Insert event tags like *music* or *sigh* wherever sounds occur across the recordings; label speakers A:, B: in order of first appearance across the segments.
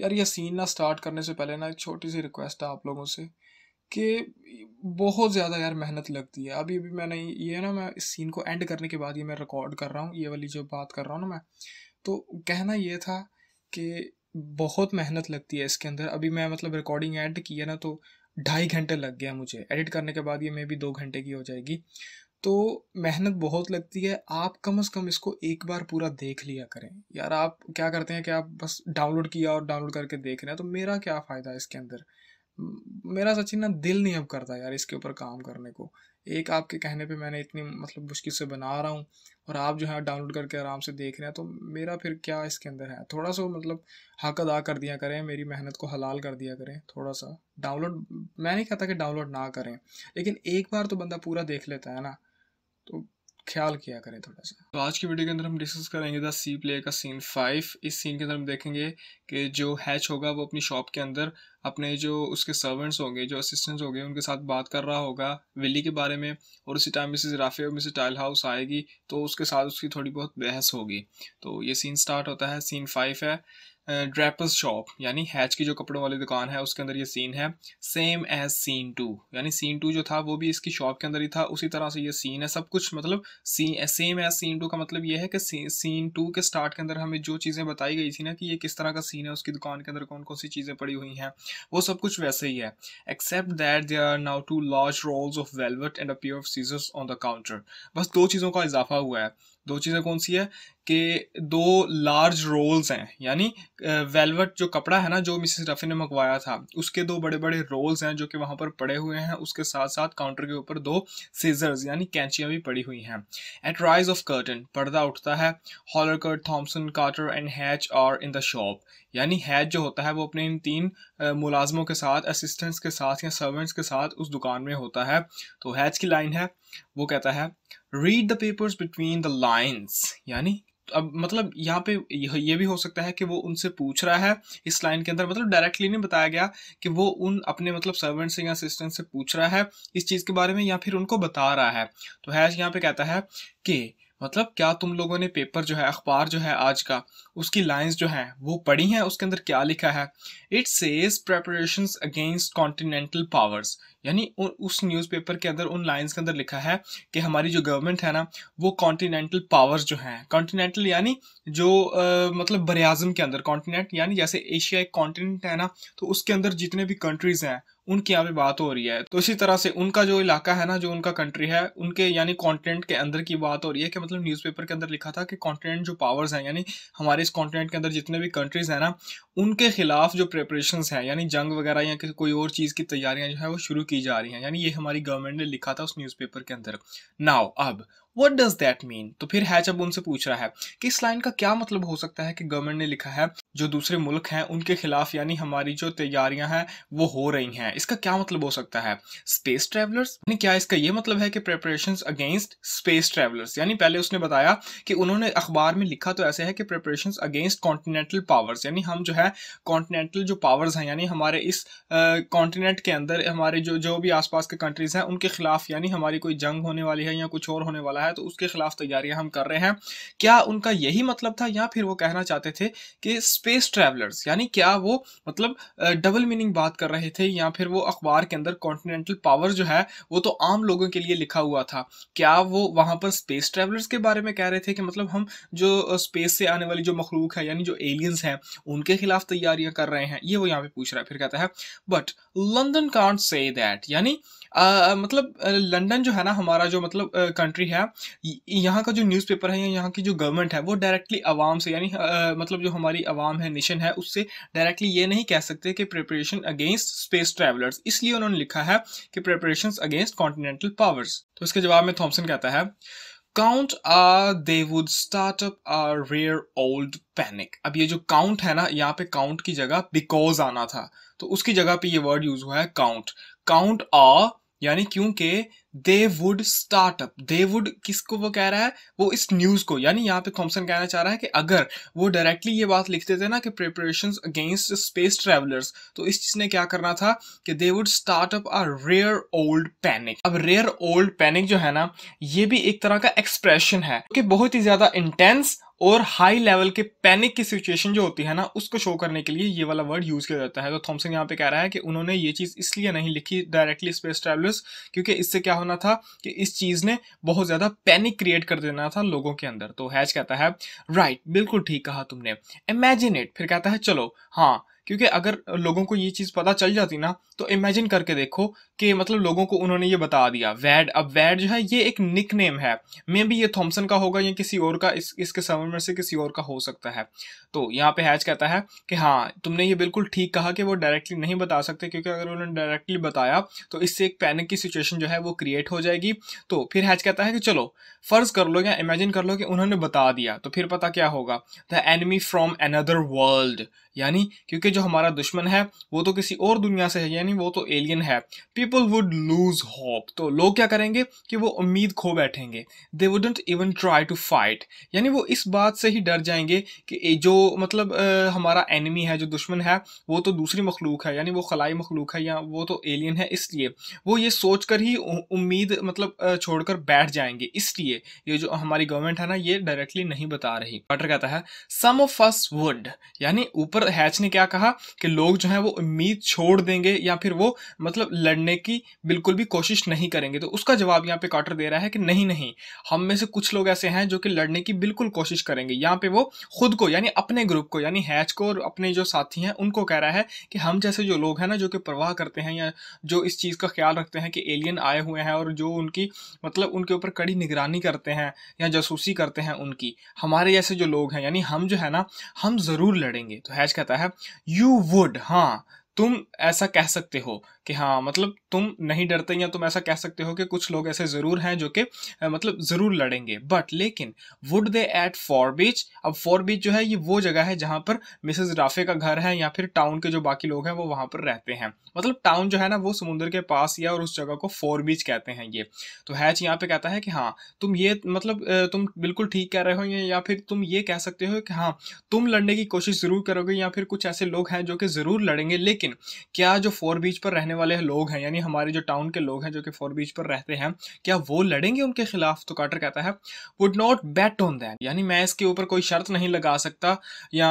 A: यार ये सीन ना स्टार्ट करने से पहले ना एक छोटी सी रिक्वेस्ट है आप लोगों से कि बहुत ज़्यादा यार मेहनत लगती है अभी अभी मैंने ये ना मैं इस सीन को एंड करने के बाद ये मैं रिकॉर्ड कर रहा हूँ ये वाली जो बात कर रहा हूँ ना मैं तो कहना ये था कि बहुत मेहनत लगती है इसके अंदर अभी मैं मतलब रिकॉर्डिंग एड की है ना तो ढाई घंटे लग गया मुझे एडिट करने के बाद ये मे भी दो घंटे की हो जाएगी तो मेहनत बहुत लगती है आप कम से कम इसको एक बार पूरा देख लिया करें यार आप क्या करते हैं कि आप बस डाउनलोड किया और डाउनलोड करके देख रहे हैं तो मेरा क्या फ़ायदा है इसके अंदर मेरा सचिन ना दिल नहीं अब करता यार इसके ऊपर काम करने को एक आपके कहने पे मैंने इतनी मतलब मुश्किल से बना रहा हूँ और आप जो है डाउनलोड करके आराम से देख रहे हैं तो मेरा फिर क्या इसके अंदर है थोड़ा सा मतलब हक अदा कर दिया करें मेरी मेहनत को हलाल कर दिया करें थोड़ा सा डाउनलोड मैं नहीं कहता कि डाउनलोड ना करें लेकिन एक बार तो बंदा पूरा देख लेता है ना तो ख्याल किया करें थोड़ा सा तो आज की वीडियो के अंदर हम डिस्कस करेंगे द सी प्ले का सीन फाइव इस सीन के अंदर हम देखेंगे कि जो हैच होगा वो अपनी शॉप के अंदर अपने जो उसके सर्वेंट्स होंगे जो असिस्टेंट्स होंगे उनके साथ बात कर रहा होगा विली के बारे में और उसी टाइम मिसेज राफे और मिसेज टाइल हाउस आएगी तो उसके साथ उसकी थोड़ी बहुत बहस होगी तो ये सीन स्टार्ट होता है सीन फाइव है ड्रेपर्स शॉप यानी हैच की जो कपड़ों वाली दुकान है उसके अंदर ये सीन है सेम एज सीन टू यानी सीन टू जो था वो भी इसकी शॉप के अंदर ही था उसी तरह से ये सीन है सब कुछ मतलब सेम एज सीन टू का मतलब ये है कि सीन टू के स्टार्ट के अंदर हमें जो चीज़ें बताई गई थी ना कि ये किस तरह का सीन है उसकी दुकान के अंदर कौन कौन सी चीज़ें पड़ी हुई हैं वो सब कुछ वैसे ही है except that they are now two large rolls of velvet and a pair of scissors on the counter बस दो चीज़ों का इजाफा हुआ है दो चीज़ें कौन सी है कि दो लार्ज रोल्स हैं यानी वेलवेट जो कपड़ा है ना जो मिसेस रफ़ी ने मंगवाया था उसके दो बड़े बड़े रोल्स हैं जो कि वहाँ पर पड़े हुए हैं उसके साथ साथ काउंटर के ऊपर दो सीजर्स यानी कैंचियाँ भी पड़ी हुई हैं एट राइज ऑफ कर्टन पर्दा उठता है holler Curt Thomson Carter and Hatch are in the shop यानी हैज जो होता है वो अपने इन तीन मुलाजमों के साथ असिस्टेंट्स के साथ या सर्वेंट्स के साथ उस दुकान में होता है तो हैज की लाइन है वो कहता है read the papers between the lines यानी अब मतलब यहाँ पे ये भी हो सकता है कि वो उनसे पूछ रहा है इस लाइन के अंदर मतलब डायरेक्टली नहीं बताया गया कि वो उन अपने मतलब सर्वेंट से या असिस्टेंट से पूछ रहा है इस चीज़ के बारे में या फिर उनको बता रहा है तो हैज यहाँ पे कहता है कि मतलब क्या तुम लोगों ने पेपर जो है अखबार जो है आज का उसकी लाइंस जो है वो पढ़ी हैं उसके अंदर क्या लिखा है it says preparation against continental powers यानी उस न्यूज़पेपर के अंदर उन लाइंस के अंदर लिखा है कि हमारी जो गवर्नमेंट है ना वो कॉन्टिनेंटल पावर्स जो हैं कॉन्टिनेंटल यानी जो आ, मतलब बरआज़म के अंदर कॉन्टिनेंट यानी जैसे एशिया एक कॉन्टिनेंट है ना तो उसके अंदर जितने भी कंट्रीज़ हैं उनकी यहाँ पे बात हो रही है तो इसी तरह से उनका जो इलाका है ना जो उनका कंट्री है उनके यानी कॉन्टिनेंट के अंदर की बात हो रही है कि मतलब न्यूज़पेपर के अंदर लिखा था कि कॉन्टिनेंट जो पावर्स हैं यानी हमारे इस कॉन्टिनेंट के अंदर जितने भी कंट्रीज़ हैं ना उनके खिलाफ जो प्रेपरेशन हैं यानी जंग वगैरह या किसी कोई और चीज़ की तैयारियाँ जो है वो शुरू की जा रही हैं यानी ये हमारी गवर्नमेंट ने लिखा था उस न्यूज़पेपर के अंदर नाव अब वट डज दैट मीन तो फिर है जब उनसे पूछ रहा है कि इस लाइन का क्या मतलब हो सकता है कि गवर्नमेंट ने लिखा है जो दूसरे मुल्क हैं उनके खिलाफ यानी हमारी जो तैयारियां हैं वो हो रही हैं इसका क्या मतलब हो सकता है स्पेस ट्रेवलर्स यानी क्या इसका ये मतलब है कि प्रेपरेशन अगेंस्ट स्पेस ट्रेवलर्स यानी पहले उसने बताया कि उन्होंने अखबार में लिखा तो ऐसे है कि प्रेपरेशन अगेंस्ट कॉन्टिनेंटल पावर्स यानी हम जो है कॉन्टिनेंटल जो पावर्स हैं यानी हमारे इस कॉन्टिनेंट के अंदर हमारे जो जो भी आसपास के कंट्रीज हैं उनके खिलाफ यानी हमारी कोई जंग होने वाली है या कुछ और होने वाला रहा है तो उसके खिलाफ तैयारियां हम कर रहे हैं क्या उनका यही मतलब था या फिर वो कहना चाहते थे कि स्पेस ट्रेवलर्स यानी क्या वो मतलब डबल मीनिंग बात कर रहे थे या फिर वो अखबार के अंदर कॉन्टिनेंटल पावर जो है वो तो आम लोगों के लिए लिखा हुआ था क्या वो वहां पर स्पेस ट्रेवलर्स के बारे में कह रहे थे कि मतलब हम जो स्पेस से आने वाली जो मखलूक है यानी जो एलियंस हैं उनके खिलाफ तैयारियां कर रहे हैं ये वो यहाँ पे पूछ रहा है फिर कहता है but London can't say that यानी आ, मतलब लंदन जो है ना हमारा जो मतलब कंट्री है यहाँ का जो न्यूज़पेपर है या यहाँ की जो गवर्नमेंट है वो डायरेक्टली आवाम से यानी मतलब जो हमारी आवाम है नेशन है उससे डायरेक्टली ये नहीं कह सकते कि प्रिपरेशन अगेंस्ट स्पेस ट्रैवलर्स इसलिए उन्होंने लिखा है कि प्रिपरेशन अगेंस्ट कॉन्टिनेंटल पावर्स तो इसके जवाब में थॉम्सन कहता है count are they would startup up are rare old panic अब ये जो काउंट है ना यहाँ पे काउंट की जगह बिकॉज आना था तो उसकी जगह पे ये वर्ड यूज हुआ है काउंट काउंट आ यानी क्योंकि they would startup they would किसको वो कह रहा है वो इस न्यूज़ को यानी यहाँ पे थॉम्सन कहना चाह रहा है कि अगर वो डायरेक्टली ये बात लिखते थे ना कि प्रिपरेशन अगेंस्ट स्पेस ट्रेवलर्स तो इस चीज़ ने क्या करना था कि they would startup a rare old panic अब रेयर ओल्ड पैनिक जो है ना ये भी एक तरह का एक्सप्रेशन है कि बहुत ही ज़्यादा इंटेंस और हाई लेवल के पैनिक की सिचुएशन जो होती है ना उसको शो करने के लिए ये वाला वर्ड यूज़ किया जाता है तो थॉमसन यहाँ पे कह रहा है कि उन्होंने ये चीज़ इसलिए नहीं लिखी डायरेक्टली स्पेस ट्रेवलर्स क्योंकि इससे क्या होना था कि इस चीज़ ने बहुत ज़्यादा पैनिक क्रिएट कर देना था लोगों के अंदर तो हैज कहता है राइट बिल्कुल ठीक कहा तुमने इमेजिन फिर कहता है चलो हाँ क्योंकि अगर लोगों को ये चीज़ पता चल जाती ना तो इमेजिन करके देखो कि मतलब लोगों को उन्होंने ये बता दिया वैड अब वैड जो है ये एक निक नेम है मे बी ये थॉमसन का होगा या किसी और का इस इसके समर में से किसी और का हो सकता है तो यहाँ पे हैच कहता है कि हाँ तुमने ये बिल्कुल ठीक कहा कि वो डायरेक्टली नहीं बता सकते क्योंकि अगर उन्होंने डायरेक्टली बताया तो इससे एक पैनिक की सिचुएशन जो है वो क्रिएट हो जाएगी तो फिर हैच कहता है कि चलो फर्ज कर लो या इमेजिन कर लो कि उन्होंने बता दिया तो फिर पता क्या होगा the enemy from another world यानी क्योंकि जो हमारा दुश्मन है वो तो किसी और दुनिया से है यानी वो तो एलियन है people people would lose hope तो लोग क्या करेंगे कि वो उम्मीद खो बैठेंगे they wouldn't even try to fight यानी वो इस बात से ही डर जाएंगे कि जो मतलब आ, हमारा एनिमी है जो दुश्मन है वो तो दूसरी मखलूक है यानी वो खलाई मखलूक है या वो तो एलियन है इसलिए वो ये सोच कर ही उम्मीद मतलब छोड़कर बैठ जाएंगे इसलिए ये जो हमारी गवर्नमेंट है ना ये डायरेक्टली नहीं बता रही बटर कहता है सम ऑफ अस वुड यानी ऊपर हैच ने क्या कहा कि लोग जो है वो उम्मीद छोड़ देंगे या फिर वो मतलब लड़ने करने की बिल्कुल भी कोशिश नहीं करेंगे तो उसका जवाब यहाँ पे कार्टर दे रहा है कि नहीं नहीं हम में से कुछ लोग ऐसे हैं जो कि लड़ने की बिल्कुल कोशिश करेंगे यहाँ पे वो खुद को यानी अपने ग्रुप को यानी हैच को और अपने जो साथी हैं उनको कह रहा है कि हम जैसे जो लोग हैं ना जो कि परवाह करते हैं या जो इस चीज़ का ख्याल रखते हैं कि एलियन आए हुए हैं और जो उनकी मतलब उनके ऊपर कड़ी निगरानी करते हैं या जासूसी करते हैं उनकी हमारे जैसे जो लोग हैं यानी हम जो है ना हम ज़रूर लड़ेंगे तो हैच कहता है यू वुड हाँ तुम ऐसा कह सकते हो कि हाँ मतलब तुम नहीं डरते या तुम ऐसा कह सकते हो कि कुछ लोग ऐसे ज़रूर हैं जो कि मतलब ज़रूर लड़ेंगे बट लेकिन would they at for beach अब फॉर बीच जो है ये वो जगह है जहाँ पर मिसेज राफे का घर है या फिर टाउन के जो बाकी लोग हैं वो वहाँ पर रहते हैं मतलब टाउन जो है ना वो समुंदर के पास या और उस जगह को फोर बीच कहते हैं ये तो हैच यहाँ पे कहता है कि हाँ तुम ये मतलब तुम बिल्कुल ठीक कह रहे हो या फिर तुम ये कह सकते हो कि हाँ तुम लड़ने की कोशिश ज़रूर करोगे या फिर कुछ ऐसे लोग हैं जो कि ज़रूर लड़ेंगे लेकिन लेकिन क्या जो फोर बीच पर रहने वाले लोग हैं यानी हमारे जो टाउन के लोग हैं जो कि फोर बीच पर रहते हैं क्या वो लड़ेंगे उनके खिलाफ तो कार्टर कहता है would not bet on then यानी मैं इसके ऊपर कोई शर्त नहीं लगा सकता या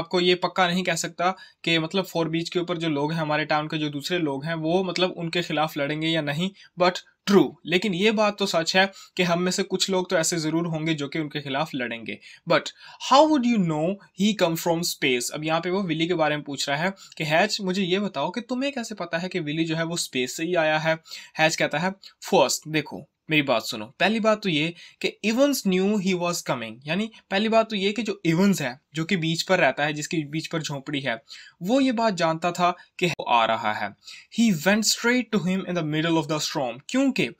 A: आपको ये पक्का नहीं कह सकता कि मतलब फोर बीच के ऊपर जो लोग हैं हमारे टाउन के जो दूसरे लोग हैं वो मतलब उनके खिलाफ लड़ेंगे या नहीं बट ट्रू लेकिन ये बात तो सच है कि हम में से कुछ लोग तो ऐसे ज़रूर होंगे जो कि उनके खिलाफ लड़ेंगे but how would you know he come from space अब यहाँ पे वो विली के बारे में पूछ रहा है कि हैच मुझे ये बताओ कि तुम्हें कैसे पता है कि विली जो है वो स्पेस से ही आया है हैच कहता है फर्स्ट देखो मेरी बात सुनो पहली बात तो ये कि Evans knew he was coming यानी पहली बात तो ये कि जो इवंस है जो कि बीच पर रहता है जिसकी बीच पर झोंपड़ी है वो ये बात जानता था कि वो आ रहा है he went straight to him in the middle of the storm क्योंकि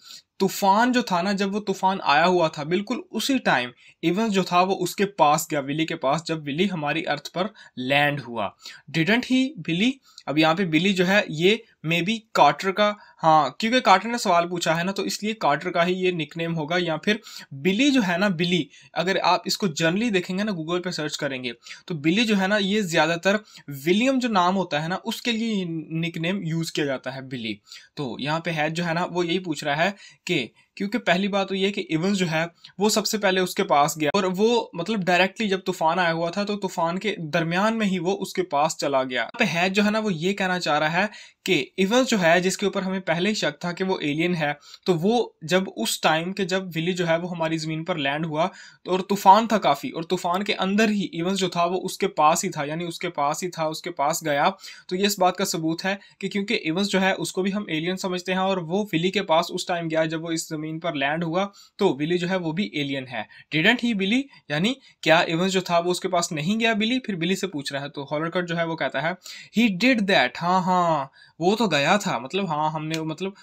A: तूफान जो था ना जब वो तूफान आया हुआ था बिल्कुल उसी टाइम इवन जो था वो उसके पास गया विली के पास जब विली हमारी अर्थ पर लैंड हुआ डिडेंट ही बिली अब यहाँ पे बिली जो है ये मे बी कार्टर का हाँ क्योंकि कार्टर ने सवाल पूछा है ना तो इसलिए कार्टर का ही ये निकनेम होगा या फिर बिली जो है ना बिली अगर आप इसको जनरली देखेंगे ना गूगल पे सर्च करेंगे तो बिली जो है ना ये ज़्यादातर विलियम जो नाम होता है ना उसके लिए निकनेम यूज़ किया जाता है बिली तो यहाँ पे हैज जो है ना वो यही पूछ रहा है कि क्योंकि पहली बात तो ये कि इवंस जो है वो सबसे पहले उसके पास गया और वो मतलब डायरेक्टली जब तूफान आया हुआ था तो तूफान के दरमियान में ही वो उसके पास चला गया पे है जो है ना वो ये कहना चाह रहा है कि इवन जो है जिसके ऊपर हमें पहले ही शक था कि वो एलियन है तो वो जब उस टाइम के जब विली जो है वो हमारी ज़मीन पर लैंड हुआ तो और तूफान था काफ़ी और तूफान के अंदर ही इवंस जो था वो उसके पास ही था यानी उसके पास ही था उसके पास गया तो ये इस बात का सबूत है कि क्योंकि इवंस जो है उसको भी हम एलियन समझते हैं और वो विली के पास उस टाइम गया जब वो इस जमीन पर लैंड हुआ तो बिली जो है वो भी एलियन है डिडेंट ही बिली यानी क्या इवेंस जो था वो उसके पास नहीं गया बिली फिर बिली से पूछ रहा है तो हॉलरकट जो है वो कहता है ही डिड दैट हाँ हाँ वो तो गया था मतलब हाँ हमने मतलब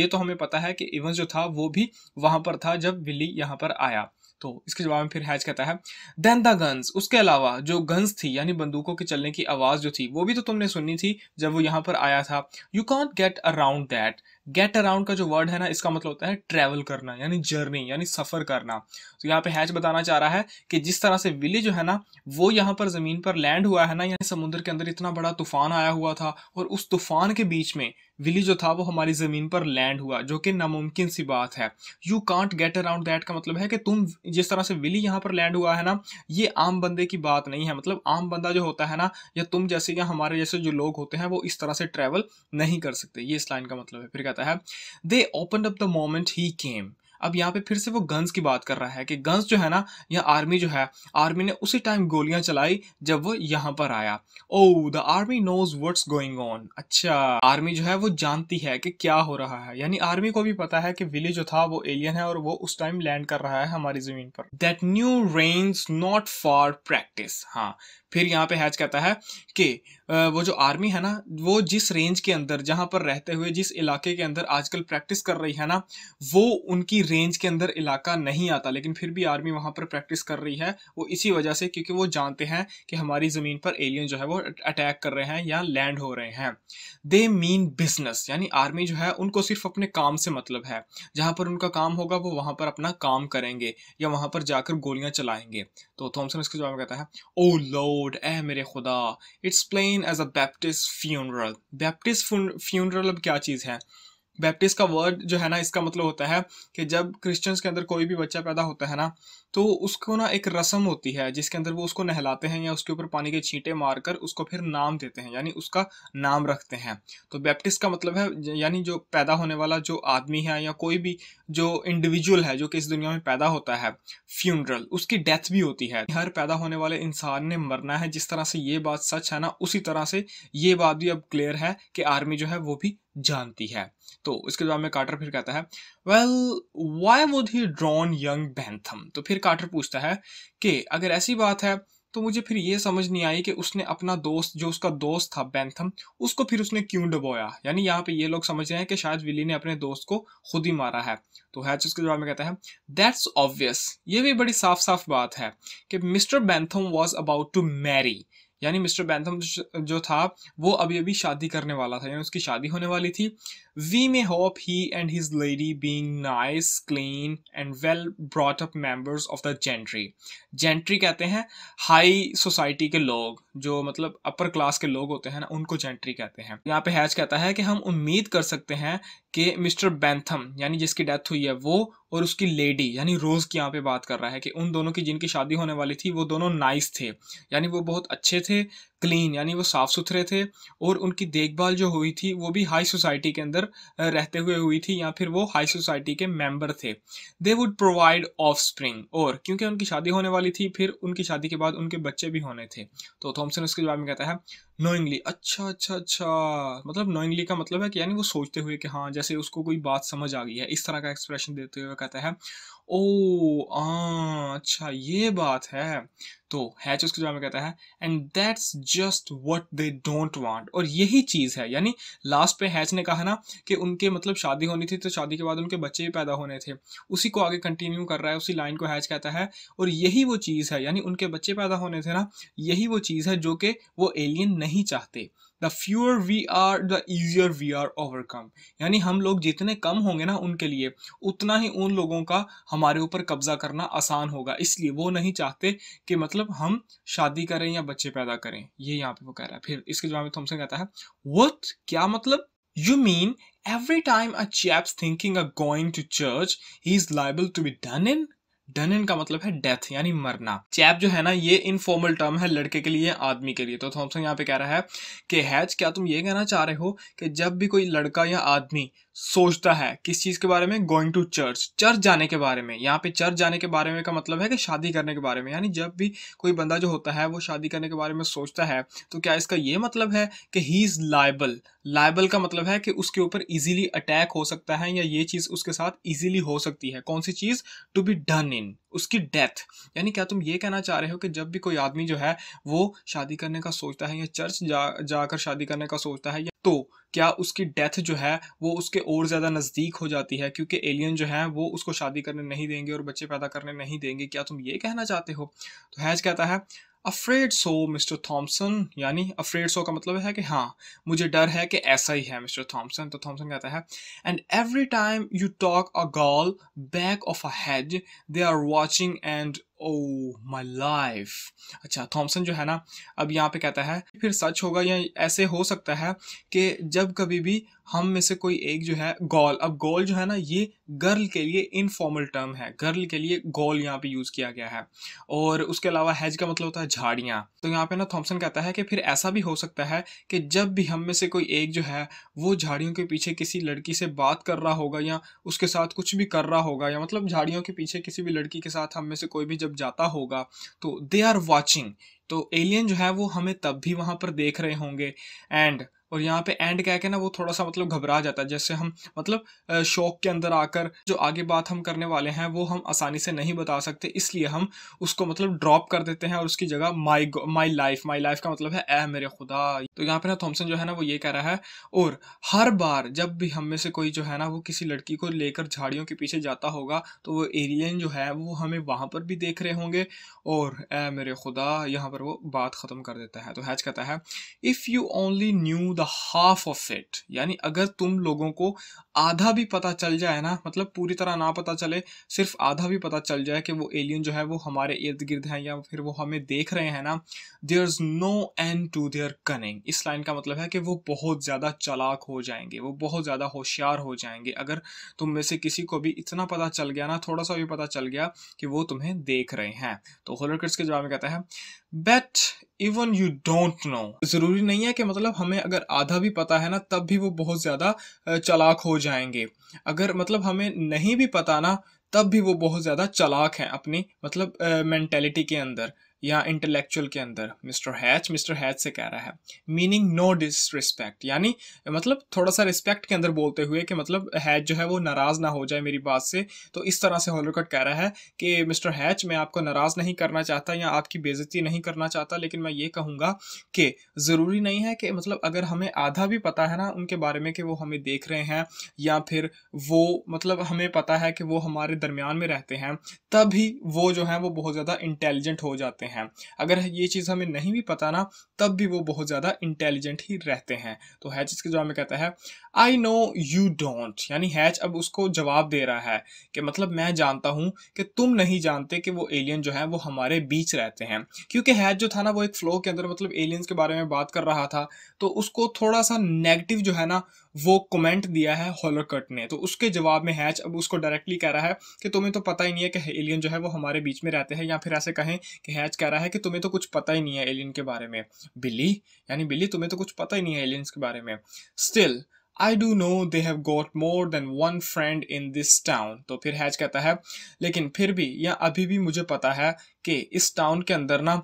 A: ये तो हमें पता है कि इवेंस जो था वो भी वहां पर था जब बिली यहाँ पर आया तो इसके जवाब में फिर हैज कहता है देन द गन्स उसके अलावा जो गन्स थी यानी बंदूकों के चलने की आवाज़ जो थी वो भी तो तुमने सुनी थी जब वो यहाँ पर आया था you can't get around that get around का जो वर्ड है ना इसका मतलब होता है ट्रैवल करना यानी जर्नी यानी सफ़र करना तो यहाँ पे हैच बताना चाह रहा है कि जिस तरह से विली जो है ना वो यहाँ पर ज़मीन पर लैंड हुआ है ना यानी समुद्र के अंदर इतना बड़ा तूफान आया हुआ था और उस तूफान के बीच में विली जो था वो हमारी ज़मीन पर लैंड हुआ जो कि नामुमकिन सी बात है you can't get around that का मतलब है कि तुम जिस तरह से विली यहाँ पर लैंड हुआ है ना ये आम बंदे की बात नहीं है मतलब आम बंदा जो होता है ना या तुम जैसे या हमारे जैसे जो लोग होते हैं वो इस तरह से ट्रैवल नहीं कर सकते ये इस लाइन का मतलब है फिर कहता कहता है they open up the moment he came अब यहाँ पे फिर से वो गन्स की बात कर रहा है कि गन्स जो है ना यहाँ आर्मी जो है आर्मी ने उसी टाइम गोलियां चलाई जब वो यहाँ पर आया oh the army knows what's going on अच्छा आर्मी जो है वो जानती है कि क्या हो रहा है यानी आर्मी को भी पता है कि विली जो था वो एलियन है और वो उस टाइम लैंड कर रहा है हमारी जमीन पर that new range not for practice हाँ फिर यहाँ पे हैच कहता है कि वो जो आर्मी है ना वो जिस रेंज के अंदर जहाँ पर रहते हुए जिस इलाके के अंदर आजकल प्रैक्टिस कर रही है ना वो उनकी रेंज के अंदर इलाका नहीं आता लेकिन फिर भी आर्मी वहाँ पर प्रैक्टिस कर रही है वो इसी वजह से क्योंकि वो जानते हैं कि हमारी ज़मीन पर एलियन जो है वो अटैक कर रहे हैं या लैंड हो रहे हैं दे मीन बिजनेस यानी आर्मी जो है उनको सिर्फ अपने काम से मतलब है जहाँ पर उनका काम होगा वो वहाँ पर अपना काम करेंगे या वहाँ पर जाकर गोलियाँ चलाएंगे तो थॉमसन इसके जवाब कहता है ओ oh, लो लॉर्ड ए मेरे खुदा it's plain as a Baptist funeral Baptist funeral अब क्या चीज़ है बैप्टिस्ट का वर्ड जो है ना इसका मतलब होता है कि जब क्रिश्चियंस के अंदर कोई भी बच्चा पैदा होता है ना तो उसको ना एक रस्म होती है जिसके अंदर वो उसको नहलाते हैं या उसके ऊपर पानी के छींटे मारकर उसको फिर नाम देते हैं यानी उसका नाम रखते हैं तो बैप्टिस्ट का मतलब है यानी जो पैदा होने वाला जो आदमी है या कोई भी जो इंडिविजुअल है जो कि इस दुनिया में पैदा होता है फ्यूनरल उसकी डेथ भी होती है हर पैदा होने वाले इंसान ने मरना है जिस तरह से ये बात सच है ना उसी तरह से ये बात भी अब क्लियर है कि आर्मी जो है वो भी जानती है तो उसके जवाब में कार्टर फिर कहता है well why would he drown young Bentham तो फिर कार्टर पूछता है कि अगर ऐसी बात है तो मुझे फिर ये समझ नहीं आई कि उसने अपना दोस्त जो उसका दोस्त था बैंथम उसको फिर उसने क्यों डबोया यानी यहाँ पे ये लोग समझ रहे हैं कि शायद विली ने अपने दोस्त को खुद ही मारा है तो हैच उसके जवाब में कहता है दैट्स ऑब्वियस ये भी बड़ी साफ साफ बात है कि Mr Bentham was about to marry यानी मिस्टर बैंथम जो था वो अभी अभी शादी करने वाला था यानी उसकी शादी होने वाली थी We may hope he and his lady being nice, clean and well brought up members of the gentry. Gentry कहते हैं high society के लोग जो मतलब upper class के लोग होते हैं ना उनको gentry कहते हैं यहाँ पे हैच कहता है कि हम उम्मीद कर सकते हैं कि मिस्टर बैंथम यानी जिसकी डेथ हुई है वो और उसकी लेडी यानी रोज़ की यहाँ पे बात कर रहा है कि उन दोनों की जिनकी शादी होने वाली थी वो दोनों नाइस थे यानी वो बहुत अच्छे थे क्लीन यानी वो साफ़ सुथरे थे और उनकी देखभाल जो हुई थी वो भी हाई सोसाइटी के अंदर रहते हुए हुई थी या फिर वो हाई सोसाइटी के मेंबर थे they would provide offspring और क्योंकि उनकी शादी होने वाली थी फिर उनकी शादी के बाद उनके बच्चे भी होने थे तो थॉमसन उसके जवाब में कहता है नोइंगली अच्छा अच्छा अच्छा मतलब नोइंगली का मतलब है कि यानी वो सोचते हुए कि हाँ जैसे उसको कोई बात समझ आ गई है इस तरह का एक्सप्रेशन देते हुए कहता है ओ आ, अच्छा ये बात है तो हैच उसके जवाब में कहता है and that's just what they don't want और यही चीज़ है यानी लास्ट पे हैच ने कहा ना कि उनके मतलब शादी होनी थी तो शादी के बाद उनके बच्चे भी पैदा होने थे उसी को आगे कंटिन्यू कर रहा है उसी लाइन को हैच कहता है और यही वो चीज़ है यानी उनके बच्चे पैदा होने थे ना यही वो चीज़ है जो कि वो एलियन नहीं चाहते the fewer we are the easier we are overcome यानी हम लोग जितने कम होंगे ना उनके लिए उतना ही उन लोगों का हमारे ऊपर कब्जा करना आसान होगा इसलिए वो नहीं चाहते कि मतलब हम शादी करें या बच्चे पैदा करें ये यहाँ पे वो कह रहा है फिर इसके जवाब में थॉमसन कहता है वट क्या मतलब mean every time a chap's thinking a going to church he is liable to be done in done in का मतलब है डेथ यानी मरना चैप जो है ना ये इनफॉर्मल टर्म है लड़के के लिए आदमी के लिए तो थॉमसन यहाँ पे कह रहा है कि हैच क्या तुम ये कहना चाह रहे हो कि जब भी कोई लड़का या आदमी सोचता है किस चीज़ के बारे में गोइंग टू चर्च चर्च जाने के बारे में यहाँ पे चर्च जाने के बारे में का मतलब है कि शादी करने के बारे में यानी जब भी कोई बंदा जो होता है वो शादी करने के बारे में सोचता है तो क्या इसका ये मतलब है कि ही इज़ लाइबल लाइबल का मतलब है कि उसके ऊपर इजीली अटैक हो सकता है या ये चीज़ उसके साथ इजीली हो सकती है कौन सी चीज़ टू बी डन इन उसकी डेथ यानी क्या तुम ये कहना चाह रहे हो कि जब भी कोई आदमी जो है वो शादी करने का सोचता है या चर्च जा जाकर शादी करने का सोचता है या तो क्या उसकी डेथ जो है वो उसके और ज़्यादा नज़दीक हो जाती है क्योंकि एलियन जो है वो उसको शादी करने नहीं देंगे और बच्चे पैदा करने नहीं देंगे क्या तुम ये कहना चाहते हो तो हैज कहता है अफ्रेड सो मिस्टर थॉमसन यानी अफ्रेड सो का मतलब है कि हाँ मुझे डर है कि ऐसा ही है मिस्टर थॉमसन तो थॉमसन कहता है and every time you talk a gal back of a hedge they are watching and oh my life अच्छा थॉमसन जो है ना अब यहाँ पे कहता है फिर सच होगा या ऐसे हो सकता है कि जब कभी भी हम में से कोई एक जो है गोल अब गोल जो है ना ये गर्ल के लिए इनफॉर्मल टर्म है गर्ल के लिए गोल यहाँ पे यूज़ किया गया है और उसके अलावा हैज का मतलब होता है झाड़ियाँ तो यहाँ पे ना थॉमसन कहता है कि फिर ऐसा भी हो सकता है कि जब भी हम में से कोई एक जो है वो झाड़ियों के पीछे किसी लड़की से बात कर रहा होगा या उसके साथ कुछ भी कर रहा होगा या मतलब झाड़ियों के पीछे किसी भी लड़की के साथ हम में से कोई भी जब जब जाता होगा तो दे आर वॉचिंग तो एलियन जो है वो हमें तब भी वहां पर देख रहे होंगे एंड और यहाँ पे एंड क्या के ना वो थोड़ा सा मतलब घबरा जाता है जैसे हम मतलब शौक के अंदर आकर जो आगे बात हम करने वाले हैं वो हम आसानी से नहीं बता सकते इसलिए हम उसको मतलब ड्रॉप कर देते हैं और उसकी जगह माई माई लाइफ माई लाइफ का मतलब है ए मेरे खुदा तो यहाँ पे ना थॉमसन जो है ना वो ये कह रहा है और हर बार जब भी हम में से कोई जो है ना वो किसी लड़की को लेकर झाड़ियों के पीछे जाता होगा तो वो एलियन जो है वो हमें वहाँ पर भी देख रहे होंगे और ए मेरे खुदा यहाँ पर वो बात ख़त्म कर देता है तो हैच कहता है if you only knew the half of it यानी अगर तुम लोगों को आधा भी पता चल जाए ना मतलब पूरी तरह ना पता चले सिर्फ आधा भी पता चल जाए कि वो एलियन जो है वो हमारे इर्द गिर्द हैं या फिर वो हमें देख रहे हैं ना there is no end to their cunning इस लाइन का मतलब है कि वो बहुत ज़्यादा चलाक हो जाएंगे वो बहुत ज़्यादा होशियार हो जाएंगे अगर तुम में से किसी को भी इतना पता चल गया ना थोड़ा सा भी पता चल गया कि वो तुम्हें देख रहे हैं तो होलरकट्स के जवाब में कहता है but even you don't know जरूरी नहीं है कि मतलब हमें अगर आधा भी पता है ना तब भी वो बहुत ज़्यादा चलाक हो जाएंगे अगर मतलब हमें नहीं भी पता ना तब भी वो बहुत ज़्यादा चलाक हैं अपनी मतलब मेंटेलिटी के अंदर या इंटेलेक्चुअल के अंदर मिस्टर हैच मिस्टर हैच से कह रहा है मीनिंग नो डिसरिस्पेक्ट यानी मतलब थोड़ा सा रिस्पेक्ट के अंदर बोलते हुए कि मतलब हैच जो है वो नाराज़ ना हो जाए मेरी बात से तो इस तरह से हॉलरकट कह रहा है कि मिस्टर हैच मैं आपको नाराज़ नहीं करना चाहता या आपकी बेज़ती नहीं करना चाहता लेकिन मैं ये कहूँगा कि ज़रूरी नहीं है कि मतलब अगर हमें आधा भी पता है ना उनके बारे में कि वो हमें देख रहे हैं या फिर वो मतलब हमें पता है कि वो हमारे दरमियान में रहते हैं तभी वो जो है वो बहुत ज़्यादा इंटेलिजेंट हो जाते हैं हैं अगर ये चीज़ हमें नहीं भी पता ना तब भी वो बहुत ज़्यादा इंटेलिजेंट ही रहते हैं तो हैचिस के जवाब में कहता है आई नो यू डोंट यानी हैच अब उसको जवाब दे रहा है कि मतलब मैं जानता हूँ कि तुम नहीं जानते कि वो एलियन जो है वो हमारे बीच रहते हैं क्योंकि हैच जो था ना वो एक फ्लो के अंदर मतलब एलियंस के बारे में बात कर रहा था तो उसको थोड़ा सा नेगेटिव जो है ना वो कमेंट दिया है हॉलरकट ने तो उसके जवाब में हैच अब उसको डायरेक्टली कह रहा है कि तुम्हें तो पता ही नहीं है कि एलियन जो है वो हमारे बीच में रहते हैं या फिर ऐसे कहें कि हैच कह रहा है कि तुम्हें तो कुछ पता ही नहीं है एलियन के बारे में बिल्ली यानी बिल्ली तुम्हें तो कुछ पता ही नहीं है एलियंस के बारे में still I do know they have got more than one friend in this town तो फिर हैज कहता है लेकिन फिर भी या अभी भी मुझे पता है कि इस टाउन के अंदर ना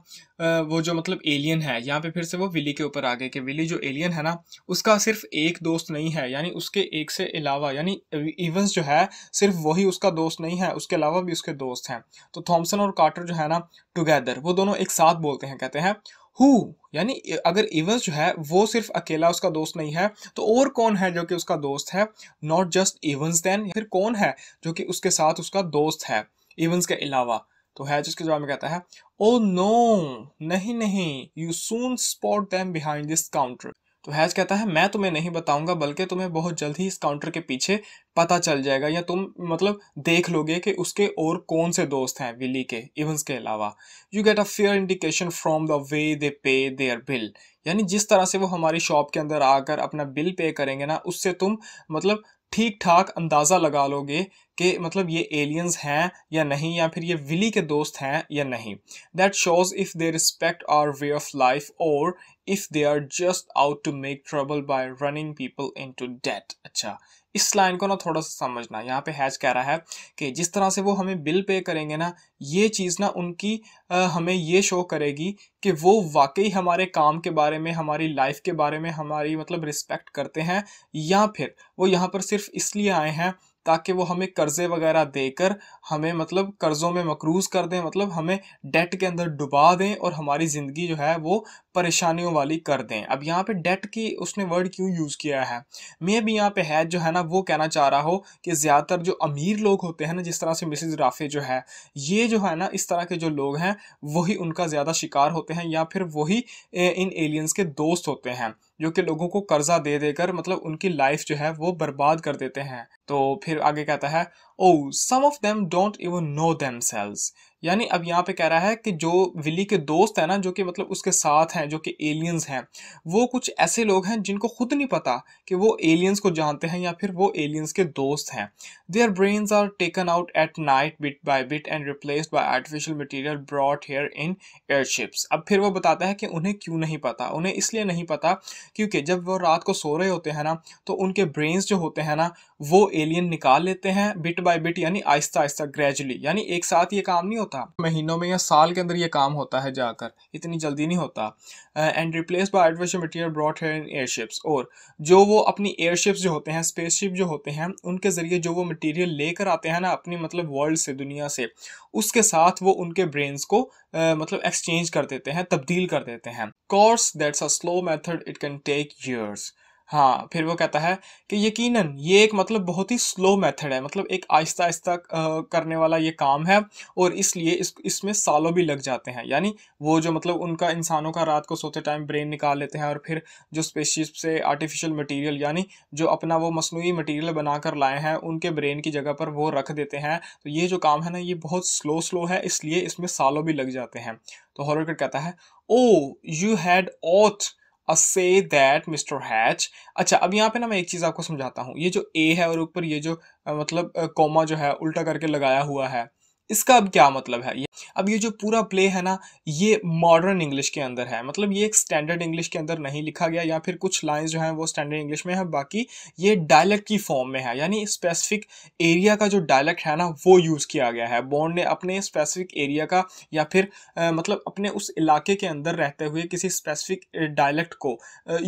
A: वो जो मतलब एलियन है यहाँ पे फिर से वो विली के ऊपर आ गए कि विली जो एलियन है ना उसका सिर्फ एक दोस्त नहीं है यानी उसके एक से अलावा यानी इवेंस जो है सिर्फ वही उसका दोस्त नहीं है उसके अलावा भी उसके दोस्त हैं तो थॉमसन और कार्टर जो है ना टुगेदर वो दोनों एक साथ बोलते हैं कहते हैं हु यानी अगर इवस जो है वो सिर्फ अकेला उसका दोस्त नहीं है तो और कौन है जो कि उसका दोस्त है नॉट जस्ट इवंस देन फिर कौन है जो कि उसके साथ उसका दोस्त है इवंस के अलावा तो है जिसके जवाब में कहता है ओ oh नो नहीं नहीं you soon spot them behind this counter तो हैज़ कहता है मैं तुम्हें नहीं बताऊंगा बल्कि तुम्हें बहुत जल्द ही इस काउंटर के पीछे पता चल जाएगा या तुम मतलब देख लोगे कि उसके और कौन से दोस्त हैं विली के इवंस के अलावा you get a fair indication from the way they pay their bill यानी जिस तरह से वो हमारी शॉप के अंदर आकर अपना बिल पे करेंगे ना उससे तुम मतलब ठीक ठाक अंदाज़ा लगा लोगे कि मतलब ये एलियंस हैं या नहीं या फिर ये विली के दोस्त हैं या नहीं that shows if they respect our way of life और if they are just out to make trouble by running people into debt अच्छा इस लाइन को ना थोड़ा सा समझना यहाँ पे हैज कह रहा है कि जिस तरह से वो हमें बिल पे करेंगे ना ये चीज़ ना उनकी आ, हमें ये शो करेगी कि वो वाकई हमारे काम के बारे में हमारी लाइफ के बारे में हमारी मतलब रिस्पेक्ट करते हैं या फिर वो यहाँ पर सिर्फ इसलिए आए हैं ताकि वो हमें कर्ज़े वगैरह देकर हमें मतलब कर्ज़ों में मकरूज़ कर दें मतलब हमें डेट के अंदर डुबा दें और हमारी ज़िंदगी जो है वो परेशानियों वाली कर दें अब यहाँ पे डेट की उसने वर्ड क्यों यूज़ किया है मैं भी यहाँ पे है जो है ना वो कहना चाह रहा हो कि ज़्यादातर जो अमीर लोग होते हैं ना जिस तरह से मिसिज राफ़े जो है ये जो है ना इस तरह के जो लोग हैं वही उनका ज़्यादा शिकार होते हैं या फिर वही इन एलियंस के दोस्त होते हैं जो कि लोगों को कर्जा दे देकर मतलब उनकी लाइफ जो है वो बर्बाद कर देते हैं तो फिर आगे कहता है oh some of them don't even know themselves यानी अब यहाँ पे कह रहा है कि जो विली के दोस्त हैं ना जो कि मतलब उसके साथ हैं जो कि एलियंस हैं वो कुछ ऐसे लोग हैं जिनको खुद नहीं पता कि वो एलियंस को जानते हैं या फिर वो एलियंस के दोस्त हैं their brains are taken out at night bit by bit and replaced by artificial material brought here in airships अब फिर वो बताता है कि उन्हें क्यों नहीं पता उन्हें इसलिए नहीं पता क्योंकि जब वो रात को सो रहे होते हैं ना तो उनके ब्रेन्स जो होते हैं ना वो एलियन निकाल लेते हैं बिट बाय बिट यानी आहिस्ता आहिस्ता ग्रेजुअली यानी एक साथ ये काम नहीं होता था महीनों में या साल के अंदर ये काम होता है जाकर इतनी जल्दी नहीं होता एंड रिप्लेस बाय एडवेशन material brought here in airships और जो वो अपनी एयरशिप्स जो होते हैं स्पेसशिप जो होते हैं उनके ज़रिए जो वो मटीरियल लेकर आते हैं ना अपनी मतलब वर्ल्ड से दुनिया से उसके साथ वो उनके ब्रेन्स को आ, मतलब एक्सचेंज कर देते हैं तब्दील कर देते हैं course that's a slow method it can take years हाँ फिर वो कहता है कि यकीनन ये एक मतलब बहुत ही स्लो मेथड है मतलब एक आहिस्ता आहिस्ता करने वाला ये काम है और इसलिए इस इसमें सालों भी लग जाते हैं यानी वो जो मतलब उनका इंसानों का रात को सोते टाइम ब्रेन निकाल लेते हैं और फिर जो स्पेसशिप से आर्टिफिशियल मटेरियल यानी जो अपना वो मसनू बना बनाकर लाए हैं उनके ब्रेन की जगह पर वो रख देते हैं तो ये जो काम है ना ये बहुत स्लो स्लो है इसलिए इसमें सालों भी लग जाते हैं तो हॉरकर कहता है oh you had ought say that mister Hatch अच्छा अब यहाँ पे ना मैं एक चीज़ आपको समझाता हूँ ये जो ए है और ऊपर ये जो मतलब कोमा जो है उल्टा करके लगाया हुआ है इसका अब क्या मतलब है ये अब ये जो पूरा प्ले है ना ये मॉडर्न इंग्लिश के अंदर है मतलब ये एक स्टैंडर्ड इंग्लिश के अंदर नहीं लिखा गया या फिर कुछ लाइंस जो हैं वो स्टैंडर्ड इंग्लिश में है बाकी ये डायलेक्ट की फॉर्म में है यानी स्पेसिफिक एरिया का जो डायलेक्ट है ना वो यूज़ किया गया है बॉन्ड ने अपने स्पेसिफिक एरिया का या फिर आ, मतलब अपने उस इलाके के अंदर रहते हुए किसी स्पेसिफिक डायलेक्ट को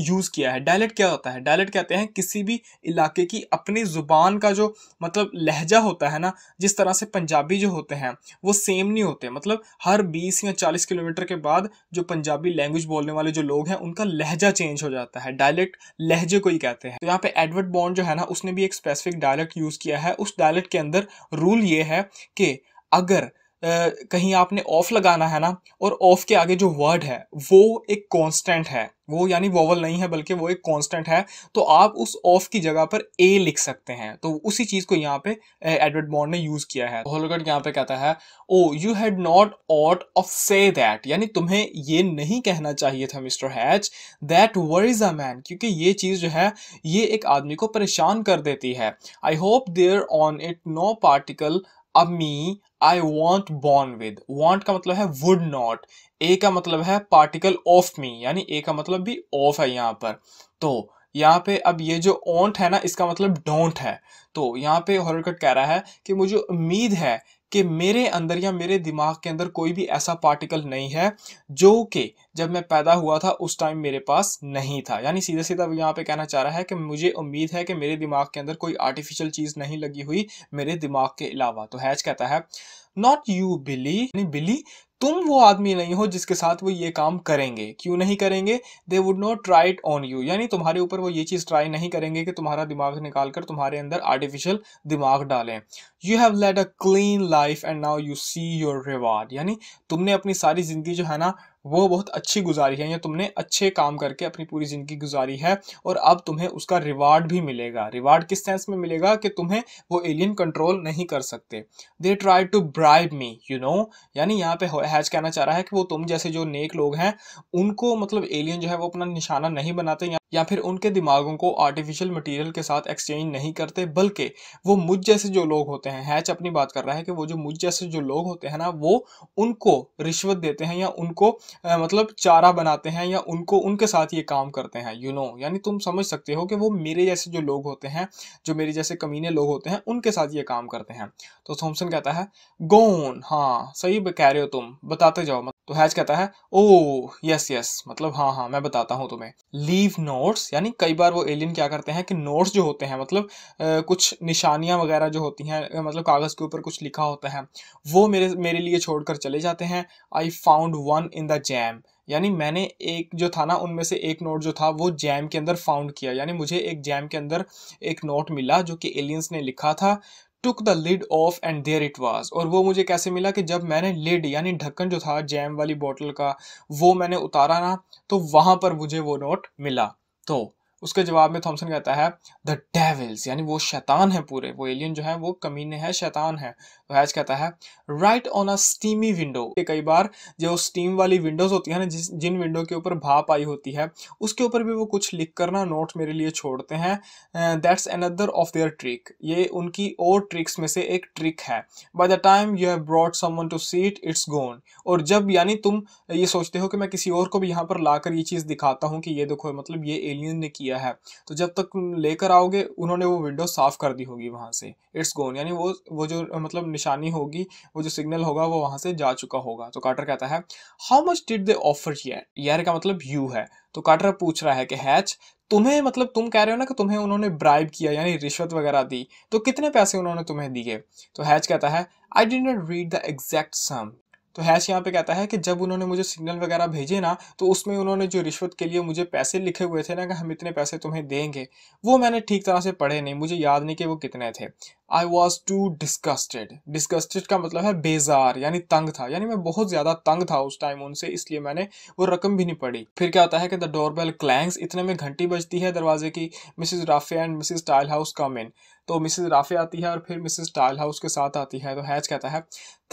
A: यूज़ किया है डायलेक्ट क्या होता है डायलेक्ट कहते हैं किसी भी इलाके की अपनी ज़ुबान का जो मतलब लहजा होता है ना जिस तरह से पंजाबी जो होता होते हैं वो सेम नहीं होते मतलब हर 20 या 40 किलोमीटर के बाद जो पंजाबी लैंग्वेज बोलने वाले जो लोग हैं उनका लहजा चेंज हो जाता है डायलेक्ट लहजे को ही कहते हैं तो यहाँ पे एडवर्ड बॉन्ड जो है ना उसने भी एक स्पेसिफिक डायलेक्ट यूज़ किया है उस डायलेक्ट के अंदर रूल ये है कि अगर कहीं आपने ऑफ लगाना है ना और ऑफ के आगे जो वर्ड है वो एक कांस्टेंट है वो यानी वोवल नहीं है बल्कि वो एक कांस्टेंट है तो आप उस ऑफ की जगह पर ए लिख सकते हैं तो उसी चीज़ को यहाँ पे एडवर्ड बॉन्ड ने यूज़ किया है होलोगट यहाँ पे कहता है oh you had not ought of say that यानी तुम्हें ये नहीं कहना चाहिए था mister Hatch that were is a man क्योंकि ये चीज़ जो है ये एक आदमी को परेशान कर देती है I hope there on it no particle अमी I want born with want का मतलब है वुड नॉट ए का मतलब है पार्टिकल ऑफ मी यानी ए का मतलब भी ऑफ है यहाँ पर तो यहाँ पे अब ये जो ऑन्ट है ना इसका मतलब डोंट है तो यहाँ पे हॉरकट कह रहा है कि मुझे उम्मीद है कि मेरे अंदर या मेरे दिमाग के अंदर कोई भी ऐसा पार्टिकल नहीं है जो कि जब मैं पैदा हुआ था उस टाइम मेरे पास नहीं था यानी सीधे सीधा यहाँ पे कहना चाह रहा है कि मुझे उम्मीद है कि मेरे दिमाग के अंदर कोई आर्टिफिशियल चीज़ नहीं लगी हुई मेरे दिमाग के अलावा तो हैच कहता है नॉट यू बिली बिली तुम वो आदमी नहीं हो जिसके साथ वो ये काम करेंगे क्यों नहीं करेंगे they would not try it on you यानी तुम्हारे ऊपर वो ये चीज़ ट्राई नहीं करेंगे कि तुम्हारा दिमाग निकाल कर तुम्हारे अंदर आर्टिफिशियल दिमाग डालें you have led a clean life and now you see your reward यानी तुमने अपनी सारी ज़िंदगी जो है ना वो बहुत अच्छी गुजारी है या तुमने अच्छे काम करके अपनी पूरी ज़िंदगी गुजारी है और अब तुम्हें उसका रिवार्ड भी मिलेगा रिवार्ड किस सेंस में मिलेगा कि तुम्हें वो एलियन कंट्रोल नहीं कर सकते they try to bribe me you know यानी यहाँ पे हैज कहना चाह रहा है कि वो तुम जैसे जो नेक लोग हैं उनको मतलब एलियन जो है वो अपना निशाना नहीं बनाते या फिर उनके दिमागों को आर्टिफिशियल मटेरियल के साथ एक्सचेंज नहीं करते बल्कि वो मुझ जैसे जो लोग होते हैं हैच अपनी बात कर रहा है कि वो जो मुझ जैसे जो लोग होते हैं ना वो उनको रिश्वत देते हैं या उनको आ, मतलब चारा बनाते हैं या उनको उनके साथ ये काम करते हैं यू you नो know, यानी तुम समझ सकते हो कि वो मेरे जैसे जो लोग होते हैं जो मेरे जैसे कमीने लोग होते हैं उनके साथ ये काम करते हैं तो थॉम्सन कहता है गोन हाँ सही कह रहे हो तुम बताते जाओ तो हैच कहता है ओ यस यस मतलब हाँ हाँ मैं बताता हूँ तुम्हें लीव नोट्स यानी कई बार वो एलियन क्या करते हैं कि नोट्स जो होते हैं मतलब आ, कुछ निशानियाँ वगैरह जो होती हैं मतलब कागज़ के ऊपर कुछ लिखा होता है वो मेरे मेरे लिए छोड़कर चले जाते हैं I found one in the jam यानी मैंने एक जो था ना उनमें से एक नोट जो था वो जैम के अंदर फाउंड किया यानी मुझे एक जैम के अंदर एक नोट मिला जो कि एलियंस ने लिखा था took the lid off and there it was और वो मुझे कैसे मिला कि जब मैंने लिड यानी ढक्कन जो था जैम वाली बॉटल का वो मैंने उतारा ना तो वहां पर मुझे वो नोट मिला तो उसके जवाब में थॉमसन कहता है द डेविल्स यानी वो शैतान है पूरे वो एलियन जो है वो कमीने हैं शैतान है हैज कहता है write on a steamy window कई बार जो स्टीम वाली विंडोज होती है ना जिस जिन विंडो के ऊपर भाप आई होती है उसके ऊपर भी वो कुछ लिख करना नोट मेरे लिए छोड़ते हैं that's another of their trick ये उनकी और ट्रिक्स में से एक ट्रिक है by the time you have brought someone to see it it's gone और जब यानी तुम ये सोचते हो कि मैं किसी और को भी यहाँ पर लाकर ये चीज़ दिखाता हूँ कि ये देखो मतलब ये एलियन ने किया है तो जब तक लेकर आओगे उन्होंने वो विंडो साफ कर दी होगी वहाँ से इट्स गोन यानी वो वो जो मतलब निशानी होगी वो जो सिग्नल होगा वो वहां से जा चुका होगा तो कार्टर कहता है how much did they offer यार का मतलब यू है तो कार्टर पूछ रहा है कि हैच तुम्हें मतलब तुम कह रहे हो ना कि तुम्हें उन्होंने ब्राइब किया यानी रिश्वत वगैरह दी तो कितने पैसे उन्होंने तुम्हें दिए तो हैच कहता है I did not read the exact sum तो हैश यहाँ पे कहता है कि जब उन्होंने मुझे सिग्नल वगैरह भेजे ना तो उसमें उन्होंने जो रिश्वत के लिए मुझे पैसे लिखे हुए थे ना कि हम इतने पैसे तुम्हें देंगे वो मैंने ठीक तरह से पढ़े नहीं मुझे याद नहीं कि वो कितने थे I was too disgusted disgusted का मतलब है बेजार यानी तंग था यानी मैं बहुत ज़्यादा तंग था उस टाइम उनसे इसलिए मैंने वो रकम भी नहीं पढ़ी फिर क्या होता है कि द बेल क्लैंग्स इतने में घंटी बजती है दरवाजे की Mrs Rafe and Mrs Tilehouse come in तो मिसेज राफे आती है और फिर मिसेज टाइल हाउस के साथ आती है तो हैज कहता है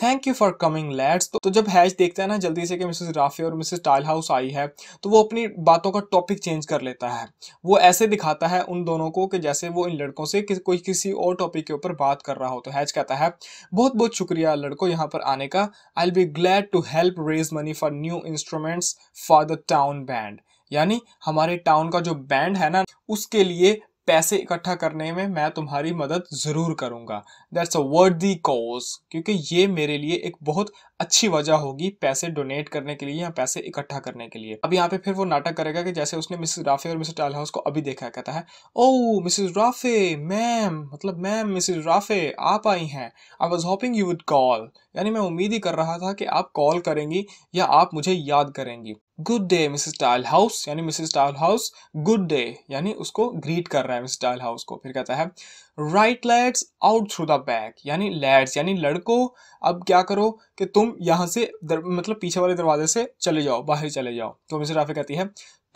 A: thank you for coming lads तो, जब हैज देखता है ना जल्दी से कि मिसेज राफे और मिसेज टाइल हाउस आई है तो वो अपनी बातों का टॉपिक चेंज कर लेता है वो ऐसे दिखाता है उन दोनों को कि जैसे वो इन लड़कों से कि, कोई किसी और टॉपिक के ऊपर बात कर रहा हो तो हैज कहता है बहुत बहुत शुक्रिया लड़को यहाँ पर आने का I be glad to help raise money for new instruments for the town band यानी हमारे टाउन का जो बैंड है ना उसके लिए पैसे इकट्ठा करने में मैं तुम्हारी मदद ज़रूर करूँगा that's a worthy cause क्योंकि ये मेरे लिए एक बहुत अच्छी वजह होगी पैसे डोनेट करने के लिए या पैसे इकट्ठा करने के लिए अब यहाँ पे फिर वो नाटक करेगा कि जैसे उसने मिसेस राफे और मिसेस टाल को अभी देखा कहता है ओ मिसेस राफे मैम मतलब मैम मिसेस राफे आप आई हैं I was hoping you would call यानी मैं उम्मीद ही कर रहा था कि आप कॉल करेंगी या आप मुझे याद करेंगी good day Mrs tile Tilehouse यानी Mrs tile Tilehouse good day यानी उसको ग्रीट कर रहा है मिसेस टाइल हाउस को फिर कहता है right let's out through the back यानी लेट्स यानी लड़को अब क्या करो कि तुम यहाँ से दर, मतलब पीछे वाले दरवाजे से चले जाओ बाहर चले जाओ तो मिसेस राफे कहती है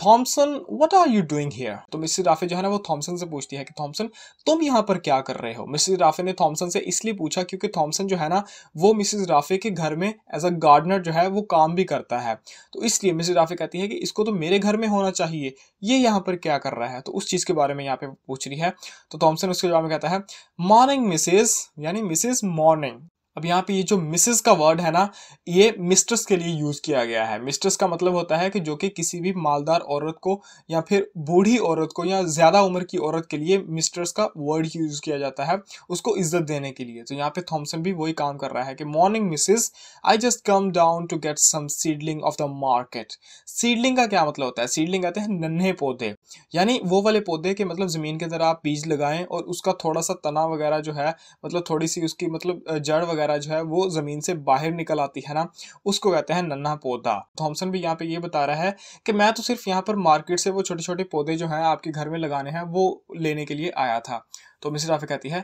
A: Thomson what are you doing here तो मिसिस राफे जो है ना वो थॉमसन से पूछती है कि थॉमसन तुम यहाँ पर क्या कर रहे हो मिसिस राफे ने थॉमसन से इसलिए पूछा क्योंकि थॉमसन जो है ना वो मिसिस राफे के घर में एज अ गार्डनर जो है वो काम भी करता है तो इसलिए मिसिस राफे कहती है कि इसको तो मेरे घर में होना चाहिए ये यहाँ पर क्या कर रहा है तो उस चीज़ के बारे में यहाँ पे पूछ रही है तो थॉमसन उसके जवाब में कहता है मॉर्निंग मिसेज यानी मिसेज मॉर्निंग अब यहाँ पे ये जो मिसेस का वर्ड है ना ये मिस्ट्रेस के लिए यूज किया गया है मिस्ट्रेस का मतलब होता है कि जो कि किसी भी मालदार औरत को या फिर बूढ़ी औरत को या ज्यादा उम्र की औरत के लिए मिस्ट्रेस का वर्ड यूज किया जाता है उसको इज्जत देने के लिए तो यहाँ पे थॉमसन भी वही काम कर रहा है कि morning missus I just come down to get some seedling off the market seedling का क्या मतलब होता है सीडलिंग कहते हैं नन्हे पौधे यानी वो वाले पौधे के मतलब जमीन के अंदर आप बीज लगाएं और उसका थोड़ा सा तना वगैरह जो है मतलब थोड़ी सी उसकी मतलब जड़ वगैरह वगैरह जो है वो ज़मीन से बाहर निकल आती है ना उसको कहते हैं नन्हा पौधा थॉमसन भी यहाँ पे ये बता रहा है कि मैं तो सिर्फ यहाँ पर मार्केट से वो छोटे छोटे पौधे जो है आपके घर में लगाने हैं वो लेने के लिए आया था तो मिसेज राफी कहती है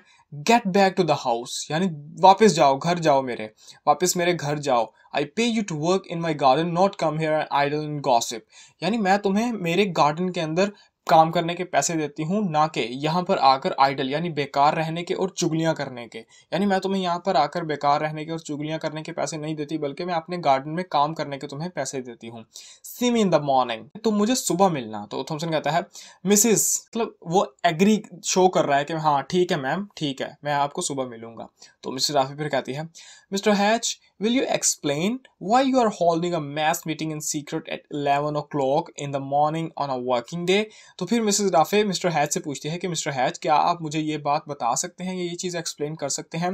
A: get back to the house यानी वापस जाओ घर जाओ मेरे वापस मेरे घर जाओ I pay you to work in my garden not come here idle in gossip यानी मैं तुम्हें मेरे गार्डन के अंदर काम करने के पैसे देती हूँ ना के यहाँ पर आकर आइडल यानी बेकार रहने के और चुगलियाँ करने के यानी मैं तुम्हें यहाँ पर आकर बेकार रहने के और चुगलियाँ करने के पैसे नहीं देती बल्कि मैं अपने गार्डन में काम करने के तुम्हें पैसे देती हूँ सिम इन द मॉर्निंग तुम मुझे सुबह मिलना तो थॉमसन कहता है मिसिस मतलब वो एग्री शो कर रहा है कि हाँ ठीक है मैम ठीक है मैं आपको सुबह मिलूंगा तो मिसिस राफी फिर कहती है Mr. Hatch, will you explain why you are holding a mass meeting in secret at 11 o'clock in the morning on a working day? तो फिर मिसेस डाफे मिस्टर हैच से पूछती है कि मिस्टर हैच क्या आप मुझे ये बात बता सकते हैं या ये चीज़ एक्सप्लेन कर सकते हैं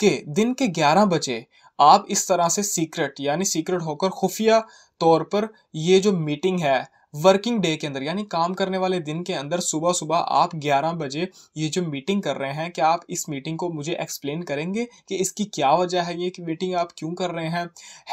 A: कि दिन के 11 बजे आप इस तरह से सीक्रेट यानी सीक्रेट होकर खुफिया तौर पर ये जो मीटिंग है वर्किंग डे के अंदर यानी काम करने वाले दिन के अंदर सुबह सुबह आप 11 बजे ये जो मीटिंग कर रहे हैं क्या आप इस मीटिंग को मुझे एक्सप्लेन करेंगे कि इसकी क्या वजह है ये कि मीटिंग आप क्यों कर रहे हैं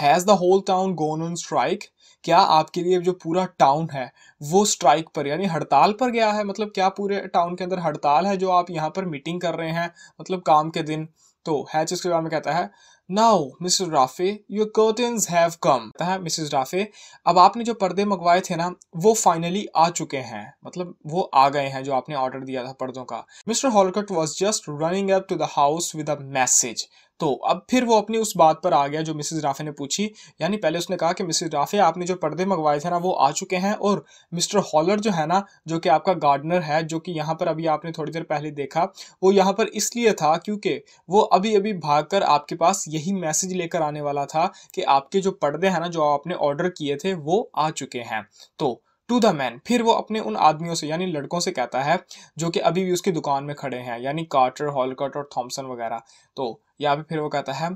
A: has the whole town gone on strike क्या आपके लिए जो पूरा टाउन है वो स्ट्राइक पर यानी हड़ताल पर गया है मतलब क्या पूरे टाउन के अंदर हड़ताल है जो आप यहाँ पर मीटिंग कर रहे हैं मतलब काम के दिन तो हैच इसके बारे में कहता है now Mrs Rafe your curtain have come है मिसेस राफे अब आपने जो पर्दे मंगवाए थे ना वो फाइनली आ चुके हैं मतलब वो आ गए हैं जो आपने ऑर्डर दिया था पर्दों का mister Holcutt was just running up to the house with a message तो अब फिर वो अपनी उस बात पर आ गया जो मिसिज राफे ने पूछी यानी पहले उसने कहा कि मिसिज राफे आपने जो पर्दे मंगवाए थे ना वो आ चुके हैं और मिस्टर हॉलर जो है ना जो कि आपका गार्डनर है जो कि यहाँ पर अभी आपने थोड़ी देर पहले देखा वो यहाँ पर इसलिए था क्योंकि वो अभी अभी भाग आपके पास यही मैसेज लेकर आने वाला था कि आपके जो पर्दे हैं ना जो आपने ऑर्डर किए थे वो आ चुके हैं तो टू द मैन फिर वो अपने उन आदमियों से यानी लड़कों से कहता है जो कि अभी भी उसकी दुकान में खड़े हैं यानी कार्टर हॉलकट और थॉमसन वगैरह तो या पे फिर वो कहता है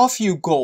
A: off you go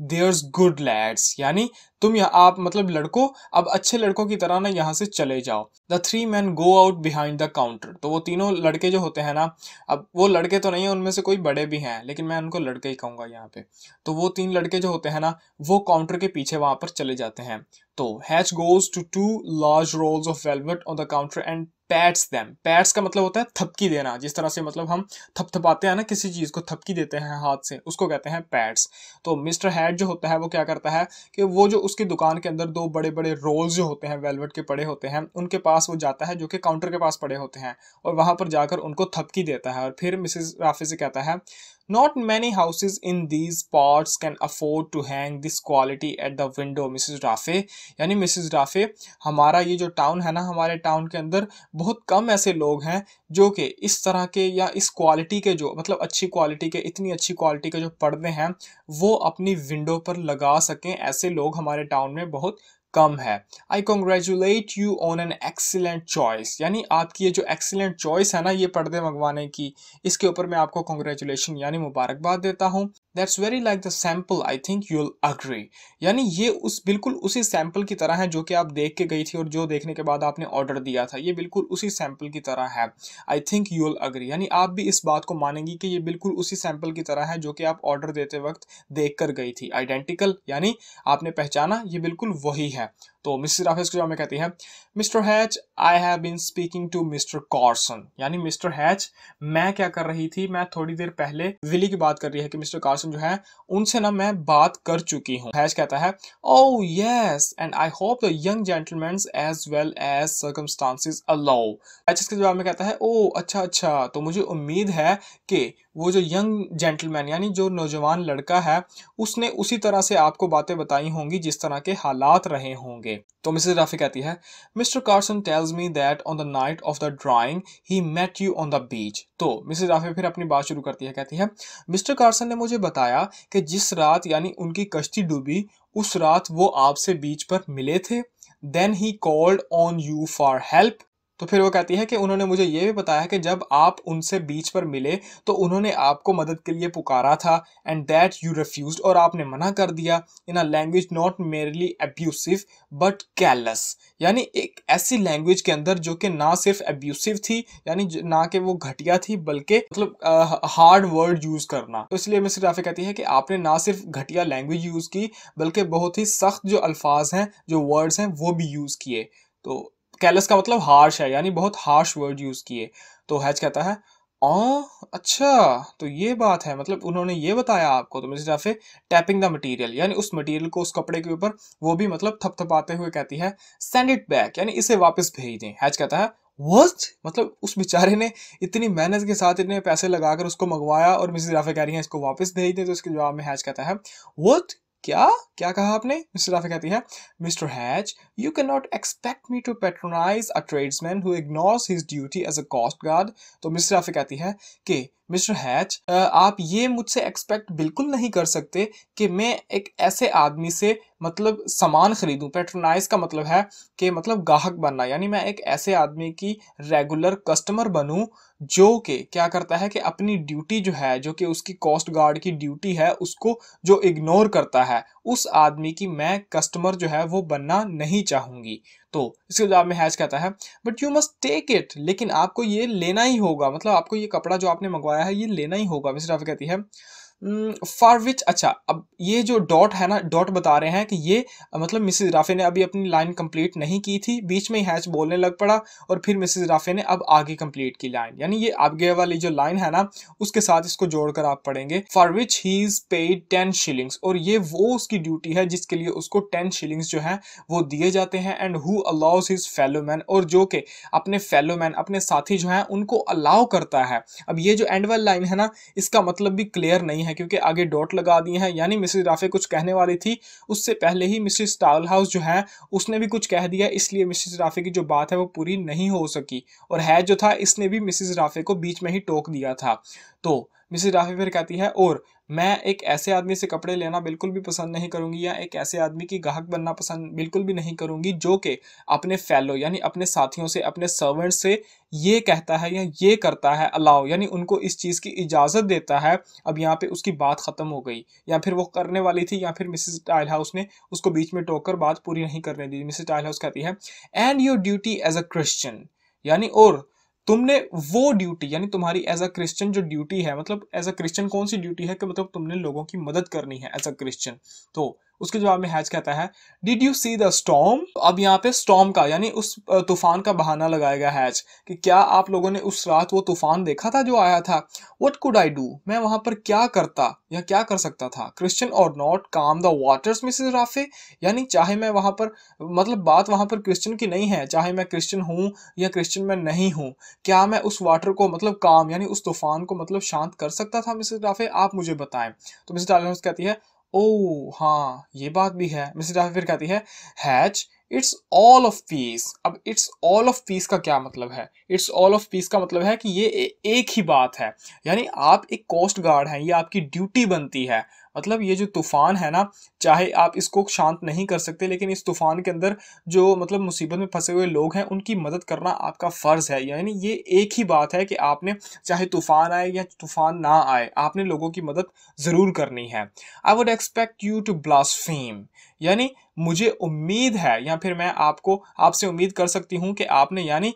A: there's good lads यानी तुम यहाँ आप मतलब लड़को अब अच्छे लड़कों की तरह ना यहाँ से चले जाओ the three man go out behind the counter तो वो तीनों लड़के जो होते हैं ना अब वो लड़के तो नहीं है उनमें से कोई बड़े भी हैं लेकिन मैं उनको लड़के ही कहूँगा यहाँ पे तो वो तीन लड़के जो होते हैं ना वो काउंटर के पीछे वहाँ पर चले जाते हैं तो Hatch goes to two large rolls of velvet on the counter and pats them pats का मतलब होता है थपकी देना जिस तरह से मतलब हम थपथपाते हैं ना किसी चीज़ को थपकी देते हैं हाथ से उसको कहते हैं पैट्स तो मिस्टर हैड जो होता है वो क्या करता है कि वो जो उसकी दुकान के अंदर दो बड़े बड़े रोल्स जो होते हैं वेलवेट के पड़े होते हैं उनके पास वो जाता है जो कि काउंटर के पास पड़े होते हैं और वहाँ पर जाकर उनको थपकी देता है और फिर मिसिज राफी से कहता है Not many houses in these parts can afford to hang this quality at the window Mrs Rafe यानी मिसिज राफे हमारा ये जो टाउन है ना हमारे टाउन के अंदर बहुत कम ऐसे लोग हैं जो कि इस तरह के या इस क्वालिटी के जो मतलब अच्छी क्वालिटी के इतनी अच्छी क्वालिटी के जो पर्दे हैं वो अपनी विंडो पर लगा सकें ऐसे लोग हमारे टाउन में बहुत कम है I congratulate you on an excellent choice यानी आपकी ये जो एक्सीलेंट चॉइस है ना ये पर्दे मंगवाने की इसके ऊपर मैं आपको कॉन्ग्रेचुलेशन यानी मुबारकबाद देता हूँ that's very like the sample I think you'll agree यानी ये उस बिल्कुल उसी सैम्पल की तरह है जो कि आप देख के गई थी और जो देखने के बाद आपने ऑर्डर दिया था ये बिल्कुल उसी सैम्पल की तरह है आई थिंक यूल अग्री यानी आप भी इस बात को मानेंगी कि ये बिल्कुल उसी सैम्पल की तरह है जो कि आप ऑर्डर देते वक्त देख कर गई थी आइडेंटिकल यानी आपने पहचाना ये बिल्कुल वही है तो मिसिस राफेज के जवाब में कहती है mister Hatch I have been speaking to mister Carson यानी मिस्टर हैच मैं क्या कर रही थी मैं थोड़ी देर पहले विली की बात कर रही है कि मिस्टर कार्सन जो है उनसे ना मैं बात कर चुकी हूँ हैच कहता है oh yes and I hope the young gentleman as well as circumstances allow Hatch इसके जवाब में कहता है ओ oh, अच्छा अच्छा तो मुझे उम्मीद है कि वो जो यंग जेंटलमैन यानी जो नौजवान लड़का है उसने उसी तरह से आपको बातें बताई होंगी जिस तरह के हालात रहे होंगे तो मिसेज राफी कहती है mister Carson tells me that on the night of the drawing he met you on the beach तो मिसेज राफी फिर अपनी बात शुरू करती है कहती है मिस्टर कार्सन ने मुझे बताया कि जिस रात यानी उनकी कश्ती डूबी उस रात वो आपसे बीच पर मिले थे then he called on you for help तो फिर वो कहती है कि उन्होंने मुझे ये भी बताया कि जब आप उनसे बीच पर मिले तो उन्होंने आपको मदद के लिए पुकारा था एंड दैट यू रिफ्यूज और आपने मना कर दिया in a language not merely abusive but callous यानी एक ऐसी लैंग्वेज के अंदर जो कि ना सिर्फ एब्यूसिव थी यानी ना कि वो घटिया थी बल्कि मतलब हार्ड वर्ड यूज़ करना तो इसलिए मिस राफी कहती है कि आपने ना सिर्फ घटिया लैंग्वेज यूज़ की बल्कि बहुत ही सख्त जो अल्फाज हैं जो वर्ड्स हैं वो भी यूज़ किए तो कैलस का मतलब हार्श है यानी बहुत हार्श वर्ड यूज़ किए तो हैच कहता है आ, अच्छा तो ये बात है मतलब उन्होंने ये बताया आपको तो mister Jaffe tapping the material यानी उस मटेरियल को उस कपड़े के ऊपर वो भी मतलब थपथपाते हुए कहती है सेंड इट बैक यानी इसे वापस भेज दें हैच कहता है वर्स्ट मतलब उस बेचारे ने इतनी मेहनत के साथ इतने पैसे लगाकर उसको मंगवाया और मिसिज राफे कह रही है इसको वापस भेज दें तो इसके जवाब में हैच कहता है वर्स्ट क्या क्या कहा आपने मिस्टर राफी कहती है mister Hatch you can not expect me to patronise a tradesman who ignores his duty as a coast guard तो मिस्टर राफी कहती है कि मिस्टर हैच आप ये मुझसे एक्सपेक्ट बिल्कुल नहीं कर सकते कि मैं एक ऐसे आदमी से मतलब सामान खरीदूं पेट्रोनाइज का मतलब है कि मतलब ग्राहक बनना यानी मैं एक ऐसे आदमी की रेगुलर कस्टमर बनूं जो कि क्या करता है कि अपनी ड्यूटी जो है जो कि उसकी कोस्ट गार्ड की ड्यूटी है उसको जो इग्नोर करता है उस आदमी की मैं कस्टमर जो है वो बनना नहीं चाहूंगी तो इसके जवाब में हैज कहता है but you must take it लेकिन आपको ये लेना ही होगा मतलब आपको ये कपड़ा जो आपने मंगवाया है ये लेना ही होगा मिस्टर कहती है फॉर hmm, विच अच्छा अब ये जो डॉट है ना डॉट बता रहे हैं कि ये मतलब मिसिज राफे ने अभी अपनी लाइन कंप्लीट नहीं की थी बीच में ही हैच बोलने लग पड़ा और फिर मिसिज राफे ने अब आगे कंप्लीट की लाइन यानी ये आगे वाली जो लाइन है ना उसके साथ इसको जोड़कर आप पढ़ेंगे for which he is paid ten shillings और ये वो उसकी ड्यूटी है जिसके लिए उसको टेन शिलिंग्स जो है वो दिए जाते हैं and who allows his fellow man और जो के अपने फेलो मैन अपने साथी जो है उनको अलाउ करता है अब ये जो एंड वाली लाइन है ना इसका मतलब भी क्लियर नहीं है है क्योंकि आगे डॉट लगा दिए हैं यानी मिसिज राफे कुछ कहने वाली थी उससे पहले ही मिसिज टावल हाउस जो है उसने भी कुछ कह दिया इसलिए मिसिज राफे की जो बात है वो पूरी नहीं हो सकी और है जो था इसने भी मिसिज राफे को बीच में ही टोक दिया था तो मिसेज राफी फिर कहती है और मैं एक ऐसे आदमी से कपड़े लेना बिल्कुल भी पसंद नहीं करूंगी या एक ऐसे आदमी की गाहक बनना पसंद बिल्कुल भी नहीं करूंगी जो कि अपने फैलो यानी अपने साथियों से अपने सर्वेंट से ये कहता है या ये करता है अलाउ यानी उनको इस चीज़ की इजाज़त देता है अब यहाँ पे उसकी बात ख़त्म हो गई या फिर वो करने वाली थी या फिर मिसिज टाइल हाउस ने उसको बीच में टोकर बात पूरी नहीं करने दी मिसिज टाइल हाउस कहती है and your duty as a Christian यानी और तुमने वो ड्यूटी यानी तुम्हारी एज अ क्रिश्चियन जो ड्यूटी है मतलब एज अ क्रिश्चियन कौन सी ड्यूटी है कि मतलब तुमने लोगों की मदद करनी है एज अ क्रिश्चियन तो उसके जवाब में हैच कहता है did you see the storm अब यहाँ पे स्टॉम का यानी उस तूफान का बहाना लगाया गया हैज कि क्या आप लोगों ने उस रात वो तूफान देखा था जो आया था वट कुड आई डू मैं वहां पर क्या करता या क्या कर सकता था क्रिश्चियन और नॉट काम द वाटर्स मिसेज राफे यानी चाहे मैं वहां पर मतलब बात वहां पर क्रिश्चियन की नहीं है चाहे मैं क्रिश्चियन हूँ या क्रिश्चियन मैं नहीं हूँ क्या मैं उस वाटर को मतलब काम यानी उस तूफान को मतलब शांत कर सकता था मिसेज राफे आप मुझे बताएं तो मिसेज कहती है ओ हाँ ये बात भी है मिसेज फिर कहती है Hatch it's all of piece अब इट्स ऑल ऑफ पीस का क्या मतलब है इट्स ऑल ऑफ पीस का मतलब है कि ये एक ही बात है यानी आप एक कोस्ट गार्ड हैं ये आपकी ड्यूटी बनती है मतलब ये जो तूफान है ना चाहे आप इसको शांत नहीं कर सकते लेकिन इस तूफान के अंदर जो मतलब मुसीबत में फंसे हुए लोग हैं उनकी मदद करना आपका फ़र्ज़ है यानी ये एक ही बात है कि आपने चाहे तूफान आए या तूफान ना आए आपने लोगों की मदद ज़रूर करनी है I would expect you to blaspheme यानी मुझे उम्मीद है या फिर मैं आपको आपसे उम्मीद कर सकती हूँ कि आपने यानी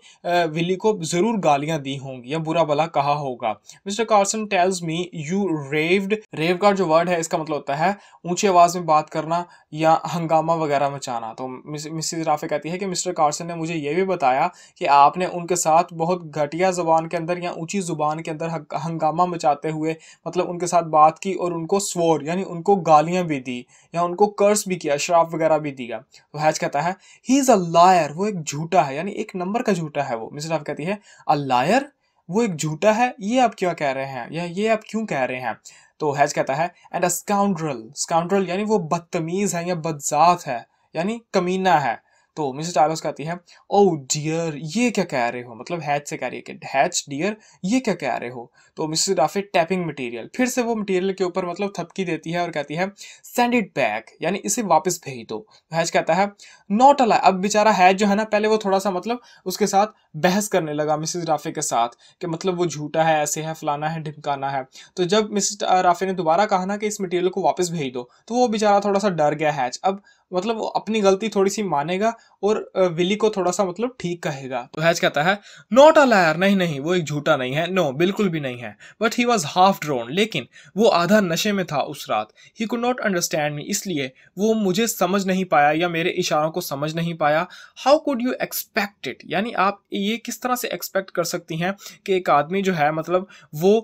A: विली को ज़रूर गालियाँ दी होंगी या बुरा भला कहा होगा mister Carson tells me you raved rave का जो वर्ड है इसका मतलब होता है ऊंची आवाज़ में बात करना या हंगामा वगैरह मचाना तो मिसिज राफे कहती है कि मिस्टर कार्सन ने मुझे यह भी बताया कि आपने उनके साथ बहुत घटिया ज़बान के अंदर या ऊँची ज़ुबान के अंदर हंगामा मचाते हुए मतलब उनके साथ बात की और उनको स्वोर यानी उनको गालियाँ भी दी या उनको कर्स भी किया शराब वगैरह वगैरह भी दिया तो हैज कहता है ही इज़ अ लायर वो एक झूठा है यानी एक नंबर का झूठा है वो मिसेज आप कहती है अ लायर वो एक झूठा है ये आप क्या कह रहे हैं या ये आप क्यों कह रहे हैं तो हैज कहता है एंड अ स्काउंड्रल स्काउंड्रल यानी वो बदतमीज़ है या बदजात है यानी कमीना है तो मिसेस टालोस कहती है ओ डियर ये क्या कह रहे हो मतलब हैच से कह रही है कि हैच डियर ये क्या कह रहे हो तो मिसेस डाफे टैपिंग मटेरियल फिर से वो मटेरियल के ऊपर मतलब थपकी देती है और कहती है सेंड इट बैक यानी इसे वापस भेज दो हैच तो कहता है नॉट अला अब बेचारा हैच जो है ना पहले वो थोड़ा सा मतलब उसके साथ बहस करने लगा मिसिज राफे के साथ कि मतलब वो झूठा है ऐसे है फलाना है ढिमकाना है तो जब मिसिज राफे ने दोबारा कहा ना कि इस मटेरियल को वापस भेज दो तो वो बेचारा थोड़ा सा डर गया हैच अब मतलब वो अपनी गलती थोड़ी सी मानेगा और विली को थोड़ा सा मतलब ठीक कहेगा तो हैज कहता है नॉट अ लायर नहीं नहीं वो एक झूठा नहीं है नो no, बिल्कुल भी नहीं है but he was half drowned लेकिन वो आधा नशे में था उस रात he could not understand me इसलिए वो मुझे समझ नहीं पाया या मेरे इशारों को समझ नहीं पाया how could you expect it यानी आप ये किस तरह से एक्सपेक्ट कर सकती हैं कि एक आदमी जो है मतलब वो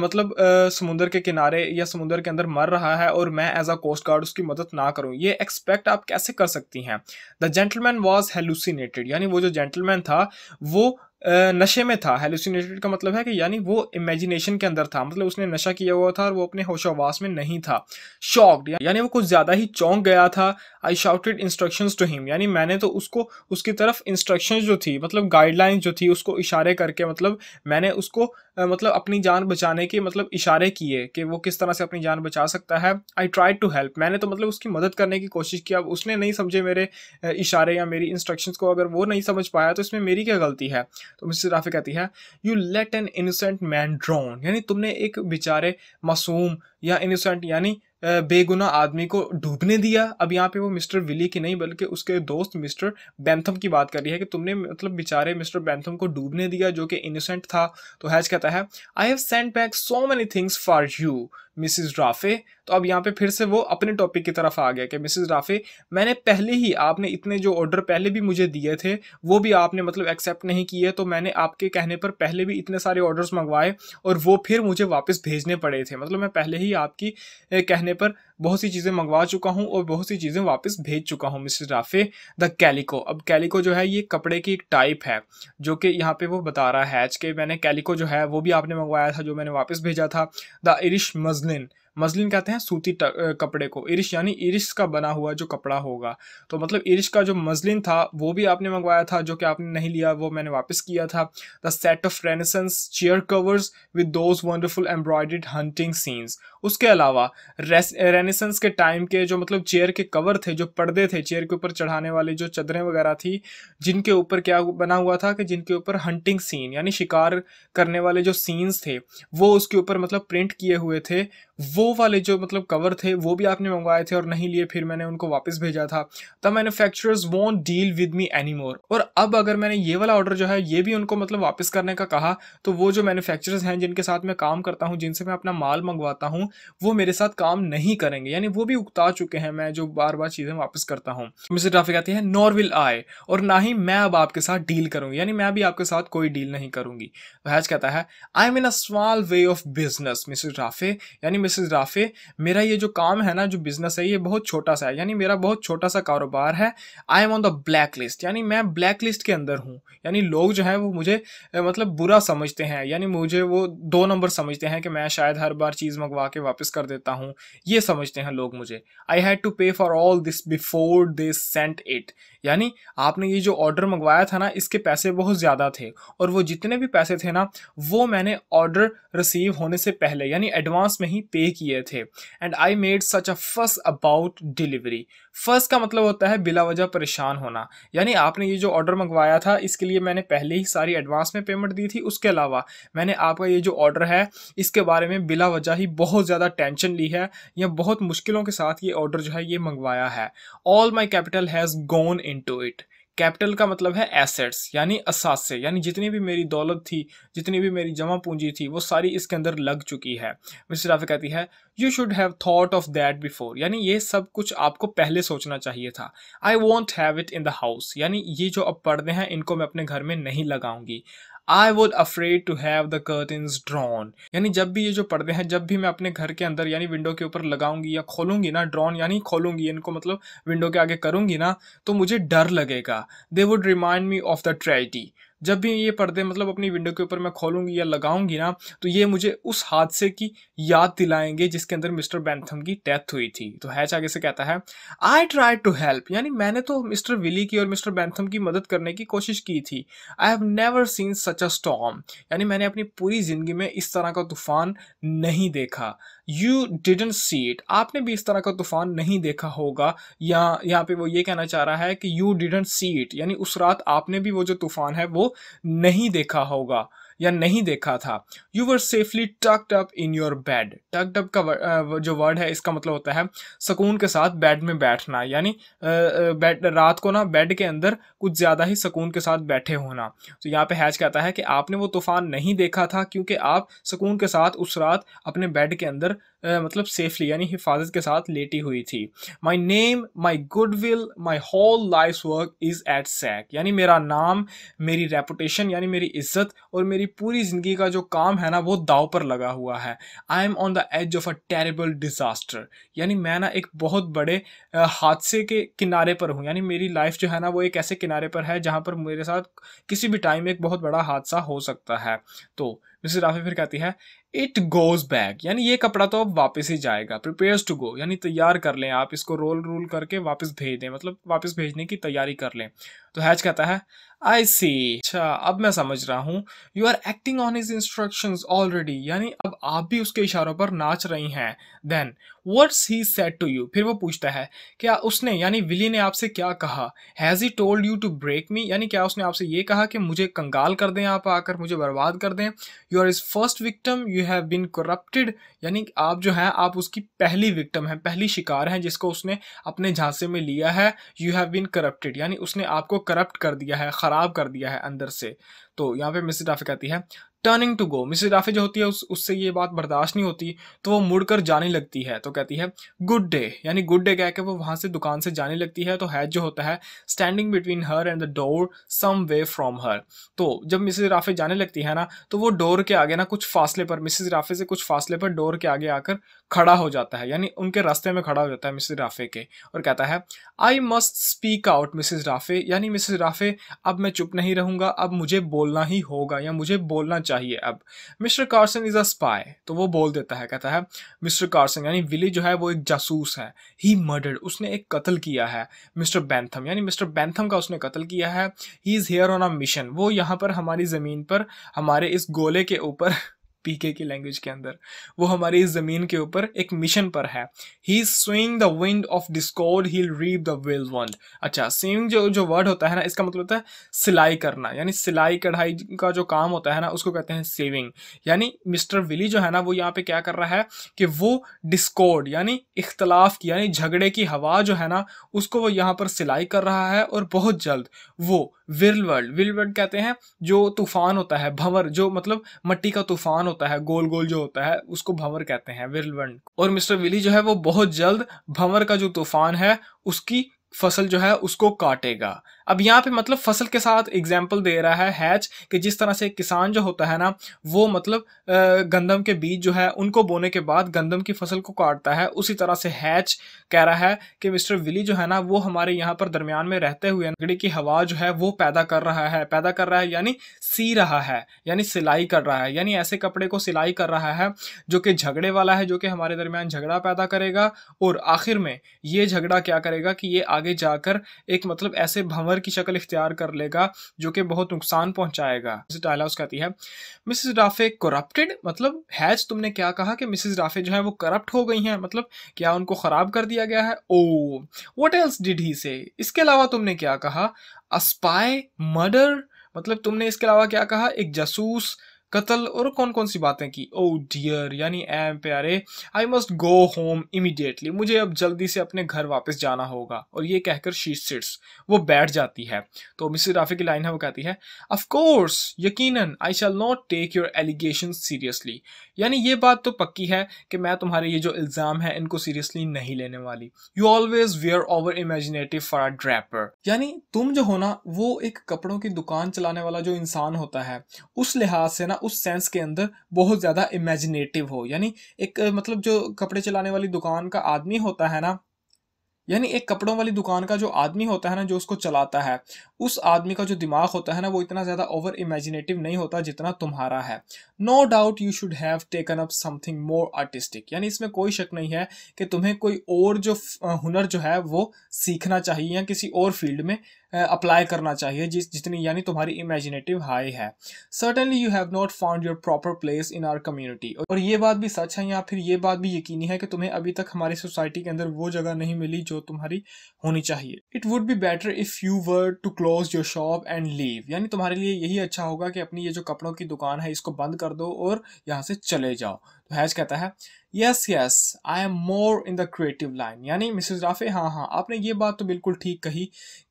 A: मतलब समुंदर के किनारे या समुंदर के अंदर मर रहा है और मैं एज अ कोस्ट गार्ड उसकी मदद ना करूं ये एक्सपेक्ट आप कैसे कर सकती हैं द जेंटलमैन वॉज हेलुसिनेटेड यानी वो जो जेंटलमैन था वो नशे में था हेलुसिनेटेड का मतलब है कि यानी वो इमेजिनेशन के अंदर था मतलब उसने नशा किया हुआ था और वो अपने होशोवास में नहीं था शॉक्ड यानी वो कुछ ज़्यादा ही चौंक गया था I shouted instructions to him यानी मैंने तो उसको उसकी तरफ इंस्ट्रक्शंस जो थी मतलब गाइडलाइंस जो थी उसको इशारे करके मतलब मैंने उसको मतलब अपनी जान बचाने के मतलब इशारे किए कि वो किस तरह से अपनी जान बचा सकता है आई ट्राई टू हेल्प मैंने तो मतलब उसकी मदद करने की कोशिश की अब उसने नहीं समझे मेरे इशारे या मेरी इंस्ट्रक्शंस को अगर वो नहीं समझ पाया तो इसमें मेरी क्या गलती है तो मिस्टर राफी कहती है you let an innocent man drown यानी तुमने एक बेचारे मासूम या इनोसेंट यानी बेगुना आदमी को डूबने दिया अब यहाँ पे वो मिस्टर विली की नहीं बल्कि उसके दोस्त मिस्टर बैंथम की बात कर रही है कि तुमने मतलब बेचारे मिस्टर बैंथम को डूबने दिया जो कि इनोसेंट था तो हैज कहता है I have sent back so many things for you missus Rafe तो अब यहाँ पे फिर से वो अपने टॉपिक की तरफ आ गया कि मिसिज राफे मैंने पहले ही आपने इतने जो ऑर्डर पहले भी मुझे दिए थे वो भी आपने मतलब एक्सेप्ट नहीं किए तो मैंने आपके कहने पर पहले भी इतने सारे ऑर्डर्स मंगवाए और वो फिर मुझे वापस भेजने पड़े थे मतलब मैं पहले ही आपकी कहने पर बहुत सी चीज़ें मंगवा चुका हूँ और बहुत सी चीज़ें वापस भेज चुका हूँ मिस्टर राफे द कैलिको अब कैलिको जो है ये कपड़े की एक टाइप है जो कि यहाँ पे वो बता रहा है के मैंने कैलिको जो है वो भी आपने मंगवाया था जो मैंने वापस भेजा था द इरिश मजलिन मसलिन कहते हैं सूती कपड़े को इरिश यानी इरिश का बना हुआ जो कपड़ा होगा तो मतलब इरिश का जो मसलिन था वो भी आपने मंगवाया था जो कि आपने नहीं लिया वो मैंने वापस किया था the set of renaissance chair covers with those wonderful embroidered hunting scenes उसके अलावा रेनेसेंस के टाइम के जो मतलब चेयर के कवर थे जो पर्दे थे चेयर के ऊपर चढ़ाने वाले जो चदरें वगैरह थी जिनके ऊपर क्या बना हुआ था कि जिनके ऊपर हंटिंग सीन यानी शिकार करने वाले जो सीन्स थे वो उसके ऊपर मतलब प्रिंट किए हुए थे वो वाले जो मतलब कवर थे वो भी आपने मंगवाए थे और नहीं लिए फिर मैंने उनको वापस भेजा था the manufacturers won't deal with me any more और अब अगर मैंने ये वाला ऑर्डर जो है ये भी उनको मतलब वापस करने का कहा तो वो जो मैन्युफैक्चरर्स हैं जिनके साथ मैं काम करता हूँ जिनसे मैं अपना माल मंगवाता हूँ वो मेरे साथ काम नहीं करेंगे यानी वो भी उगता चुके हैं मैं जो बार बार चीज़ें वापस करता हूँ मिस्टर ट्राफी आती है नॉर विल आए और ना ही मैं अब आपके साथ डील करूँगी यानी मैं भी आपके साथ कोई डील नहीं करूँगी वह तो कहता है I mean a small way of business missus Rafe यानी मिसेज इजाफे मेरा ये जो काम है ना जो बिज़नेस है ये बहुत छोटा सा है यानी मेरा बहुत छोटा सा कारोबार है I am on the black list यानी मैं ब्लैक लिस्ट के अंदर हूँ यानी लोग जो हैं वो मुझे मतलब बुरा समझते हैं यानी मुझे वो दो नंबर समझते हैं कि मैं शायद हर बार चीज़ मंगवा के वापस कर देता हूँ ये समझते हैं लोग मुझे I had to pay for all this before this sent it यानी आपने ये जो ऑर्डर मंगवाया था ना इसके पैसे बहुत ज़्यादा थे और वो जितने भी पैसे थे ना वो मैंने ऑर्डर रिसीव होने से पहले यानी एडवांस में ही पे किए थे एंड आई मेड सच अ फस अबाउट डिलीवरी फर्स्ट का मतलब होता है बिला वजह परेशान होना यानी आपने ये जो ऑर्डर मंगवाया था इसके लिए मैंने पहले ही सारी एडवांस में पेमेंट दी थी उसके अलावा मैंने आपका ये जो ऑर्डर है इसके बारे में बिला वजह ही बहुत ज़्यादा टेंशन ली है या बहुत मुश्किलों के साथ ये ऑर्डर जो है ये मंगवाया है all my capital has gone in into it capital का मतलब है एसेट्स यानी असासे यानी जितनी भी मेरी दौलत थी जितनी भी मेरी जमा पूंजी थी वो सारी इसके अंदर लग चुकी है मिस्टर राफे कहती है you should have thought of that before यानी ये सब कुछ आपको पहले सोचना चाहिए था I won't have it in the house यानी ये जो अब पर्दे हैं इनको मैं अपने घर में नहीं लगाऊंगी I would afraid to have the curtains drawn यानी जब भी ये जो पर्दे हैं जब भी मैं अपने घर के अंदर यानी विंडो के ऊपर लगाऊंगी या खोलूंगी ना ड्रॉन यानी खोलूंगी इनको मतलब विंडो के आगे करूंगी ना तो मुझे डर लगेगा they would remind me of the tragedy जब भी ये पर्दे मतलब अपनी विंडो के ऊपर मैं खोलूंगी या लगाऊंगी ना तो ये मुझे उस हादसे की याद दिलाएंगे जिसके अंदर मिस्टर बैंथम की डेथ हुई थी तो हैच आगे से कहता है आई ट्राई टू हेल्प यानी मैंने तो मिस्टर विली की और मिस्टर बैंथम की मदद करने की कोशिश की थी I have never seen such a storm यानी मैंने अपनी पूरी जिंदगी में इस तरह का तूफान नहीं देखा यू डिडेंट सी इट आपने भी इस तरह का तूफान नहीं देखा होगा या यहाँ पे वो ये कहना चाह रहा है कि यू डिडेंट सी इट यानी उस रात आपने भी वो जो तूफान है वो नहीं देखा होगा या नहीं देखा था you were safely tucked up in your bed tucked up का जो वर्ड है इसका मतलब होता है सुकून के साथ बेड में बैठना यानी बेड रात को ना बेड के अंदर कुछ ज़्यादा ही सुकून के साथ बैठे होना तो यहाँ पे हैच कहता है कि आपने वो तूफान नहीं देखा था क्योंकि आप सुकून के साथ उस रात अपने बेड के अंदर मतलब सेफली यानी हिफाजत के साथ लेटी हुई थी my name my good will my whole life work is at stake यानी मेरा नाम मेरी रेपुटेशन यानी मेरी इज्जत और मेरी पूरी ज़िंदगी का जो काम है ना वो दाव पर लगा हुआ है I am on the edge of a terrible disaster यानी मैं ना एक बहुत बड़े हादसे के किनारे पर हूँ यानी मेरी लाइफ जो है ना वो एक ऐसे किनारे पर है जहाँ पर मेरे साथ किसी भी टाइम एक बहुत बड़ा हादसा हो सकता है तो मिसिस राफी फिर कहती है इट गोज बैक यानी ये कपड़ा तो अब वापस ही जाएगा प्रिपेयर्स टू गो यानी तैयार कर लें आप इसको रोल रोल करके वापस भेज दें मतलब वापस भेजने की तैयारी कर लें तो हैच कहता है आई सी अच्छा अब मैं समझ रहा हूँ you are acting on his instruction already यानी अब आप भी उसके इशारों पर नाच रही हैं then what's he said to you फिर वो पूछता है क्या उसने यानी विली ने आपसे क्या कहा has he told you to break me यानी क्या उसने आपसे ये कहा कि मुझे कंगाल कर दें आप आकर मुझे बर्बाद कर दें you are his first victim you have been corrupted यानी आप जो हैं आप उसकी पहली विक्टम हैं पहली शिकार हैं जिसको उसने अपने झांसे में लिया है यू हैव बिन करप्टेड यानी उसने आपको करप्ट कर दिया है ख़राब कर दिया है अंदर से तो यहाँ पे मिसिस डाफे कहती है turning to go missus Daffey जो होती है उस उससे ये बात बर्दाश्त नहीं होती तो वो मुड़ कर जाने लगती है तो कहती है गुड डे यानी गुड डे कह के वो वहाँ से दुकान से जाने लगती है तो हैज जो होता है standing between her and the door some way from her तो जब मिसिस राफे जाने लगती है ना तो वो डोर के आगे ना कुछ फासले पर मिसिस राफे से कुछ फासले पर डोर के आगे आकर खड़ा हो जाता है यानी उनके रास्ते में खड़ा हो जाता है मिसेज राफे के और कहता है I must speak out missus Rafe यानी मिसेज राफे अब मैं चुप नहीं रहूँगा अब मुझे बोलना ही होगा या मुझे बोलना चाहिए अब mister Carson is a spy तो वो बोल देता है कहता है मिस्टर कार्सन यानी विली जो है वो एक जासूस है ही मर्डर्ड उसने एक कत्ल किया है मिस्टर बैंथम यानी मिस्टर बैंथम का उसने कत्ल किया है he is here on a mission वो यहाँ पर हमारी ज़मीन पर हमारे इस गोले के ऊपर पीके की लैंग्वेज के अंदर वो हमारी इस ज़मीन के ऊपर एक मिशन पर है he swing the wind of discord he reap the whirlwind अच्छा स्विंग जो जो वर्ड होता है ना इसका मतलब होता है सिलाई करना यानी सिलाई कढ़ाई का जो काम होता है ना उसको कहते हैं सेविंग यानी मिस्टर विली जो है ना वो यहाँ पे क्या कर रहा है कि वो डिस्कॉर्ड यानी इख्तलाफ की यानी झगड़े की हवा जो है ना उसको वो यहाँ पर सिलाई कर रहा है और बहुत जल्द वो विल वर्ल्ड विल वर्ल्ड कहते हैं जो तूफान होता है भंवर जो मतलब मट्टी का तूफान होता है गोल गोल जो होता है उसको भंवर कहते हैं विरलवंड और मिस्टर विली जो है वो बहुत जल्द भंवर का जो तूफान है उसकी फसल जो है उसको काटेगा अब यहाँ पे मतलब फसल के साथ एग्जाम्पल दे रहा है हैच कि जिस तरह से किसान जो होता है ना वो मतलब गंदम के बीज जो है उनको बोने के बाद गंदम की फसल को काटता है उसी तरह से हैच कह रहा है कि मिस्टर विली जो है ना वो हमारे यहाँ पर दरमियान में रहते हुए लकड़ी की हवा जो है वो पैदा कर रहा है पैदा कर रहा है यानी सी रहा है यानी सिलाई कर रहा है यानी ऐसे कपड़े को सिलाई कर रहा है जो कि झगड़े वाला है जो कि हमारे दरमियान झगड़ा पैदा करेगा और आखिर में ये झगड़ा क्या करेगा कि ये आगे जाकर एक मतलब ऐसे भंवर जानवर की शक्ल इख्तियार कर लेगा जो कि बहुत नुकसान पहुंचाएगा डायलॉग कहती है मिसिज राफे करप्टेड मतलब हैज तुमने क्या कहा कि मिसिज राफे जो है वो करप्ट हो गई हैं मतलब क्या उनको ख़राब कर दिया गया है oh what else did he say इसके अलावा तुमने क्या कहा अस्पाय मर्डर मतलब तुमने इसके अलावा क्या कहा एक जासूस कत्ल और कौन कौन सी बातें की ओ oh डियर यानी एम प्यारे I must go home immediately मुझे अब जल्दी से अपने घर वापस जाना होगा और ये कहकर शी सिट्स वो बैठ जाती है तो मिसिस राफी की लाइन है वो कहती है अफकोर्स यकीन I shall not take your allegation seriously यानी ये बात तो पक्की है कि मैं तुम्हारे ये जो इल्ज़ाम है इनको सीरियसली नहीं लेने वाली you always were over imaginative for a draper यानी तुम जो हो ना वो एक कपड़ों की दुकान चलाने वाला जो इंसान होता है उस लिहाज से ना उस सेंस के अंदर बहुत ज़्यादा इमेजिनेटिव हो यानी एक मतलब जो कपड़े चलाने वाली दुकान का आदमी होता है ना यानी एक कपड़ों वाली दुकान का जो आदमी होता है ना जो उसको चलाता है उस आदमी का जो दिमाग होता है ना वो इतना ज़्यादा ओवर इमेजिनेटिव नहीं होता जितना तुम्हारा है no doubt you should have taken up something more artistic यानी इसमें कोई शक नहीं है कि तुम्हें कोई और जो हुनर जो है वो सीखना चाहिए या किसी और फील्ड में अप्लाई करना चाहिए जिस जितनी यानी तुम्हारी इमेजिनेटिव हाई है certainly you have not found your proper place in our community और ये बात भी सच है या फिर ये बात भी यकीनी है कि तुम्हें अभी तक हमारी सोसाइटी के अंदर वो जगह नहीं मिली जो तुम्हारी होनी चाहिए it would be better if you were to close your shop and leave यानी तुम्हारे लिए यही अच्छा होगा कि अपनी ये जो कपड़ों की दुकान है इसको बंद कर दो और यहाँ से चले जाओ तो हैज कहता है yes yes I am more in the creative line यानी मिसेज राफे हाँ हाँ आपने ये बात तो बिल्कुल ठीक कही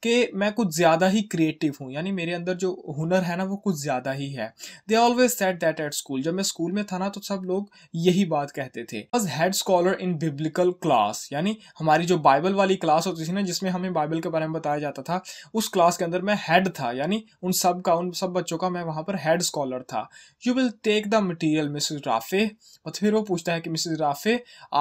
A: कि मैं कुछ ज़्यादा ही क्रिएटिव हूँ यानी मेरे अंदर जो हुनर है ना वो कुछ ज़्यादा ही है they always said that at school जब मैं स्कूल में था ना तो सब लोग यही बात कहते थे बस head scholar in biblical class यानी हमारी जो बाइबल वाली क्लास होती थी ना जिसमें हमें बाइबल के बारे में बताया जाता था उस क्लास के अंदर मैं हेड था यानी उन सब का उन सब बच्चों का मैं वहाँ पर हेड स्कॉलर था you will take the material missus Rafe और फिर वो पूछता है कि मिसिज जिराफे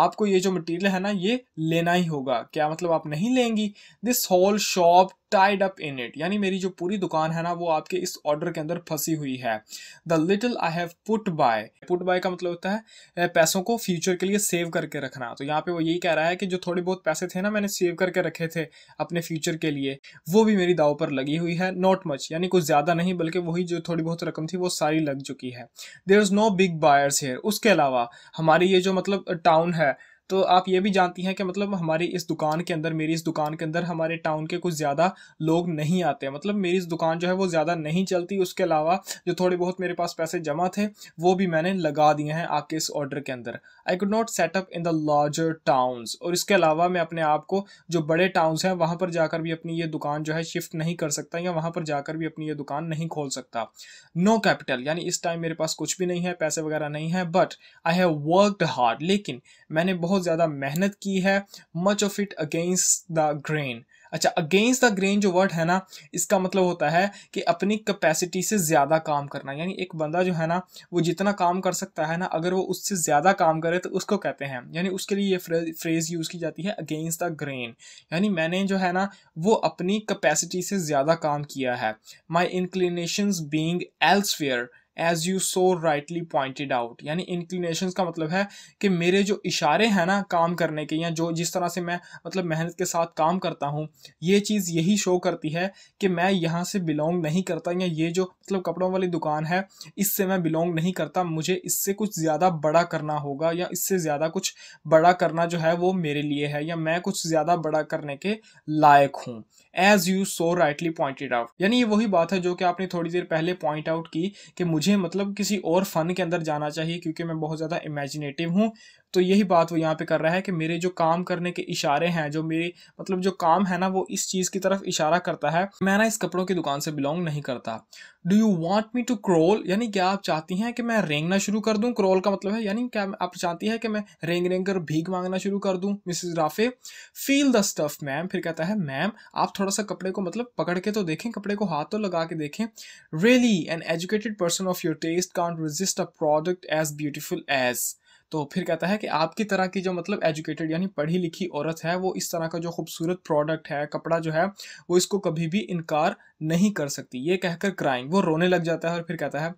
A: आपको ये जो मटेरियल है ना ये लेना ही होगा क्या मतलब आप नहीं लेंगी this whole shop tied up in it यानी मेरी जो पूरी दुकान है ना वो आपके इस ऑर्डर के अंदर फंसी हुई है the little I have put by put by का मतलब होता है पैसों को फ्यूचर के लिए सेव करके रखना तो यहाँ पे वो यही कह रहा है कि जो थोड़े बहुत पैसे थे ना मैंने सेव करके रखे थे अपने फ्यूचर के लिए वो भी मेरी दाव पर लगी हुई है नॉट मच यानी कुछ ज़्यादा नहीं बल्कि वही जो थोड़ी बहुत रकम थी वो सारी लग चुकी है there is no big buyers here उसके अलावा हमारी ये जो मतलब टाउन है तो आप ये भी जानती हैं कि मतलब हमारी इस दुकान के अंदर मेरी इस दुकान के अंदर हमारे टाउन के कुछ ज़्यादा लोग नहीं आते मतलब मेरी इस दुकान जो है वो ज़्यादा नहीं चलती उसके अलावा जो थोड़े बहुत मेरे पास पैसे जमा थे वो भी मैंने लगा दिए हैं आपके इस ऑर्डर के अंदर I could not set up in the larger towns और इसके अलावा मैं अपने आप को जो बड़े टाउन्स हैं वहाँ पर जाकर भी अपनी ये दुकान जो है शिफ्ट नहीं कर सकता या वहाँ पर जाकर भी अपनी ये दुकान नहीं खोल सकता नो कैपिटल यानी इस टाइम मेरे पास कुछ भी नहीं है पैसे वगैरह नहीं है but I have worked hard लेकिन मैंने बहुत बहुत ज़्यादा मेहनत की है much of it against the grain अच्छा अगेंस्ट द ग्रेन जो वर्ड है ना इसका मतलब होता है कि अपनी कैपेसिटी से ज़्यादा काम करना यानी एक बंदा जो है ना वो जितना काम कर सकता है ना अगर वो उससे ज़्यादा काम करे तो उसको कहते हैं यानी उसके लिए ये फ्रेज़ यूज़ की जाती है अगेंस्ट द ग्रेन यानी मैंने जो है ना वो अपनी कैपेसिटी से ज़्यादा काम किया है my inclination being elsewhere as you so rightly pointed out यानी इंक्लिनेशन का मतलब है कि मेरे जो इशारे हैं ना काम करने के या जो जिस तरह से मैं मतलब मेहनत के साथ काम करता हूँ ये चीज़ यही शो करती है कि मैं यहाँ से बिलोंग नहीं करता या ये जो मतलब कपड़ों वाली दुकान है इससे मैं बिलोंग नहीं करता मुझे इससे कुछ ज़्यादा बड़ा करना होगा या इससे ज़्यादा कुछ बड़ा करना जो है वो मेरे लिए है या मैं कुछ ज़्यादा बड़ा करने के लायक हूँ as you so rightly pointed out यानी ये वही बात है जो कि आपने थोड़ी देर पहले पॉइंट आउट की कि मुझे मतलब किसी और फन के अंदर जाना चाहिए क्योंकि मैं बहुत ज़्यादा इमेजिनेटिव हूँ तो यही बात वो यहाँ पे कर रहा है कि मेरे जो काम करने के इशारे हैं जो मेरे मतलब जो काम है ना वो इस चीज़ की तरफ इशारा करता है मैं ना इस कपड़ों की दुकान से बिलोंग नहीं करता do you want me to crawl यानी क्या आप चाहती हैं कि मैं रेंगना शुरू कर दूँ क्रोल का मतलब है यानी क्या आप चाहती है कि मैं रेंग रेंग कर भीख मांगना शुरू कर दूँ missus Rafe feel the stuff ma'am फिर कहता है मैम आप थोड़ा सा कपड़े को मतलब पकड़ के तो देखें कपड़े को हाथ तो लगा के देखें really an educated person of your taste can't resist a product as beautiful as तो फिर कहता है कि आपकी तरह की जो मतलब एजुकेटेड यानी पढ़ी लिखी औरत है वो इस तरह का जो खूबसूरत प्रोडक्ट है कपड़ा जो है वो इसको कभी भी इनकार नहीं कर सकती ये कहकर क्राइंग वो रोने लग जाता है और फिर कहता है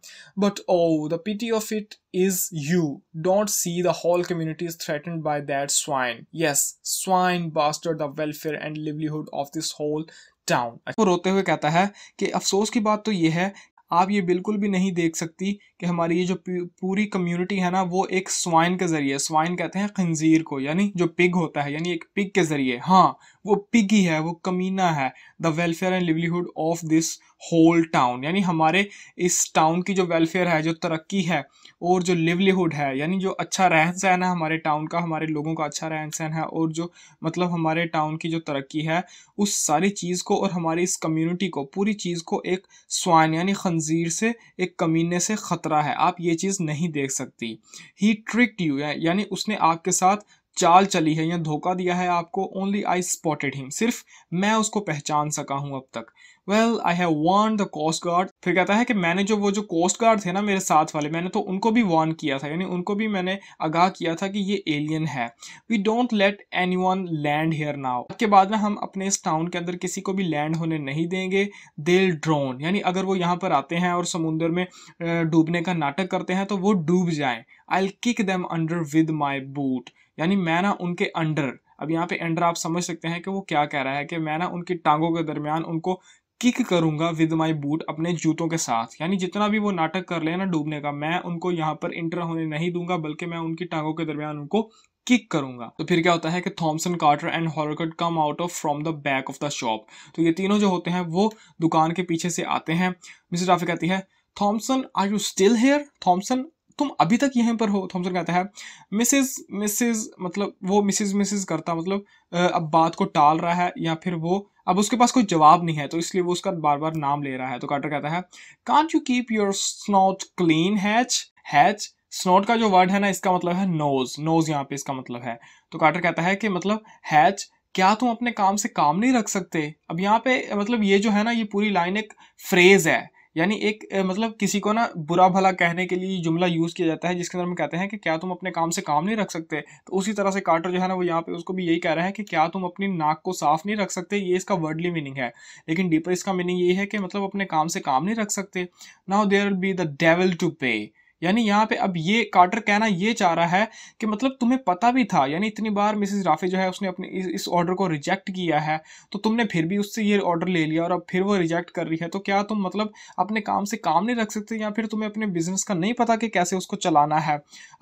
A: but oh the pity of it is you don't see the whole community is threatened by that swine yes swine bastard the welfare and livelihood of this whole town वो रोते हुए कहता है कि अफसोस की बात तो ये है आप ये बिल्कुल भी नहीं देख सकती कि हमारी ये जो पूरी कम्युनिटी है ना वो एक स्वाइन के ज़रिए स्वाइन कहते हैं खंजीर को यानी जो पिग होता है यानी एक पिग के ज़रिए हाँ वो पिग ही है वो कमीना है the welfare and livelihood of this whole town यानी हमारे इस टाउन की जो वेलफेयर है जो तरक्की है और जो लिवलीहुड है यानी जो अच्छा रहन सहन है हमारे टाउन का हमारे लोगों का अच्छा रहन सहन है और जो मतलब हमारे टाउन की जो तरक्की है उस सारी चीज़ को और हमारी इस कम्युनिटी को पूरी चीज़ को एक स्वान यानी खंजीर से एक कमीने से ख़तरा है आप ये चीज़ नहीं देख सकती ही ट्रिक यू यानी उसने आपके साथ चाल चली है या धोखा दिया है आपको ओनली आई स्पॉटेड हिम सिर्फ मैं उसको पहचान सका हूँ अब तक well I have warned the coast guard फिर कहता है कि मैंने जो वो जो कोस्ट गार्ड थे ना मेरे साथ वाले मैंने तो उनको भी वॉर्न किया था यानी उनको भी मैंने आगाह किया था कि ये एलियन है we don't let anyone land here now के बाद में हम अपने इस टाउन के अंदर किसी को भी लैंड होने नहीं देंगे देल ड्रोन यानी अगर वो यहाँ पर आते हैं और समुंदर में डूबने का नाटक करते हैं तो वो डूब जाएँ I'll kick them under with my boot यानी मैं ना उनके अंडर अब यहाँ पे अंडर आप समझ सकते हैं कि वो क्या कह रहा है कि मैं ना उनकी टांगों के दरमियान उनको किक करूंगा विद माई बूट अपने जूतों के साथ यानी जितना भी वो नाटक कर ले ना डूबने का मैं उनको यहाँ पर इंटर होने नहीं दूंगा बल्कि मैं उनकी टांगों के दरमियान उनको किक करूंगा तो फिर क्या होता है कि Thomson Carter and Horcutt come out of from the back of the shop तो ये तीनों जो होते हैं वो दुकान के पीछे से आते हैं मिसेज राफी कहती है Thomson are you still here Thomson तुम अभी तक यहीं पर हो थॉम्सन कहता है मिसेज मिसिज मतलब वो मिसिज मिसेज करता मतलब अब बात को टाल रहा है या फिर वो अब उसके पास कोई जवाब नहीं है तो इसलिए वो उसका बार बार नाम ले रहा है तो कार्टर कहता है can't you keep your snout clean hatch hatch snout का जो वर्ड है ना इसका मतलब है नोज नोज यहाँ पे इसका मतलब है तो कार्टर कहता है कि मतलब हैच क्या तुम अपने काम से काम नहीं रख सकते अब यहाँ पे मतलब ये जो है ना ये पूरी लाइन एक फ्रेज है यानी एक मतलब किसी को ना बुरा भला कहने के लिए जुमला यूज़ किया जाता है जिसके अंदर हम कहते हैं कि क्या तुम अपने काम से काम नहीं रख सकते तो उसी तरह से कार्टर जो है ना वो यहाँ पे उसको भी यही कह रहा है कि क्या तुम अपनी नाक को साफ नहीं रख सकते ये इसका वर्डली मीनिंग है लेकिन डीपर इसका मीनिंग ये है कि मतलब अपने काम से काम नहीं रख सकते now there will be the devil to pay यानी यहाँ पे अब ये कार्टर कहना ये चाह रहा है कि मतलब तुम्हें पता भी था यानी इतनी बार मिसेस राफी जो है उसने अपने इस ऑर्डर को रिजेक्ट किया है तो तुमने फिर भी उससे ये ऑर्डर ले लिया और अब फिर वो रिजेक्ट कर रही है तो क्या तुम मतलब अपने काम से काम नहीं रख सकते या फिर तुम्हें अपने बिजनेस का नहीं पता कि कैसे उसको चलाना है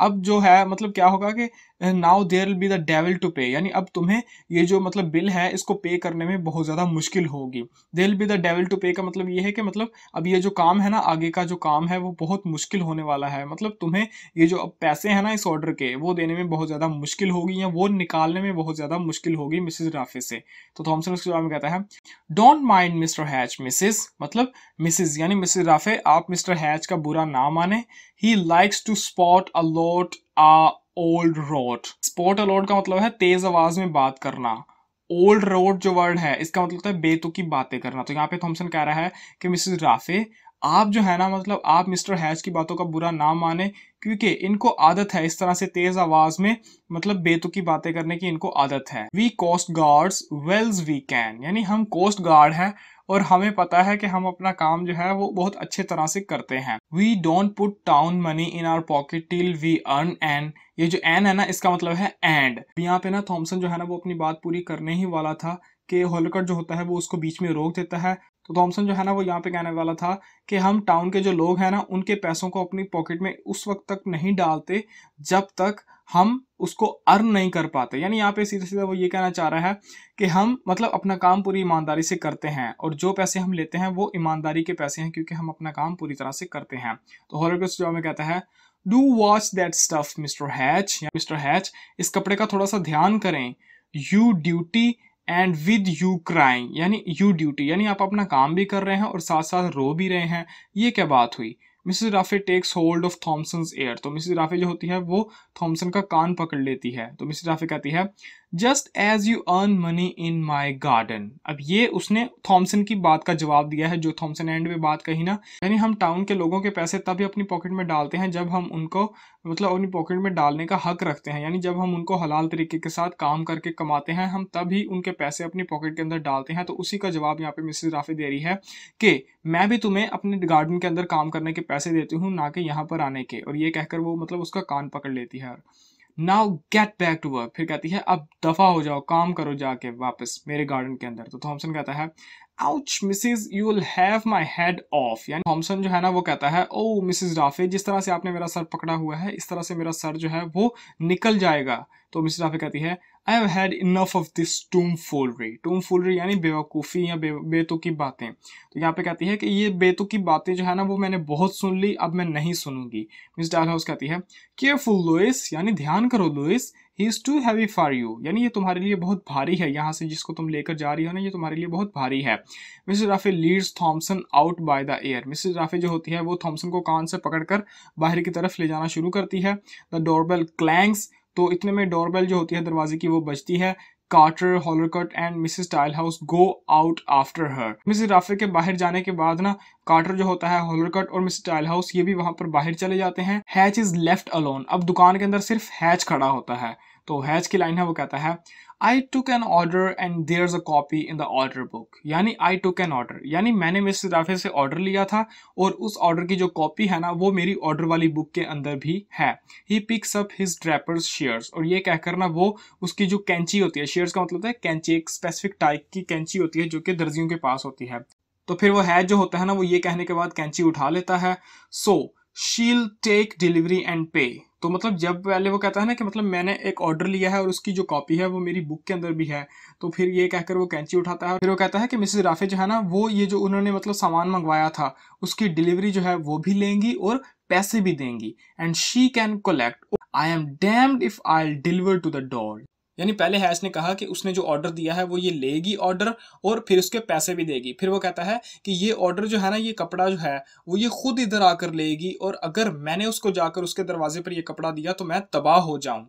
A: अब जो है मतलब क्या होगा कि now there will be the devil to pay यानी अब तुम्हें ये जो मतलब बिल है इसको पे करने में बहुत ज़्यादा मुश्किल होगी there will be the devil to pay का मतलब ये है कि मतलब अब ये जो काम है ना आगे का जो काम है वो बहुत मुश्किल होने वाला है मतलब तुम्हें ये जो अब पैसे हैं ना इस ऑर्डर के वो देने में बहुत ज़्यादा मुश्किल होगी या वो निकालने में बहुत ज़्यादा मुश्किल होगी मिसिज राफे से तो थॉमसन उसके बारे में कहता है don't mind Mr Hatch Mrs मतलब मिसिज यानी मिसिज राफे आप मिस्टर हैच का बुरा ना माने he likes to spot a lot old rot sport a lot का मतलब है तेज आवाज में बात करना ओल्ड रोड जो वर्ड है इसका मतलब है बेतुकी बातें करना तो यहाँ पे थॉमसन कह रहा है कि मिसिज राफे आप जो है ना मतलब आप मिस्टर हैज की बातों का बुरा ना माने क्योंकि इनको आदत है इस तरह से तेज आवाज में मतलब बेतुकी बातें करने की इनको आदत है we coast guards wells we can यानी हम कोस्ट गार्ड हैं और हमें पता है कि हम अपना काम जो है वो बहुत अच्छे तरह से करते हैं we don't put town money in our pocket till we earn an ये जो एन है ना इसका मतलब है एंड यहाँ पे ना थॉमसन जो है ना वो अपनी बात पूरी करने ही वाला था कि होलकट जो होता है वो उसको बीच में रोक देता है तो थॉमसन जो है ना वो यहाँ पे कहने वाला था कि हम टाउन के जो लोग हैं ना उनके पैसों को अपनी पॉकेट में उस वक्त तक नहीं डालते जब तक हम उसको अर्न नहीं कर पाते यानी यहाँ पे सीधे सीधा वो ये कहना चाह रहा है कि हम मतलब अपना काम पूरी ईमानदारी से करते हैं और जो पैसे हम लेते हैं वो ईमानदारी के पैसे हैं क्योंकि हम अपना काम पूरी तरह से करते हैं तो के जो में कहता है do watch that stuff Mr Hatch Mr Hatch इस कपड़े का थोड़ा सा ध्यान करें you duty and with you crying यानी यू ड्यूटी यानी आप अपना काम भी कर रहे हैं और साथ साथ रो भी रहे हैं ये क्या बात हुई Mrs Raffe takes hold of Thomson air तो मिसिज राफे जो होती है वो थॉमसन का कान पकड़ लेती है तो मिसिज राफे कहती है just as you earn money in my garden अब ये उसने थॉमसन की बात का जवाब दिया है जो थॉमसन एंड में बात कही ना यानी हम टाउन के लोगों के पैसे तभी अपनी पॉकेट में डालते हैं जब हम उनको मतलब अपनी पॉकेट में डालने का हक रखते हैं यानी जब हम उनको हलाल तरीके के साथ काम करके कमाते हैं हम तभी उनके पैसे अपनी पॉकेट के अंदर डालते हैं तो उसी का जवाब यहाँ पे मिसेज राफी दे रही है कि मैं भी तुम्हें अपने गार्डन के अंदर काम करने के पैसे देती हूँ ना कि यहाँ पर आने के और ये कहकर वो मतलब उसका कान पकड़ लेती है now get back to work फिर कहती है अब दफा हो जाओ काम करो जाके वापस मेरे गार्डन के अंदर तो थॉमसन कहता है ouch Mrs you will have my head off यानी थॉमसन जो है ना वो कहता है ओ मिसिज राफे जिस तरह से आपने मेरा सर पकड़ा हुआ है इस तरह से मेरा सर जो है वो निकल जाएगा तो मिसिज राफे कहती है I have had enough of this tomfoolery tomfoolery यानी बेवकूफ़ी या बे, बेतों की बातें तो यहाँ पे कहती है कि ये बेतों की बातें जो है ना वो मैंने बहुत सुन ली अब मैं नहीं सुनूंगी मिस डाल हाउस कहती है केयरफुल लुइस यानी ध्यान करो Louis he is too heavy for you यानी ये तुम्हारे लिए बहुत भारी है यहाँ से जिसको तुम लेकर जा रही हो ना ये तुम्हारे लिए बहुत भारी है Miss Raffe leads Thomson out by the air Miss Raffe जो होती है वो थॉमसन को कान से पकड़ कर बाहर की तरफ ले जाना शुरू करती है द डोरबेल क्लैंग्स तो इतने में डोरबेल जो होती है दरवाजे की वो बजती है Carter Hollercut and Mrs House go out after her Mrs Raffe के बाहर जाने के बाद ना कार्टर जो होता है हॉलरकट और मिसेस हाउस ये भी वहां पर बाहर चले जाते हैं हैच इज लेफ्ट अलोन अब दुकान के अंदर सिर्फ हैच खड़ा होता है तो हैच की लाइन है वो कहता है I took an order and there a copy in the order book यानी आई टुक एन ऑर्डर यानी मैंने मिस राफे से ऑर्डर लिया था और उस ऑर्डर की जो कॉपी है ना वो मेरी ऑर्डर वाली बुक के अंदर भी है he picks up his drapers shears और ये कहकर ना वो उसकी जो कैंची होती है शेयर्स का मतलब है कैंची एक स्पेसिफिक टाइप की कैंची होती है जो कि दर्जियों के पास होती है तो फिर वो है जो होता है ना वो ये कहने के बाद कैंची उठा लेता है सो शील टेक डिलीवरी एंड पे तो मतलब जब पहले वो कहता है ना कि मतलब मैंने एक ऑर्डर लिया है और उसकी जो कॉपी है वो मेरी बुक के अंदर भी है तो फिर ये कहकर वो कैंची उठाता है फिर वो कहता है कि मिसेज राफे जो है ना वो ये जो उन्होंने मतलब सामान मंगवाया था उसकी डिलीवरी जो है वो भी लेंगी और पैसे भी देंगी and she can collect I am damned if I deliver to the doll यानी पहले हैश ने कहा कि उसने जो ऑर्डर दिया है वो ये लेगी ऑर्डर और फिर उसके पैसे भी देगी फिर वो कहता है कि ये ऑर्डर जो है ना ये कपड़ा जो है वो ये खुद इधर आकर लेगी और अगर मैंने उसको जाकर उसके दरवाजे पर ये कपड़ा दिया तो मैं तबाह हो जाऊं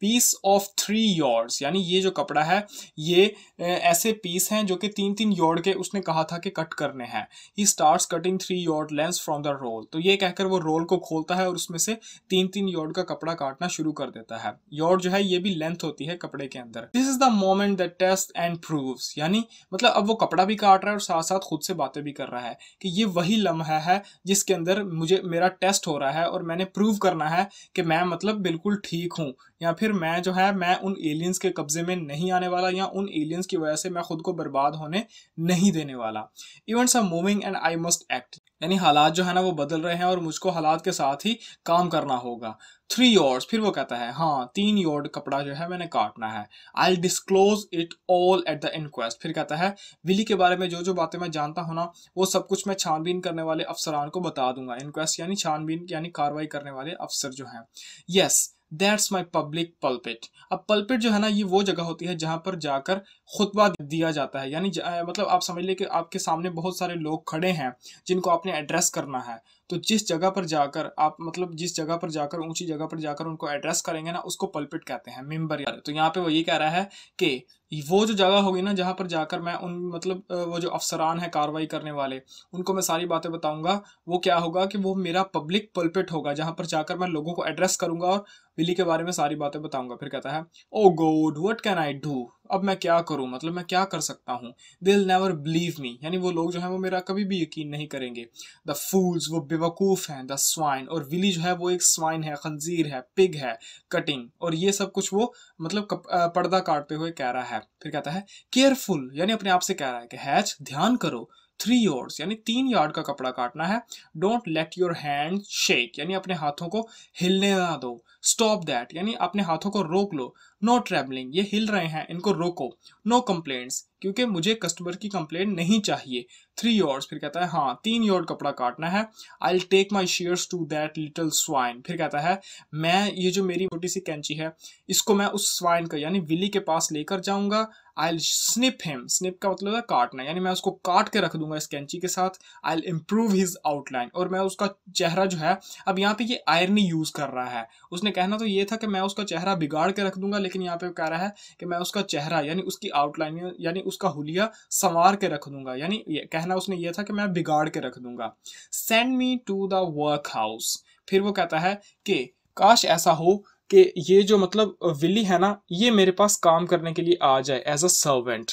A: पीस ऑफ थ्री यॉर्ड्स यानी ये जो कपड़ा है ये ऐसे पीस हैं जो कि तीन तीन यॉर्ड के उसने कहा था कि कट करने हैं he start cutting three yard lengths from the roll तो ये कहकर वो रोल को खोलता है और उसमें से तीन तीन यॉर्ड का कपड़ा काटना शुरू कर देता है यॉर्ड जो है ये भी लेंथ होती है कपड़े के अंदर this is the moment the test and prove यानी मतलब अब वो कपड़ा भी काट रहा है और साथ साथ खुद से बातें भी कर रहा है कि ये वही लम्हा है जिसके अंदर मुझे मेरा टेस्ट हो रहा है और मैंने प्रूव करना है कि मैं मतलब बिल्कुल ठीक हूँ या फिर फिर मैं जो है मैं उन एलियंस के कब्जे में नहीं आने वाला या उन एलियंस की वजह से मैं खुद को बर्बाद होने नहीं देने वाला events are moving and I must act यानी हालात जो है ना वो बदल रहे हैं और मुझको हालात के साथ ही काम करना होगा थ्री योर्स फिर वो कहता है हाँ तीन योर्ड कपड़ा जो है मैंने काटना है I disclose it all at the inquest फिर कहता है विली के बारे में जो जो बातें मैं जानता हूँ ना वो सब कुछ मैं छानबीन करने वाले अफसरान को बता दूंगा इनक्वेस्ट यानी छानबीन यानी कार्रवाई करने वाले अफसर जो हैं yes yes, that's my public pulpit अब पल्पिट जो है ना ये वो जगह होती है जहां पर जाकर खुतबा दिया जाता है यानी मतलब आप समझ लें कि आपके सामने बहुत सारे लोग खड़े हैं जिनको आपने एड्रेस करना है तो जिस जगह पर जाकर आप मतलब जिस जगह पर जाकर ऊंची जगह पर जाकर उनको एड्रेस करेंगे ना उसको पल्पिट कहते हैं मेम्बर तो यहाँ पे वो ये कह रहा है कि वो जो जगह होगी ना जहाँ पर जाकर मैं उन मतलब वो जो अफसरान है कार्रवाई करने वाले उनको मैं सारी बातें बताऊंगा वो क्या होगा कि वो मेरा पब्लिक पल्पिट होगा जहाँ पर जाकर मैं लोगों को एड्रेस करूंगा और बिली के बारे में सारी बातें बताऊंगा फिर कहता है ओ गोड वट कैन आई डू अब मैं क्या करूँ मतलब मैं क्या कर सकता हूँ दिल नेवर बिलीव मी यानी वो लोग जो है वो मेरा कभी भी यकीन नहीं करेंगे द फूल्स वो बेवकूफ़ हैं द स्वाइन और विली जो है वो एक स्वाइन है खंजीर है पिग है कटिंग और ये सब कुछ वो मतलब पर्दा काटते हुए कह रहा है है फिर कहता है केयरफुल यानी अपने आप से कह रहा है कि हैच ध्यान करो थ्री योर्स यानी तीन यार्ड का कपड़ा काटना है don't let your hand shake यानी अपने हाथों को हिलने ना दो स्टॉप दैट यानी अपने हाथों को रोक लो नो ट्रेवलिंग ये हिल रहे हैं इनको रोको नो no कंप्लेंट्स क्योंकि मुझे कस्टमर की कंप्लेंट नहीं चाहिए थ्री योर्स फिर कहता है हाँ तीन योर्ड कपड़ा काटना है I take my shears to that little swine फिर कहता है मैं ये जो मेरी मोटी सी कैंची है इसको मैं उस स्वाइन का यानी विली के पास लेकर जाऊंगा आई स्निप हिम स्निप का मतलब है काटना यानी मैं उसको काट के रख दूंगा इस कैंची के साथ आई इम्प्रूव हिज आउटलाइन और मैं उसका चेहरा जो है अब यहाँ पे ये आयरनी यूज़ कर रहा है उसने कहना तो ये था कि मैं उसका चेहरा बिगाड़ के रख दूंगा लेकिन यहाँ पे कह रहा है कि मैं उसका चेहरा यानी उसकी आउटलाइन यानी उसका हुलिया संवार के रख दूंगा यानी कहना उसने ये था कि मैं बिगाड़ के रख दूंगा send me to the workhouse फिर वो कहता है कि काश ऐसा हो कि ये जो मतलब विली है ना ये मेरे पास काम करने के लिए आ जाए as a servant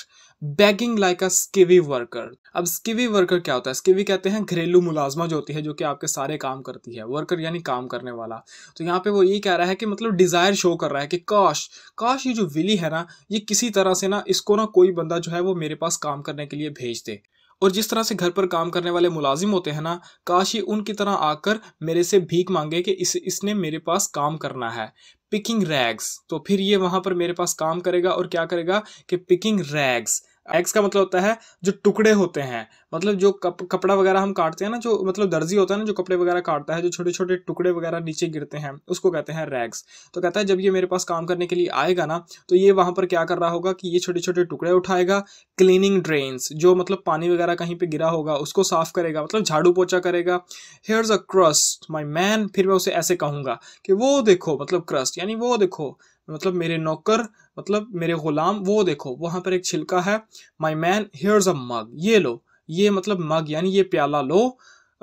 A: begging like a skivvy worker अब स्किवी वर्कर क्या होता है स्किवी कहते हैं घरेलू मुलाजमा जो होती है जो कि आपके सारे काम करती है वर्कर यानी काम करने वाला तो यहाँ पे वो ये कह रहा है कि मतलब डिज़ायर शो कर रहा है कि काश काश ये जो विली है ना ये किसी तरह से ना इसको ना कोई बंदा जो है वो मेरे पास काम करने के लिए भेज दे और जिस तरह से घर पर काम करने वाले मुलाजिम होते हैं ना काश ये उनकी तरह आकर मेरे से भीख मांगे कि इस इसने मेरे पास काम करना है पिकिंग रैग्स तो फिर ये वहाँ पर मेरे पास काम करेगा और क्या करेगा कि पिकिंग रैग्स एक्स का मतलब होता है जो टुकड़े होते हैं मतलब जो कप, कपड़ा वगैरह हम काटते हैं ना जो मतलब दर्जी होता है ना जो कपड़े वगैरह काटता है जो छोटे छोटे टुकड़े वगैरह नीचे गिरते हैं उसको कहते हैं रैग्स तो कहता है जब ये मेरे पास काम करने के लिए आएगा ना तो ये वहां पर क्या कर रहा होगा कि ये छोटे छोटे टुकड़े उठाएगा क्लीनिंग ड्रेन्स जो मतलब पानी वगैरह कहीं पर गिरा होगा उसको साफ करेगा मतलब झाड़ू पोछा करेगा here's a crust my man फिर मैं उसे ऐसे कहूंगा कि वो देखो मतलब क्रस्ट यानी वो देखो मतलब मेरे नौकर मतलब मेरे गुलाम वो देखो वहां पर एक छिलका है माई मैन हेयर्स अ मग ये लो ये मतलब मग यानी ये प्याला लो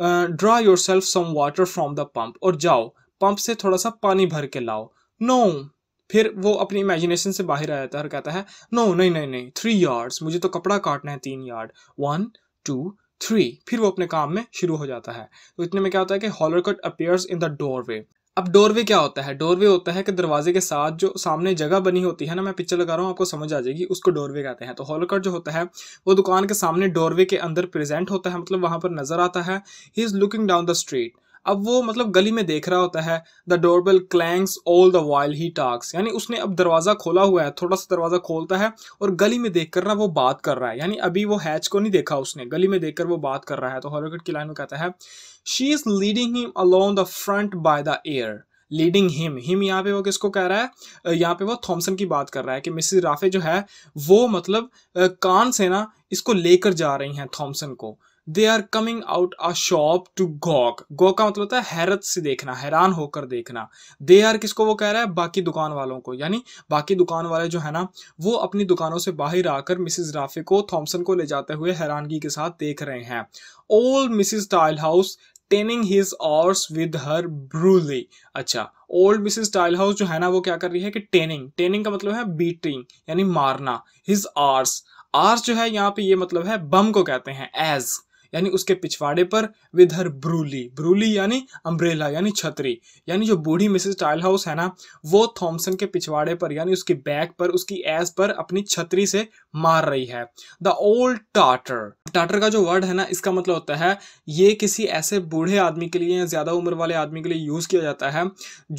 A: draw yourself some water from the pump और जाओ पंप से थोड़ा सा पानी भर के लाओ नो no, फिर वो अपनी इमेजिनेशन से बाहर आ जाता है और कहता है नो no, नहीं नहीं नहीं थ्री यार्ड्स मुझे तो कपड़ा काटना है तीन यार्ड वन टू थ्री फिर वो अपने काम में शुरू हो जाता है तो इतने में क्या होता है कि Hollercut in the doorway अब डोरवे क्या होता है डोरवे होता है कि दरवाजे के साथ जो सामने जगह बनी होती है ना मैं पिक्चर लगा रहा हूँ आपको समझ आ जाएगी उसको डोरवे कहते हैं तो हॉलकट जो होता है वो दुकान के सामने डोरवे के अंदर प्रेजेंट होता है मतलब वहां पर नजर आता है he is looking down the street अब वो मतलब गली में देख रहा होता है the doorbell clangs all the while he talks यानी उसने अब दरवाज़ा खोला हुआ है थोड़ा सा दरवाज़ा खोलता है और गली में देख कर ना वो बात कर रहा है यानी अभी वो हैच को नहीं देखा उसने गली में देख कर वो बात कर रहा है तो हॉलोकट की लाइन में कहता है she is leading him along the front by the air leading him him यहाँ पे वो किसको कह रहा है यहाँ पे वो थॉमसन की बात कर रहा है कि मिसिज राफे जो है वो मतलब कान से ना इसको लेकर जा रही हैं थॉमसन को they are coming out a shop to gawk gawk का मतलब होता है हैरत से देखना हैरान होकर देखना दे आर किसको वो कह रहा है बाकी दुकान वालों को यानी बाकी दुकान वाले जो है ना वो अपनी दुकानों से बाहर आकर मिसिज राफे को थॉमसन को ले जाते हुए हैरानगी के साथ देख रहे हैं old Mrs Tilehouse tanning his arse with her brolly अच्छा ओल्ड टाइल हाउस जो है ना वो क्या कर रही है कि टेनिंग टेनिंग का मतलब है बीटिंग यानी मारना हिज आर्स आर्स जो है यहाँ पे ये मतलब है बम को कहते हैं एज यानी उसके पिछवाड़े पर विधर ब्रूली ब्रूली यानी अम्ब्रेला यानी छतरी यानी जो बूढ़ी मिसेस टाइल हाउस है ना वो थॉमसन के पिछवाड़े पर यानी उसकी बैक पर उसकी एस पर अपनी छतरी से मार रही है द ओल्ड टाटर टाटर का जो वर्ड है ना इसका मतलब होता है ये किसी ऐसे बूढ़े आदमी के लिए या ज़्यादा उम्र वाले आदमी के लिए यूज़ किया जाता है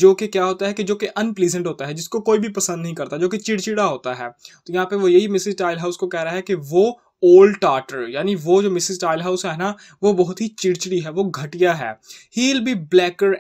A: जो कि क्या होता है कि जो कि अनप्लीजेंट होता है जिसको कोई भी पसंद नहीं करता जो कि चिड़चिड़ा होता है तो यहाँ पे वो यही मिसेज टाइल हाउस को कह रहा है कि वो ओल्ड टाटर यानी वो जो मिसिस डायल हाउस है ना वो बहुत ही चिड़चिड़ी है वो घटिया है he'll be blacker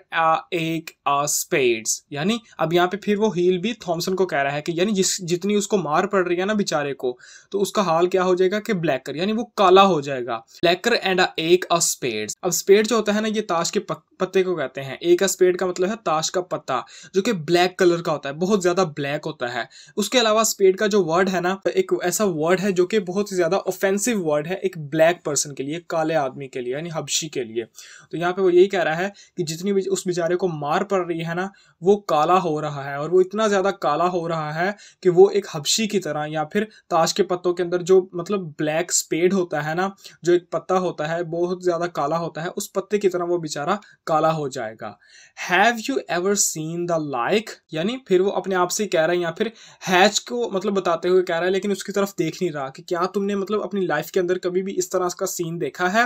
A: ace spades uh, यानी अब यहाँ पे फिर वो हील भी थॉमसन को कह रहा है कि यानी जिस जितनी उसको मार पड़ रही है ना बेचारे को तो उसका हाल क्या हो जाएगा कि ब्लैकर यानी वो काला हो जाएगा ब्लैकर एंड एक स्पेड्स अब स्पेड जो होता है ना ये ताश के पत्ते को कहते हैं एक स्पेड का मतलब है ताश का पत्ता जो कि ब्लैक कलर का होता है बहुत ज़्यादा ब्लैक होता है उसके अलावा स्पेड का जो वर्ड है ना एक ऐसा वर्ड है जो कि बहुत ही ज़्यादा ऑफेंसिव वर्ड है एक ब्लैक पर्सन के लिए काले आदमी के लिए यानी हबशी के लिए तो यहाँ पे वो यही कह रहा है कि जितनी उस बेचारे को मार पड़ रही है ना वो काला हो रहा है और वो इतना ज़्यादा काला हो रहा है कि वो एक हबशी की तरह या फिर ताश के पत्तों के अंदर जो मतलब ब्लैक स्पेड होता है ना जो एक पत्ता होता है बहुत ज़्यादा काला होता है उस पत्ते की तरह वो बेचारा काला हो जाएगा have you ever seen the like यानी फिर वो अपने आप से कह रहा है या फिर हैच को मतलब बताते हुए कह रहा है लेकिन उसकी तरफ देख नहीं रहा कि क्या तुमने मतलब अपनी लाइफ के अंदर कभी भी इस तरह का सीन देखा है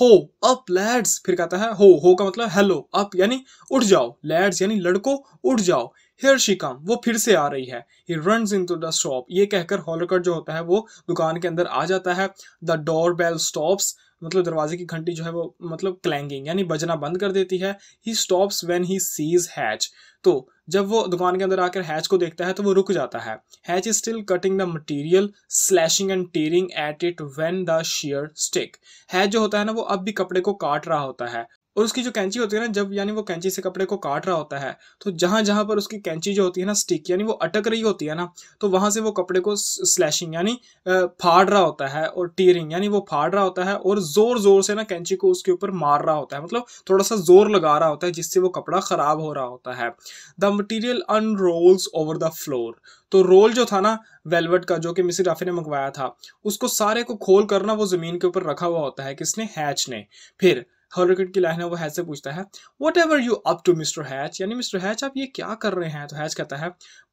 A: हो अप लैड्स फिर कहता है हो हो का मतलब हेलो अप यानी उठ जाओ लैड्स यानी लड़को उठ जाओ हेयर शिकम वो फिर से आ रही है he run into the shop ये कहकर हॉलकट जो होता है वो दुकान के अंदर आ जाता है द डोर बेल स्टॉप्स मतलब दरवाजे की घंटी जो है वो मतलब क्लैंगिंग यानी बजना बंद कर देती है he stops when he sees Hatch तो जब वो दुकान के अंदर आकर हैच को देखता है तो वो रुक जाता है Hatch is still cutting the material slashing and tearing at it when the shear stick Hatch जो होता है ना वो अब भी कपड़े को काट रहा होता है और उसकी जो कैंची होती है ना जब यानी वो कैंची से कपड़े को काट रहा होता है तो जहां जहां पर उसकी कैंची जो होती है ना स्टिक यानी वो अटक रही होती है ना तो वहां से वो कपड़े को स्लैशिंग यानी फाड़ रहा होता है और टीरिंग यानी वो फाड़ रहा होता है और ज़ोर ज़ोर से ना कैंची को उसके ऊपर मार रहा होता है मतलब थोड़ा सा ज़ोर लगा रहा होता है जिससे वो कपड़ा ख़राब हो रहा होता है the material unrolls over the floor तो रोल जो था ना वेलवेट का जो कि मिसी राफी ने मंगवाया था उसको सारे को खोल कर ना वो ज़मीन के ऊपर रखा हुआ होता है किसने हैच ने फिर हॉलोकेट की लाइन है वो हैच से पूछता है whatever you up to Mr Hatch यानी मिस्टर हैच आप ये क्या कर रहे हैं तो हैच कहता है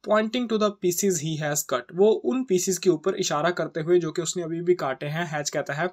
A: pointing to the pieces he has cut वो उन पीसीज के ऊपर इशारा करते हुए जो कि उसने अभी भी काटे हैं हैच कहता है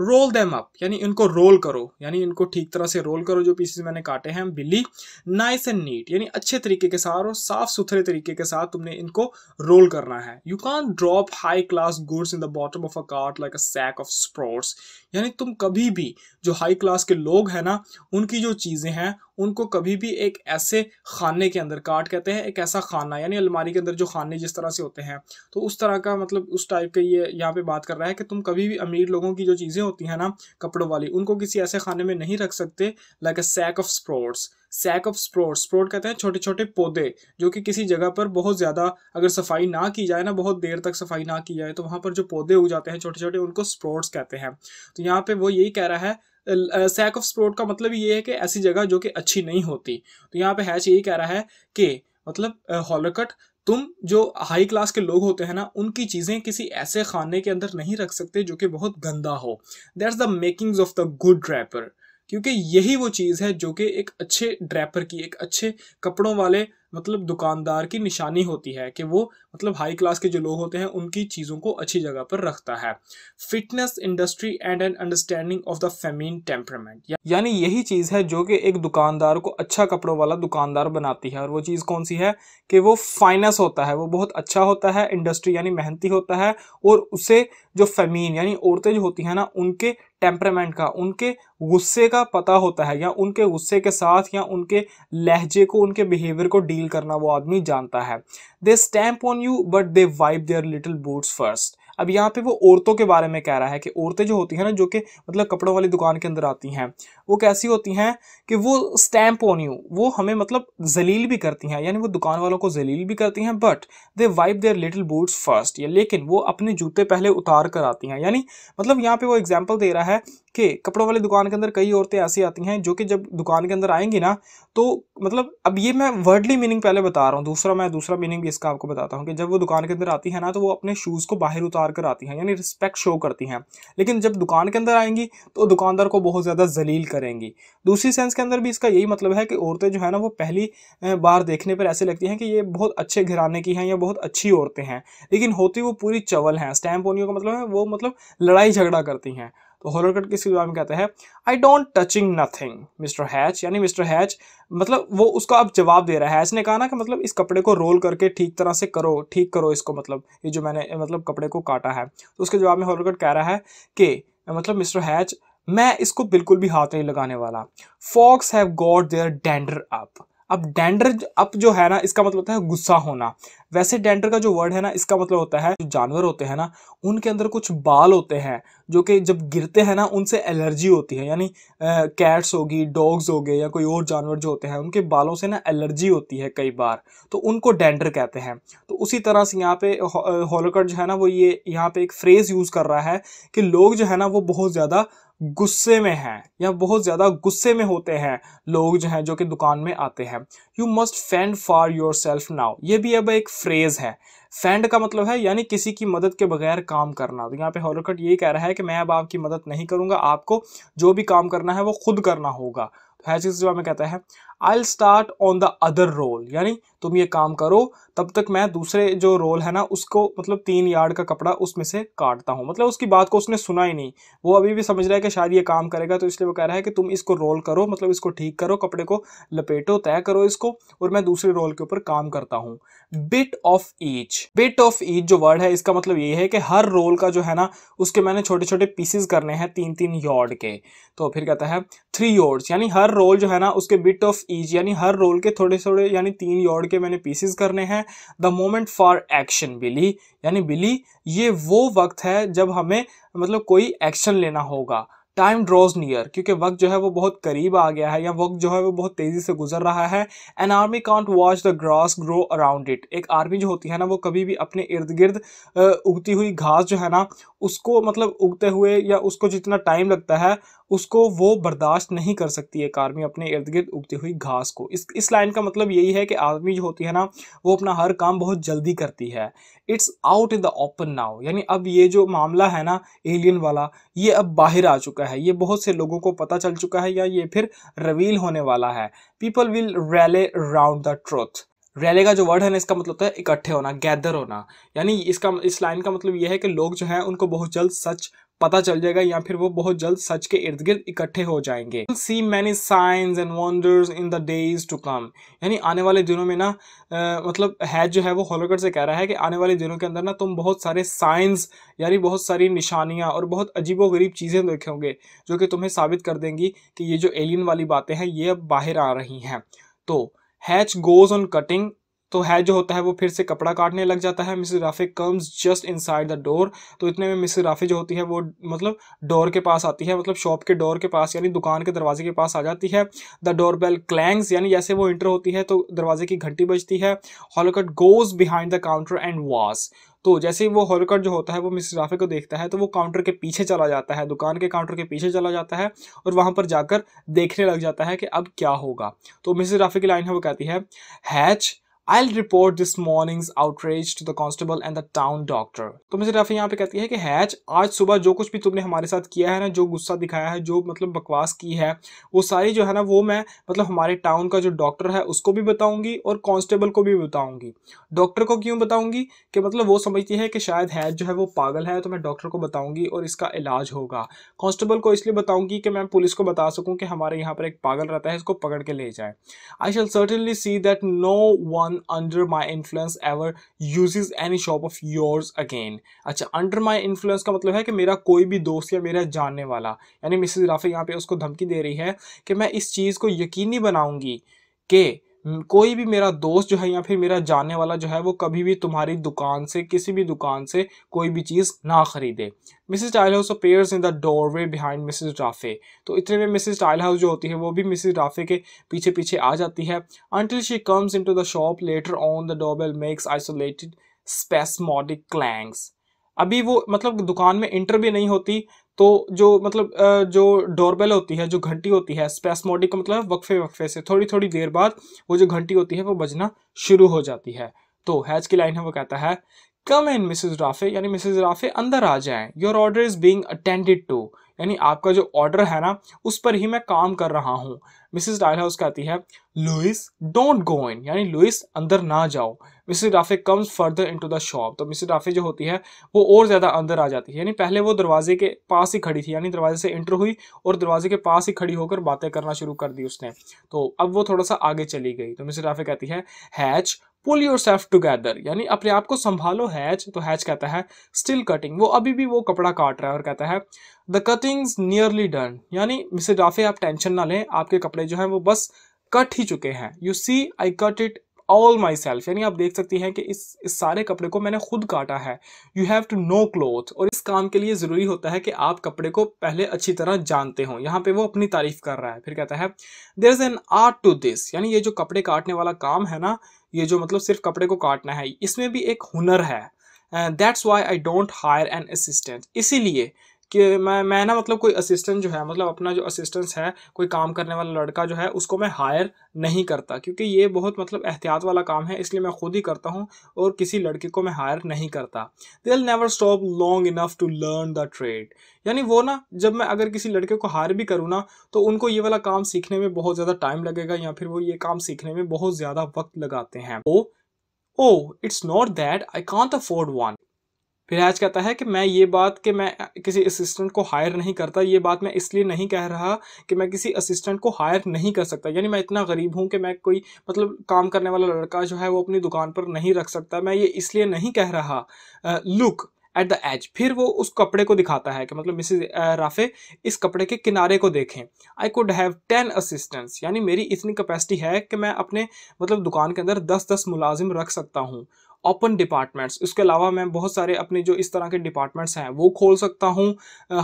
A: रोल देम अप यानी इनको रोल करो यानी इनको ठीक तरह से रोल करो जो पीसेस मैंने काटे हैं बिल्ली नाइस एंड नीट यानी अच्छे तरीके के साथ और साफ सुथरे तरीके के साथ तुमने इनको रोल करना है you can't drop high class goods in the bottom of a cart like a sack of sprouts यानी तुम कभी भी जो हाई क्लास के लोग हैं ना उनकी जो चीज़ें हैं उनको कभी भी एक ऐसे खाने के अंदर काट कहते हैं एक ऐसा खाना यानी अलमारी के अंदर जो खाने जिस तरह से होते हैं तो उस तरह का मतलब उस टाइप का ये यहाँ पे बात कर रहा है कि तुम कभी भी अमीर लोगों की जो चीज़ें होती हैं ना कपड़ों वाली उनको किसी ऐसे खाने में नहीं रख सकते like a sack of sprouts sack of sprout sprout कहते हैं छोटे छोटे पौधे जो कि किसी जगह पर बहुत ज़्यादा अगर सफाई ना की जाए ना बहुत देर तक सफाई ना की जाए तो वहाँ पर जो पौधे उग जाते हैं छोटे छोटे उनको स्प्रोट्स कहते हैं तो यहाँ पे वो यही कह रहा है सैक ऑफ स्प्रोट का मतलब ये है कि ऐसी जगह जो कि अच्छी नहीं होती तो यहाँ पे हैच यही कह रहा है कि मतलब हॉलरकट तुम जो हाई क्लास के लोग होते हैं ना उनकी चीज़ें किसी ऐसे खाने के अंदर नहीं रख सकते जो कि बहुत गंदा हो that's the makings of the good draper क्योंकि यही वो चीज़ है जो कि एक अच्छे ड्रैपर की एक अच्छे कपड़ों वाले मतलब दुकानदार की निशानी होती है कि वो मतलब हाई क्लास के जो लोग होते हैं उनकी चीज़ों को अच्छी जगह पर रखता है fitness industry and an understanding of the feminine temperament यानी यही चीज़ है जो कि एक दुकानदार को अच्छा कपड़ों वाला दुकानदार बनाती है और वो चीज़ कौन सी है कि वो फाइनेंस होता है वो बहुत अच्छा होता है इंडस्ट्री यानी मेहनती होता है और उसे जो फेमीन यानी औरतें जो होती हैं ना उनके टेम्परामेंट का उनके गुस्से का पता होता है या उनके गुस्से के साथ या उनके लहजे को उनके बिहेवियर को डील करना वो आदमी जानता है they stamp on you but they wipe their little boots first अब यहाँ पे वो औरतों के बारे में कह रहा है कि औरतें जो होती हैं ना जो कि मतलब कपड़ों वाली दुकान के अंदर आती हैं वो कैसी होती हैं कि वो स्टैम्प ऑन यू वो हमें मतलब जलील भी करती हैं यानी वो दुकान वालों को जलील भी करती हैं but they wipe their little boots first या लेकिन वो अपने जूते पहले उतार कर आती हैं यानी मतलब यहाँ पे वो एग्जाम्पल दे रहा है कि कपड़ों वाली दुकान के अंदर कई औरतें ऐसी आती हैं जो कि जब दुकान के अंदर आएंगी ना तो मतलब अब ये मैं वर्डली मीनिंग पहले बता रहा हूँ दूसरा मैं दूसरा मीनिंग भी इसका आपको बताता हूँ कि जब वो दुकान के अंदर आती है ना तो वो अपने शूज़ को बाहर उतार हार कर आती हैं यानी रिस्पेक्ट शो करती हैं लेकिन जब दुकान के अंदर आएंगी तो दुकानदार को बहुत ज़्यादा जलील करेंगी दूसरी सेंस के अंदर भी इसका यही मतलब है कि औरतें जो है ना वो पहली बार देखने पर ऐसे लगती हैं कि ये बहुत अच्छे घराने की हैं या बहुत अच्छी औरतें हैं लेकिन होती वो पूरी चवल हैं स्टैम्प होनियों का मतलब है वो मतलब लड़ाई झगड़ा करती हैं तो होलर कट किसी जुबान में कहते हैं I don't touching nothing Mr Hatch यानी मिस्टर हैच मतलब वो उसका अब जवाब दे रहा है हैच ने कहा ना कि मतलब इस कपड़े को रोल करके ठीक तरह से करो ठीक करो इसको मतलब ये जो मैंने मतलब कपड़े को काटा है तो उसके जवाब में होलर कट कह रहा है कि मतलब मिस्टर हैच मैं इसको बिल्कुल भी हाथ नहीं लगाने वाला folks have got their dander up अब डेंडर अप जो है ना इसका मतलब होता है गुस्सा होना वैसे डेंडर का जो वर्ड है ना इसका मतलब होता है जो जानवर होते हैं ना उनके अंदर कुछ बाल होते हैं जो कि जब गिरते हैं ना उनसे एलर्जी होती है यानी कैट्स होगी डॉग्स हो गए या कोई और जानवर जो होते हैं उनके बालों से ना एलर्जी होती है कई बार तो उनको डेंडर कहते हैं तो उसी तरह से यहाँ पे हॉलोकट जो है ना वो ये यहाँ पे एक फ्रेज़ यूज़ कर रहा है कि लोग जो है ना वो बहुत ज़्यादा गुस्से में हैं या बहुत ज़्यादा गुस्से में होते हैं लोग जो हैं जो कि दुकान में आते हैं you must fend for yourself now ये भी अब एक फ्रेज़ है फेंड का मतलब है यानी किसी की मदद के बगैर काम करना तो यहाँ पे हॉलोकट यही कह रहा है कि मैं अब आपकी मदद नहीं करूँगा आपको जो भी काम करना है वो खुद करना होगा तो हैचिस में कहता है I start on the other roll यानी तुम ये काम करो तब तक मैं दूसरे जो रोल है ना उसको मतलब तीन यार्ड का कपड़ा उसमें से काटता हूँ मतलब उसकी बात को उसने सुना ही नहीं वो अभी भी समझ रहा है कि शायद ये काम करेगा तो इसलिए वो कह रहा है कि तुम इसको रोल करो मतलब इसको ठीक करो कपड़े को लपेटो तय करो इसको और मैं दूसरे रोल के ऊपर काम करता हूँ bit of each bit of each जो वर्ड है इसका मतलब ये है कि हर रोल का जो है ना उसके मैंने छोटे छोटे पीसेस करने हैं तीन तीन यार्ड के तो फिर कहता है थ्री यॉर्ड्स यानी हर रोल जो है ना उसके बिट ऑफ ईच यानी हर रोल के थोड़े थोड़े यानी तीन यॉर्ड के मैंने पीसेस करने हैं the moment for action Billy यानी बिली ये वो वक्त है जब हमें मतलब कोई एक्शन लेना होगा टाइम ड्रॉज नियर क्योंकि वक्त जो है वो बहुत करीब आ गया है या वक्त जो है वो बहुत तेज़ी से गुजर रहा है an army can't watch the grass grow around it एक आर्मी जो होती है ना वो कभी भी अपने इर्द गिर्द उगती हुई घास जो है ना उसको मतलब उगते हुए या उसको जितना टाइम लगता है उसको वो बर्दाश्त नहीं कर सकती एक आर्मी अपने इर्द गिर्द उगती हुई घास को इस इस लाइन का मतलब यही है कि आर्मी जो होती है ना वो अपना हर काम बहुत जल्दी करती है it's out in the open now यानी अब ये जो मामला है ना एलियन वाला ये अब बाहर आ चुका है ये बहुत से लोगों को पता चल चुका है या ये फिर रवील होने वाला है people will rally round the truth rally का जो वर्ड है ना इसका मतलब होता तो है इकट्ठे होना गैदर होना यानी इसका इस लाइन का मतलब यह है कि लोग जो हैं उनको बहुत जल्द सच पता चल जाएगा या फिर वो बहुत जल्द सच के इर्द गिर्द इकट्ठे हो जाएंगे see many signs and wonders in the days to come यानी आने वाले दिनों में ना आ, मतलब हैज जो है वो होलोकट से कह रहा है कि आने वाले दिनों के अंदर ना तुम बहुत सारे साइंस यानी बहुत सारी निशानियाँ और बहुत अजीबोगरीब चीज़ें देखेंगे जो कि तुम्हें साबित कर देंगी कि ये जो एलियन वाली बातें हैं ये अब बाहर आ रही हैं तो हैच गोज ऑन कटिंग तो है जो होता है वो फिर से कपड़ा काटने लग जाता है Mrs Raffe comes just inside the door तो इतने में मिसिस राफी जो होती है वो मतलब डोर के पास आती है मतलब शॉप के डोर के पास यानी दुकान के दरवाजे के पास आ जाती है द डोर बेल क्लैंग्स यानी जैसे वो इंटर होती है तो दरवाजे की घंटी बजती है Hollercut goes behind the counter and was तो जैसे ही वो हॉलोकट जो होता है वो मिस राफी को देखता है तो वो काउंटर के पीछे चला जाता है दुकान के काउंटर के पीछे चला जाता है और वहाँ पर जाकर देखने लग जाता है कि अब क्या होगा तो मिस राफी की लाइन है वो कहती है Hatch I'll report this morning's outrage to the constable and the town doctor. तो मिस्टर रफी यहाँ पे कहती है कि हैच आज सुबह जो कुछ भी तुमने हमारे साथ किया है ना जो गुस्सा दिखाया है जो मतलब बकवास की है वो सारी जो है ना वो मैं मतलब हमारे टाउन का जो डॉक्टर है उसको भी बताऊंगी और कांस्टेबल को भी बताऊंगी डॉक्टर को क्यों बताऊंगी कि मतलब वो समझती है कि शायद हैच जो है वो पागल है तो मैं डॉक्टर को बताऊंगी और इसका इलाज होगा कॉन्स्टेबल को इसलिए बताऊंगी कि मैं पुलिस को बता सकूँ कि हमारे यहाँ पर एक पागल रहता है इसको पकड़ के ले जाए I shall certainly see that no one anyone under my influence ever uses any shop of yours again अच्छा under my influence का मतलब है कि मेरा कोई भी दोस्त या मेरा जानने वाला यानी मिसेज राफे यहाँ पे उसको धमकी दे रही है कि मैं इस चीज़ को यकीनी बनाऊंगी कि हम्म, कोई भी मेरा दोस्त जो है या फिर मेरा जाने वाला जो है वो कभी भी तुम्हारी दुकान से किसी भी दुकान से कोई भी चीज़ ना खरीदे Mrs Tilehouse appears in the doorway behind Mrs Rafe तो इतने में मिसिस टाइल हाउस जो होती है वो भी मिसिस राफे के पीछे पीछे आ जाती है until she comes into the shop later on the doorbell makes isolated spasmodic clangs अभी वो मतलब दुकान में इंटर भी नहीं होती तो जो मतलब जो डोरबेल होती है जो घंटी होती है स्पेसमोडिक का मतलब वक्फे वक्फे से थोड़ी थोड़ी देर बाद वो जो घंटी होती है वो बजना शुरू हो जाती है तो हैज की लाइन है वो कहता है कम इन मिसेज राफे यानी मिसेज राफे अंदर आ जाएं your order is being attended to यानी आपका जो ऑर्डर है ना उस पर ही मैं काम कर रहा हूँ मिसिज डायल हाउस कहती है लुइस डोंट गो इन यानी लुइस अंदर ना जाओ Mrs Raffe comes further into the shop तो मिसिज डाफे जो होती है वो और ज़्यादा अंदर आ जाती है यानी पहले वो दरवाजे के पास ही खड़ी थी यानी दरवाजे से इंटर हुई और दरवाजे के पास ही खड़ी होकर बातें करना शुरू कर दी उसने तो अब वो थोड़ा सा आगे चली गई तो मिसिज डाफे कहती है Hatch pull yourself together यानी अपने आप को संभालो हैच तो हैच कहता है स्टिल कटिंग वो अभी भी वो कपड़ा काट रहा है और कहता है द कटिंग्स नियरली डन यानी मिस्टर जाफे आप टेंशन ना लें आपके कपड़े जो हैं वो बस कट ही चुके हैं you see I cut it all myself यानी आप देख सकती हैं कि इस इस सारे कपड़े को मैंने खुद काटा है you have to know cloth और इस काम के लिए ज़रूरी होता है कि आप कपड़े को पहले अच्छी तरह जानते हों यहाँ पे वो अपनी तारीफ कर रहा है फिर कहता है there is an art to this यानी ये जो कपड़े काटने वाला काम है ना ये जो मतलब सिर्फ कपड़े को काटना है इसमें भी एक हुनर है that's why I don't hire an assistant इसीलिए कि मैं मैं ना मतलब कोई असिस्टेंट जो है मतलब अपना जो असिस्टेंस है कोई काम करने वाला लड़का जो है उसको मैं हायर नहीं करता क्योंकि ये बहुत मतलब एहतियात वाला काम है इसलिए मैं खुद ही करता हूँ और किसी लड़के को मैं हायर नहीं करता they never stop long enough to learn the trade यानी वो ना जब मैं अगर किसी लड़के को हायर भी करूँ ना तो उनको ये वाला काम सीखने में बहुत ज़्यादा टाइम लगेगा या फिर वो ये काम सीखने में बहुत ज़्यादा वक्त लगाते हैं oh oh it's not that I can't afford one फिराज कहता है कि मैं ये बात कि मैं किसी असिस्टेंट को हायर नहीं करता ये बात मैं इसलिए नहीं कह रहा कि मैं किसी असिस्टेंट को हायर नहीं कर सकता यानी मैं इतना गरीब हूँ कि मैं कोई मतलब काम करने वाला लड़का जो है वो अपनी दुकान पर नहीं रख सकता मैं ये इसलिए नहीं कह रहा लुक एट द एज फिर वो उस कपड़े को दिखाता है कि मतलब मिसिज राफे इस कपड़े के किनारे को देखें I could have ten assistants यानी मेरी इतनी कैपेसिटी है कि मैं अपने मतलब दुकान के अंदर दस दस मुलाजिम रख सकता हूँ ओपन डिपार्टमेंट्स इसके अलावा मैं बहुत सारे अपने जो इस तरह के डिपार्टमेंट्स हैं वो खोल सकता हूँ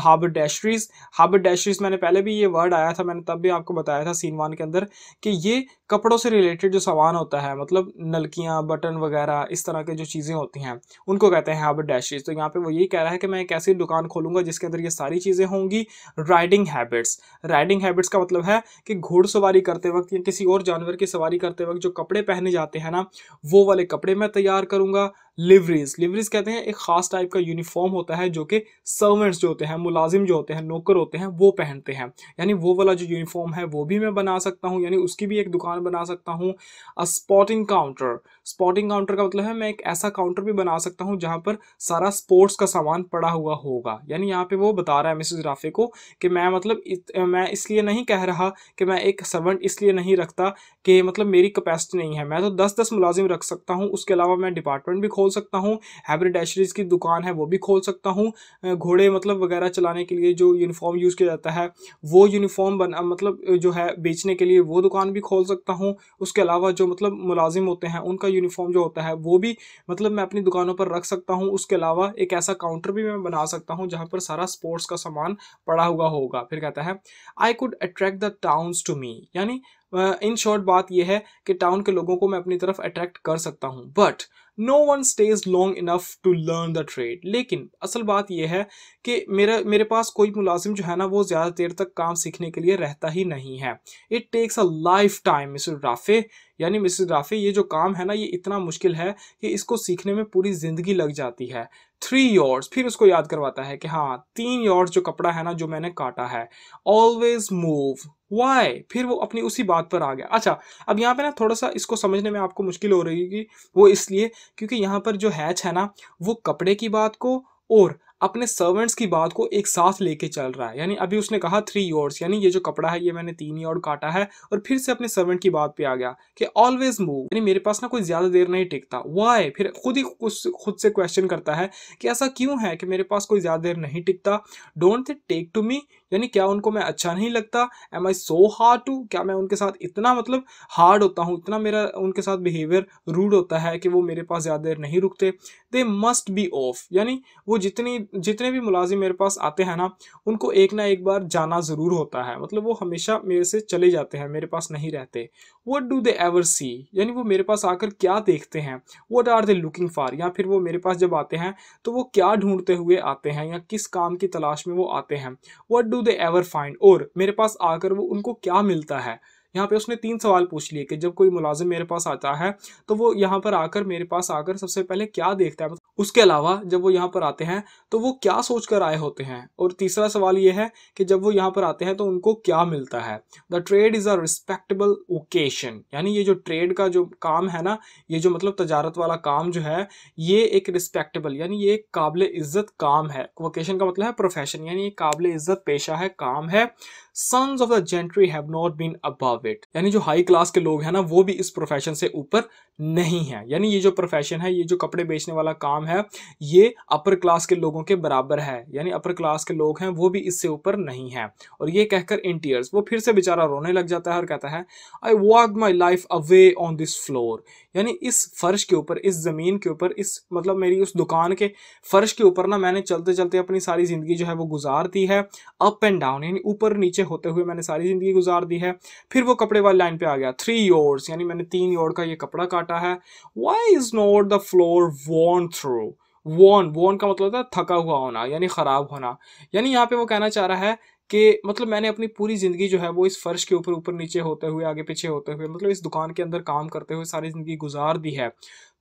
A: हार्बर डैशरीज हार्बर डैशरीज मैंने पहले भी ये वर्ड आया था मैंने तब भी आपको बताया था सीन वन के अंदर कि ये कपड़ों से रिलेटेड जो सामान होता है मतलब नलकियाँ बटन वगैरह इस तरह के जो चीज़ें होती हैं उनको कहते हैं हैबिट डैशेज तो यहाँ पे वो यही कह रहा है कि मैं एक ऐसी दुकान खोलूँगा जिसके अंदर ये सारी चीज़ें होंगी राइडिंग हैबिट्स राइडिंग हैबिट्स का मतलब है कि घोड़सवारी करते वक्त या किसी और जानवर की सवारी करते वक्त जो कपड़े पहने जाते हैं ना वो वाले कपड़े मैं तैयार करूँगा लिवरीज लिवरीज कहते हैं एक खास टाइप का यूनिफॉर्म होता है जो कि सर्वेंट्स जो होते हैं मुलाजिम जो होते हैं नौकर होते हैं वो पहनते हैं यानी वो वाला जो यूनिफॉर्म है वो भी मैं बना सकता हूँ यानी उसकी भी एक दुकान बना सकता हूँ a spotting counter spotting counter का मतलब है मैं एक ऐसा काउंटर भी बना सकता हूँ जहाँ पर सारा स्पोर्ट्स का सामान पड़ा हुआ होगा यानी यहाँ पे वो बता रहा है मिसेज राफे को कि मैं मतलब इत, मैं इसलिए नहीं कह रहा कि मैं एक सर्वेंट इसलिए नहीं रखता कि मतलब मेरी कैपेसिटी नहीं है मैं तो दस दस मुलाजिम रख सकता हूँ उसके अलावा मैं डिपार्टमेंट भी खोल सकता हूँ हैब्रिडेशरीज की दुकान है वो भी खोल सकता हूँ घोड़े मतलब वगैरह चलाने के लिए जो यूनिफॉर्म यूज़ किया जाता है वो यूनिफॉर्म बना मतलब जो है बेचने के लिए वो दुकान भी खोल सकता हूँ उसके अलावा जो मतलब मुलाजिम होते हैं उनका यूनिफॉर्म जो होता है वो भी मतलब मैं अपनी दुकानों पर रख सकता हूँ उसके अलावा एक ऐसा काउंटर भी मैं बना सकता हूँ जहाँ पर सारा स्पोर्ट्स का सामान पड़ा हुआ होगा फिर कहता है I could attract the towns to me यानी इन शॉर्ट बात यह है कि टाउन के लोगों को मैं अपनी तरफ अट्रैक्ट कर सकता हूँ but no one stays long enough to learn the trade लेकिन असल बात यह है कि मेरा मेरे पास कोई मुलाजिम जो है ना वो ज़्यादा देर तक काम सीखने के लिए रहता ही नहीं है it takes a lifetime Mr Raffe यानी मिसेज ये जो काम है ना ये इतना मुश्किल है कि इसको सीखने में पूरी ज़िंदगी लग जाती है थ्री यॉर्ड्स फिर उसको याद करवाता है कि हाँ तीन यॉर्ड्स जो कपड़ा है ना जो मैंने काटा है ऑलवेज मूव वाई फिर वो अपनी उसी बात पर आ गया अच्छा अब यहाँ पे ना थोड़ा सा इसको समझने में आपको मुश्किल हो रही होगी वो इसलिए क्योंकि यहाँ पर जो हैच है ना वो कपड़े की बात को और अपने सर्वेंट्स की बात को एक साथ लेके चल रहा है यानी अभी उसने कहा थ्री योर्स यानी ये जो कपड़ा है ये मैंने तीन योर काटा है और फिर से अपने सर्वेंट की बात पे आ गया कि ऑलवेज मूव यानी मेरे पास ना कोई ज्यादा देर नहीं टिकता वाई फिर खुद ही खुद से क्वेश्चन करता है कि ऐसा क्यों है कि मेरे पास कोई ज्यादा देर नहीं टिकता डोंट टेक टू मी यानी क्या उनको मैं अच्छा नहीं लगता am I so hard to क्या मैं उनके साथ इतना मतलब हार्ड होता हूँ इतना मेरा उनके साथ बिहेवियर रूड होता है कि वो मेरे पास ज़्यादा देर नहीं रुकते दे मस्ट बी ऑफ यानी वो जितनी जितने भी मुलाजिम मेरे पास आते हैं ना उनको एक ना एक बार जाना ज़रूर होता है मतलब वो हमेशा मेरे से चले जाते हैं मेरे पास नहीं रहते what do they ever see यानी वो मेरे पास आकर क्या देखते हैं what are they looking for या फिर वो मेरे पास जब आते हैं तो वो क्या ढूंढते हुए आते हैं या किस काम की तलाश में वो आते हैं what do do they ever find और मेरे पास आकर वो उनको क्या मिलता है यहाँ पे उसने तीन सवाल पूछ लिए कि जब कोई मुलाजिम मेरे पास आता है तो वो यहाँ पर आकर मेरे पास आकर सबसे पहले क्या देखता है उसके अलावा जब वो यहाँ पर आते हैं तो वो क्या सोच कर आए होते हैं और तीसरा सवाल ये है कि जब वो यहाँ पर आते हैं तो उनको क्या मिलता है the trade is a respectable occasion यानी ये जो ट्रेड का जो काम है ना ये जो मतलब तजारत वाला काम जो है ये एक रिस्पेक्टेबल यानी ये एक काबिल इज़्ज़त काम है वोकेशन का मतलब है प्रोफेशन यानी ये काबिल इज़्ज़त पेशा है काम है sons of the gentry have not been above it यानी जो हाई क्लास के लोग हैं ना वो भी इस प्रोफेशन से ऊपर नहीं है यानी ये जो प्रोफेशन है ये जो कपड़े बेचने वाला काम है ये अपर क्लास के लोगों के बराबर है यानी अपर क्लास के लोग हैं वो भी इससे ऊपर नहीं है और ये कहकर इन टीयर्स वो फिर से बेचारा रोने लग जाता है और कहता है I walk my life away on this floor यानी इस फर्श के ऊपर इस ज़मीन के ऊपर इस मतलब मेरी उस दुकान के फर्श के ऊपर ना मैंने चलते चलते अपनी सारी ज़िंदगी जो है वो गुजार दी है अप एंड डाउन यानी ऊपर नीचे बच्चे होते हुए मैंने सारी ज़िंदगी गुजार दी है फिर वो कपड़े वाली लाइन पे आ गया थ्री योर्स यानी मैंने तीन योर का ये कपड़ा काटा है why is not the floor worn through worn worn का मतलब होता है थका हुआ होना यानी ख़राब होना यानी यहाँ पे वो कहना चाह रहा है कि मतलब मैंने अपनी पूरी ज़िंदगी जो है वो इस फ़र्श के ऊपर ऊपर नीचे होते हुए आगे पीछे होते हुए मतलब इस दुकान के अंदर काम करते हुए सारी ज़िंदगी गुजार दी है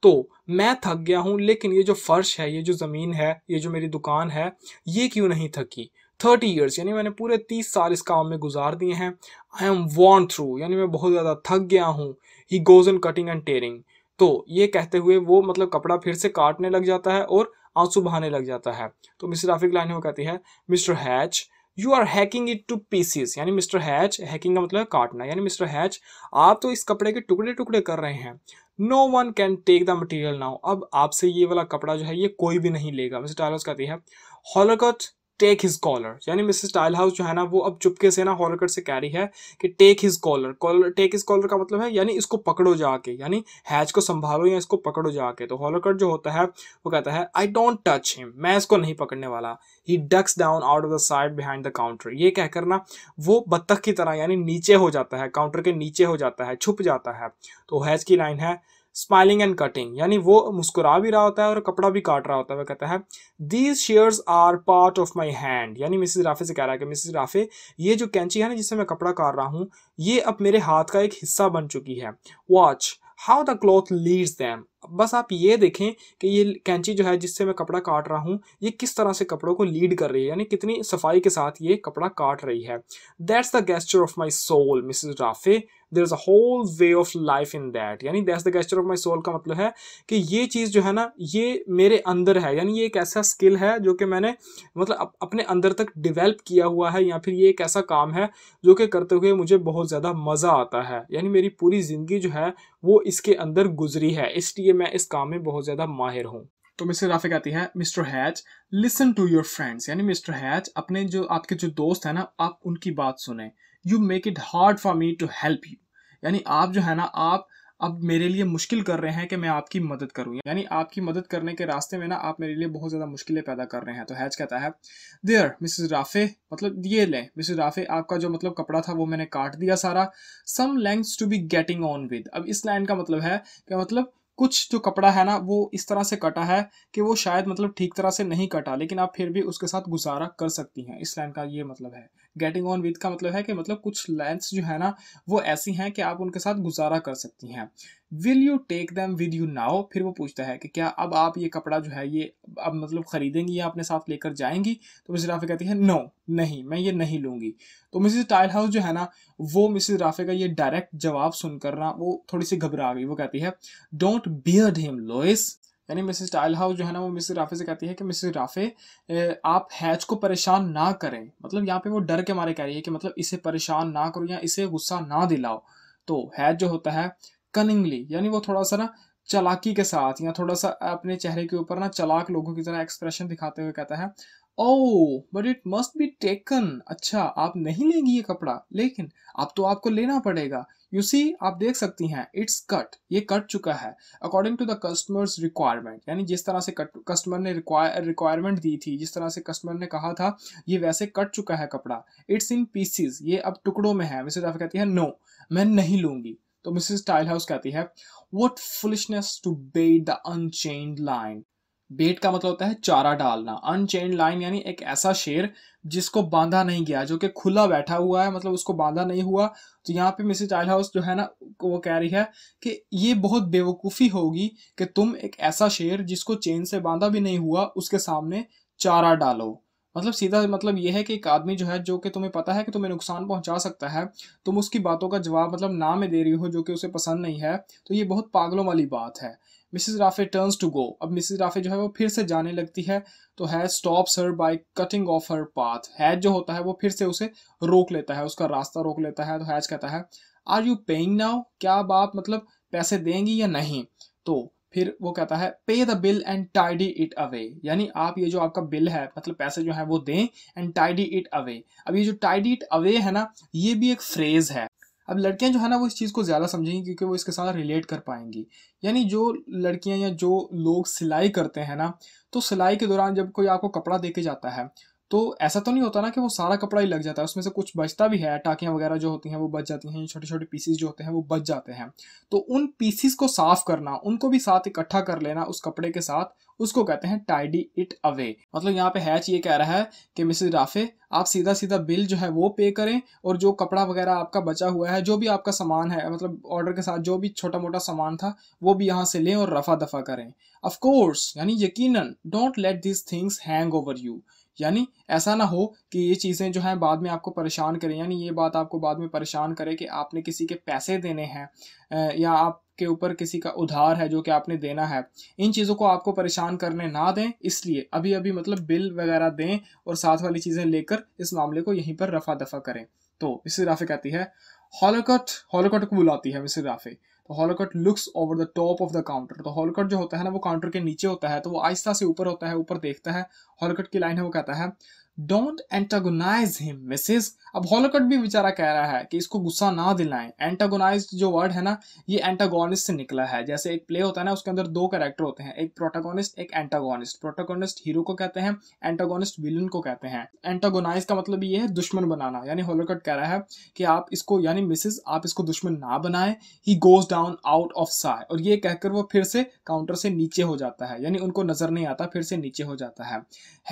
A: तो मैं थक गया हूँ लेकिन ये जो फ़र्श है ये जो ज़मीन है ये जो मेरी दुकान है ये क्यों नहीं थकी थर्टी ईयर्स यानी मैंने पूरे तीस साल इस काम में गुजार दिए हैं आई एम वॉन थ्रू यानी मैं बहुत ज़्यादा थक गया हूँ he goes in cutting and tearing तो ये कहते हुए वो मतलब कपड़ा फिर से काटने लग जाता है और आंसू बहाने लग जाता है तो मिस राफिक लाइन वो कहती है mister Hatch you are hacking it to pieces यानी मिस्टर हैच हैकिंग का मतलब काटना यानी मिस्टर हैच आप तो इस कपड़े के टुकड़े टुकड़े कर रहे हैं no one can take the material now अब आपसे ये वाला कपड़ा जो है ये कोई भी नहीं लेगा मिस्टर टायलर्स कहती है हॉलोकट टेक हिज कॉलर यानी मिसेस टाइल हाउस जो है ना वो अब चुपके से ना हॉलकट से कह रही है कि take his collar collar take his collar का मतलब है यानी इसको पकड़ो जाके यानी हैच को संभालो या इसको पकड़ो जाके तो हॉलकट जो होता है वो कहता है आई डोंट टच हिम मैं इसको नहीं पकड़ने वाला he ducks down out of the side behind the counter ये कहकर ना वो बत्तख की तरह यानी नीचे हो जाता है काउंटर के नीचे हो जाता है छुप जाता है तो हैच की लाइन है स्माइलिंग एंड कटिंग यानी वो मुस्कुरा भी रहा होता है और कपड़ा भी काट रहा होता है वह कहता है these shears are part of my hand यानी मिसिज राफे से कह रहा है कि मिसिज राफे ये जो कैंची है ना जिससे मैं कपड़ा काट रहा हूँ ये अब मेरे हाथ का एक हिस्सा बन चुकी है watch how the cloth leads them बस आप ये देखें कि ये कैंची जो है जिससे मैं कपड़ा काट रहा हूँ ये किस तरह से कपड़ों को लीड कर रही है यानी कितनी सफाई के साथ ये कपड़ा काट रही है that's the gesture of my soul Mrs Raffe there is a whole way of life in that यानी that's the gesture of my soul का मतलब है कि ये चीज़ जो है ना ये मेरे अंदर है यानी ये एक ऐसा स्किल है जो कि मैंने मतलब अपने अंदर तक डिवेल्प किया हुआ है या फिर ये एक ऐसा काम है जो कि करते हुए मुझे बहुत ज़्यादा मज़ा आता है यानी मेरी पूरी ज़िंदगी जो है वो इसके अंदर गुजरी है इसलिए मैं इस काम में बहुत ज़्यादा माहिर हूँ तो मिस्टर राफे कहती है mister Hatch listen to your friends यानी मिस्टर हैच अपने जो आपके जो दोस्त हैं ना आप उनकी बात सुने you make it hard for me to help you यानी आप जो है ना आप अब मेरे लिए मुश्किल कर रहे हैं कि मैं आपकी मदद करूं यानी आपकी मदद करने के रास्ते में ना आप मेरे लिए बहुत ज़्यादा मुश्किलें पैदा कर रहे हैं तो हैज कहता है देयर मिसेस राफे मतलब ये लें मिसेस राफे आपका जो मतलब कपड़ा था वो मैंने काट दिया सारा some lengths to be getting on with अब इस लाइन का मतलब है कि मतलब कुछ जो कपड़ा है ना वो इस तरह से कटा है कि वो शायद मतलब ठीक तरह से नहीं कटा लेकिन आप फिर भी उसके साथ गुजारा कर सकती हैं इस लाइन का ये मतलब है गेटिंग ऑन विद का मतलब है कि मतलब कुछ लेंथ्स जो है ना वो ऐसी हैं कि आप उनके साथ गुजारा कर सकती हैं will you take them with you now फिर वो पूछता है कि क्या अब आप ये कपड़ा जो है ये अब मतलब ख़रीदेंगी या अपने साथ लेकर जाएंगी तो मिसिज राफे कहती है नो no, नहीं मैं ये नहीं लूँगी तो मिसिज टाइल हाउस जो है ना वो मिसिज राफे का ये डायरेक्ट जवाब सुनकर ना वो थोड़ी सी घबरा गई वो कहती है डोंट बियर्ड हिम लोइस यानी मिसेस टाइल हाउस जो है ना वो मिसेस राफे से कहती है कि मिसेस राफे आप हैच को परेशान ना करें मतलब यहाँ पे वो डर के मारे कह रही है कि मतलब इसे परेशान ना करो या इसे गुस्सा ना दिलाओ तो हैच जो होता है कनिंगली यानी वो थोड़ा सा ना चलाकी के साथ या थोड़ा सा अपने चेहरे के ऊपर ना चलाक लोगों की तरह एक्सप्रेशन दिखाते हुए कहता है oh but it must be taken अच्छा आप नहीं लेंगी ये कपड़ा लेकिन अब तो आपको लेना पड़ेगा यू सी आप देख सकती हैं इट्स कट ये कट चुका है according to the customer's requirement यानी जिस तरह से कस्टमर ने रिक्वायरमेंट दी थी जिस तरह से कस्टमर ने कहा था ये वैसे कट चुका है कपड़ा इट्स इन पीसीज ये अब टुकड़ों में है मिसेज कहती है नो मैं नहीं लूंगी तो मिसेज टाइल हाउस कहती है what foolishness to bait the unchanged line bait का मतलब होता है चारा डालना अनचेन लाइन यानी एक ऐसा शेर जिसको बांधा नहीं गया जो कि खुला बैठा हुआ है मतलब उसको बांधा नहीं हुआ तो यहाँ पे मिसेज चाइल्ड हाउस जो है ना वो कह रही है कि ये बहुत बेवकूफ़ी होगी कि तुम एक ऐसा शेर जिसको चेन से बांधा भी नहीं हुआ उसके सामने चारा डालो मतलब सीधा मतलब ये है कि एक आदमी जो है जो कि तुम्हें पता है कि तुम्हें नुकसान पहुंचा सकता है तुम उसकी बातों का जवाब मतलब ना में दे रही हो जो कि उसे पसंद नहीं है तो ये बहुत पागलों वाली बात है मिसिज राफे टर्न्स टू गो अब मिसिज राफे जो है वो फिर से जाने लगती है तो Hatch stop her by cutting off her path Hatch जो होता है वो फिर से उसे रोक लेता है उसका रास्ता रोक लेता है तो हैज कहता है आर यू पेइंग नाउ क्या अब आप मतलब पैसे देंगी या नहीं तो फिर वो कहता है pay the bill and tidy it away यानी आप ये जो आपका बिल है मतलब पैसे जो है वो दें एंड टाइडी इट अवे अब ये जो टाइडी इट अवे है ना ये भी एक फ्रेज है अब लड़कियां जो है ना वो इस चीज़ को ज़्यादा समझेंगी क्योंकि वो इसके साथ रिलेट कर पाएंगी यानी जो लड़कियां या जो लोग सिलाई करते हैं ना तो सिलाई के दौरान जब कोई आपको कपड़ा दे के जाता है तो ऐसा तो नहीं होता ना कि वो सारा कपड़ा ही लग जाता है उसमें से कुछ बचता भी है टाकियाँ वगैरह जो होती हैं वो बच जाती हैं छोटे छोटे पीसीस जो होते हैं वो बच जाते हैं तो उन पीसीस को साफ करना उनको भी साथ इकट्ठा कर लेना उस कपड़े के साथ उसको कहते हैं टाइडी इट अवे मतलब यहाँ पे हैच ये कह रहा है कि मिसेज राफे आप सीधा सीधा बिल जो है वो पे करें और जो कपड़ा वगैरह आपका बचा हुआ है जो भी आपका सामान है मतलब ऑर्डर के साथ जो भी छोटा मोटा सामान था वो भी यहाँ से लें और रफा दफा करें ऑफ कोर्स यानी यकीनन don't let these things hang over you यानी ऐसा ना हो कि ये चीज़ें जो हैं बाद में आपको परेशान करें यानी ये बात आपको बाद में परेशान करे कि आपने किसी के पैसे देने हैं या आप के ऊपर किसी का उधार है जो कि आपने देना है इन चीज़ों को आपको परेशान करने ना दें इसलिए अभी अभी मतलब बिल वगैरह दें और साथ वाली चीज़ें लेकर इस मामले को यहीं पर रफा दफा करें तो मिसर राफे कहती है हॉलोकट हॉलोकट को बुलाती है मिसर राफे तो कट looks over the top of the counter तो हॉलर कट जो होता है ना वो काउंटर के नीचे होता है तो वो आहिस्ता से ऊपर होता है ऊपर देखता है हॉलर कट की लाइन है वो कहता है डोंट एंटागोनाइज हिम मिसेज अब हॉलोकट भी बेचारा कह रहा है कि इसको गुस्सा ना दिलाएं एंटागोनाइज जो वर्ड है ना ये एंटागोनिस्ट से निकला है जैसे एक प्ले होता है ना उसके अंदर दो कैरेक्टर होते हैं एक प्रोटागोनिस्ट एक एंटागोनिस्ट प्रोटागोनिस्ट हीरो को कहते हैं एंटागोनिस्ट विलन को कहते हैं एंटागोनाइज का मतलब ये है दुश्मन बनाना यानी हॉलोकट कह रहा है कि आप इसको यानी मिसेज आप इसको दुश्मन ना बनाए he goes down out of sight और ये कहकर वो फिर से काउंटर से नीचे हो जाता है यानी उनको नजर नहीं आता फिर से नीचे हो जाता है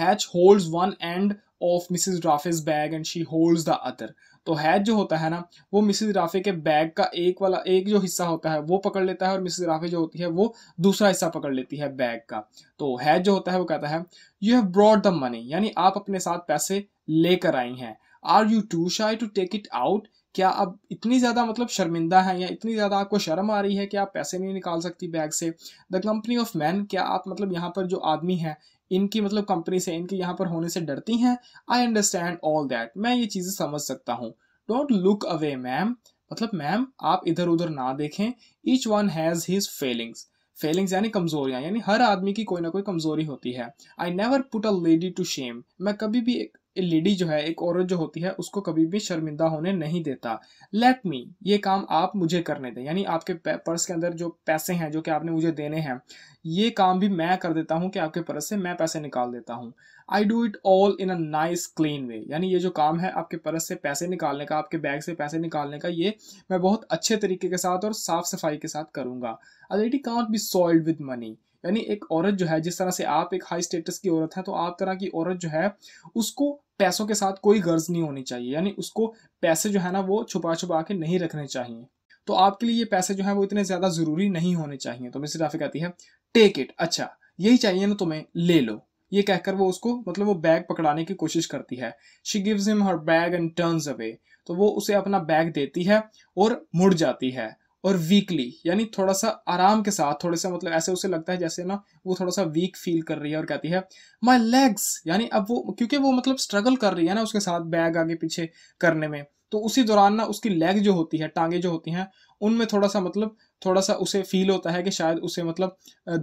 A: Hatch hold one end of Mrs Raffe's bag and she holds the other तो हैज जो होता है ना वो मिसिज राफे के बैग का एक वाला एक जो हिस्सा होता है वो पकड़ लेता है और मिसिज राफे जो होती है वो दूसरा हिस्सा पकड़ लेती है बैग का तो हैज जो होता है वो कहता है you have brought the money यानी आप अपने साथ पैसे लेकर आई हैं are you too shy to take it out क्या आप इतनी ज़्यादा मतलब शर्मिंदा हैं या इतनी ज़्यादा आपको शर्म आ रही है कि आप पैसे नहीं निकाल सकती बैग से द कंपनी ऑफ मैन क्या आप मतलब यहाँ पर जो आदमी है इनकी मतलब कंपनी से इनके यहाँ पर होने से डरती हैं आई अंडरस्टैंड ऑल दैट मैं ये चीज़ें समझ सकता हूँ डोंट लुक अवे मैम मतलब मैम आप इधर उधर ना देखें each one has his failings failings यानी कमजोरियां यानी हर आदमी की कोई ना कोई कमजोरी होती है I never put a lady to shame मैं कभी भी एक लेडी जो है एक औरत जो होती है उसको कभी भी शर्मिंदा होने नहीं देता लेट मी ये काम आप मुझे करने दें यानी आपके पर्स के अंदर जो पैसे हैं जो कि आपने मुझे देने हैं ये काम भी मैं कर देता हूँ कि आपके पर्स से मैं पैसे निकाल देता हूँ I do it all in a nice clean way यानी ये जो काम है आपके पर्स से पैसे निकालने का आपके बैग से पैसे निकालने का ये मैं बहुत अच्छे तरीके के साथ और साफ सफाई के साथ करूंगा already lady can't be solved with money यानी एक औरत जो है जिस तरह से आप एक हाई स्टेटस की औरत है तो आप तरह की औरत जो है उसको पैसों के साथ कोई गर्ज नहीं होनी चाहिए यानी उसको पैसे जो है ना वो छुपा छुपा के नहीं रखने चाहिए तो आपके लिए ये पैसे जो है वो इतने ज़्यादा ज़रूरी नहीं होने चाहिए तो मिस राफी कहती है टेक इट अच्छा यही चाहिए ना तुम्हें ले लो ये कहकर वो उसको मतलब वो बैग पकड़ाने की कोशिश करती है she gives him her bag and turns away तो वो उसे अपना बैग देती है और मुड़ जाती है और वीकली यानी थोड़ा सा आराम के साथ थोड़े सा मतलब ऐसे उसे लगता है जैसे ना वो थोड़ा सा वीक फील कर रही है और कहती है माई लेग्स यानी अब वो क्योंकि वो मतलब स्ट्रगल कर रही है ना उसके साथ बैग आगे पीछे करने में तो उसी दौरान ना उसकी लेग जो होती है टांगे जो होती हैं उनमें थोड़ा सा मतलब थोड़ा सा उसे फील होता है कि शायद उसे मतलब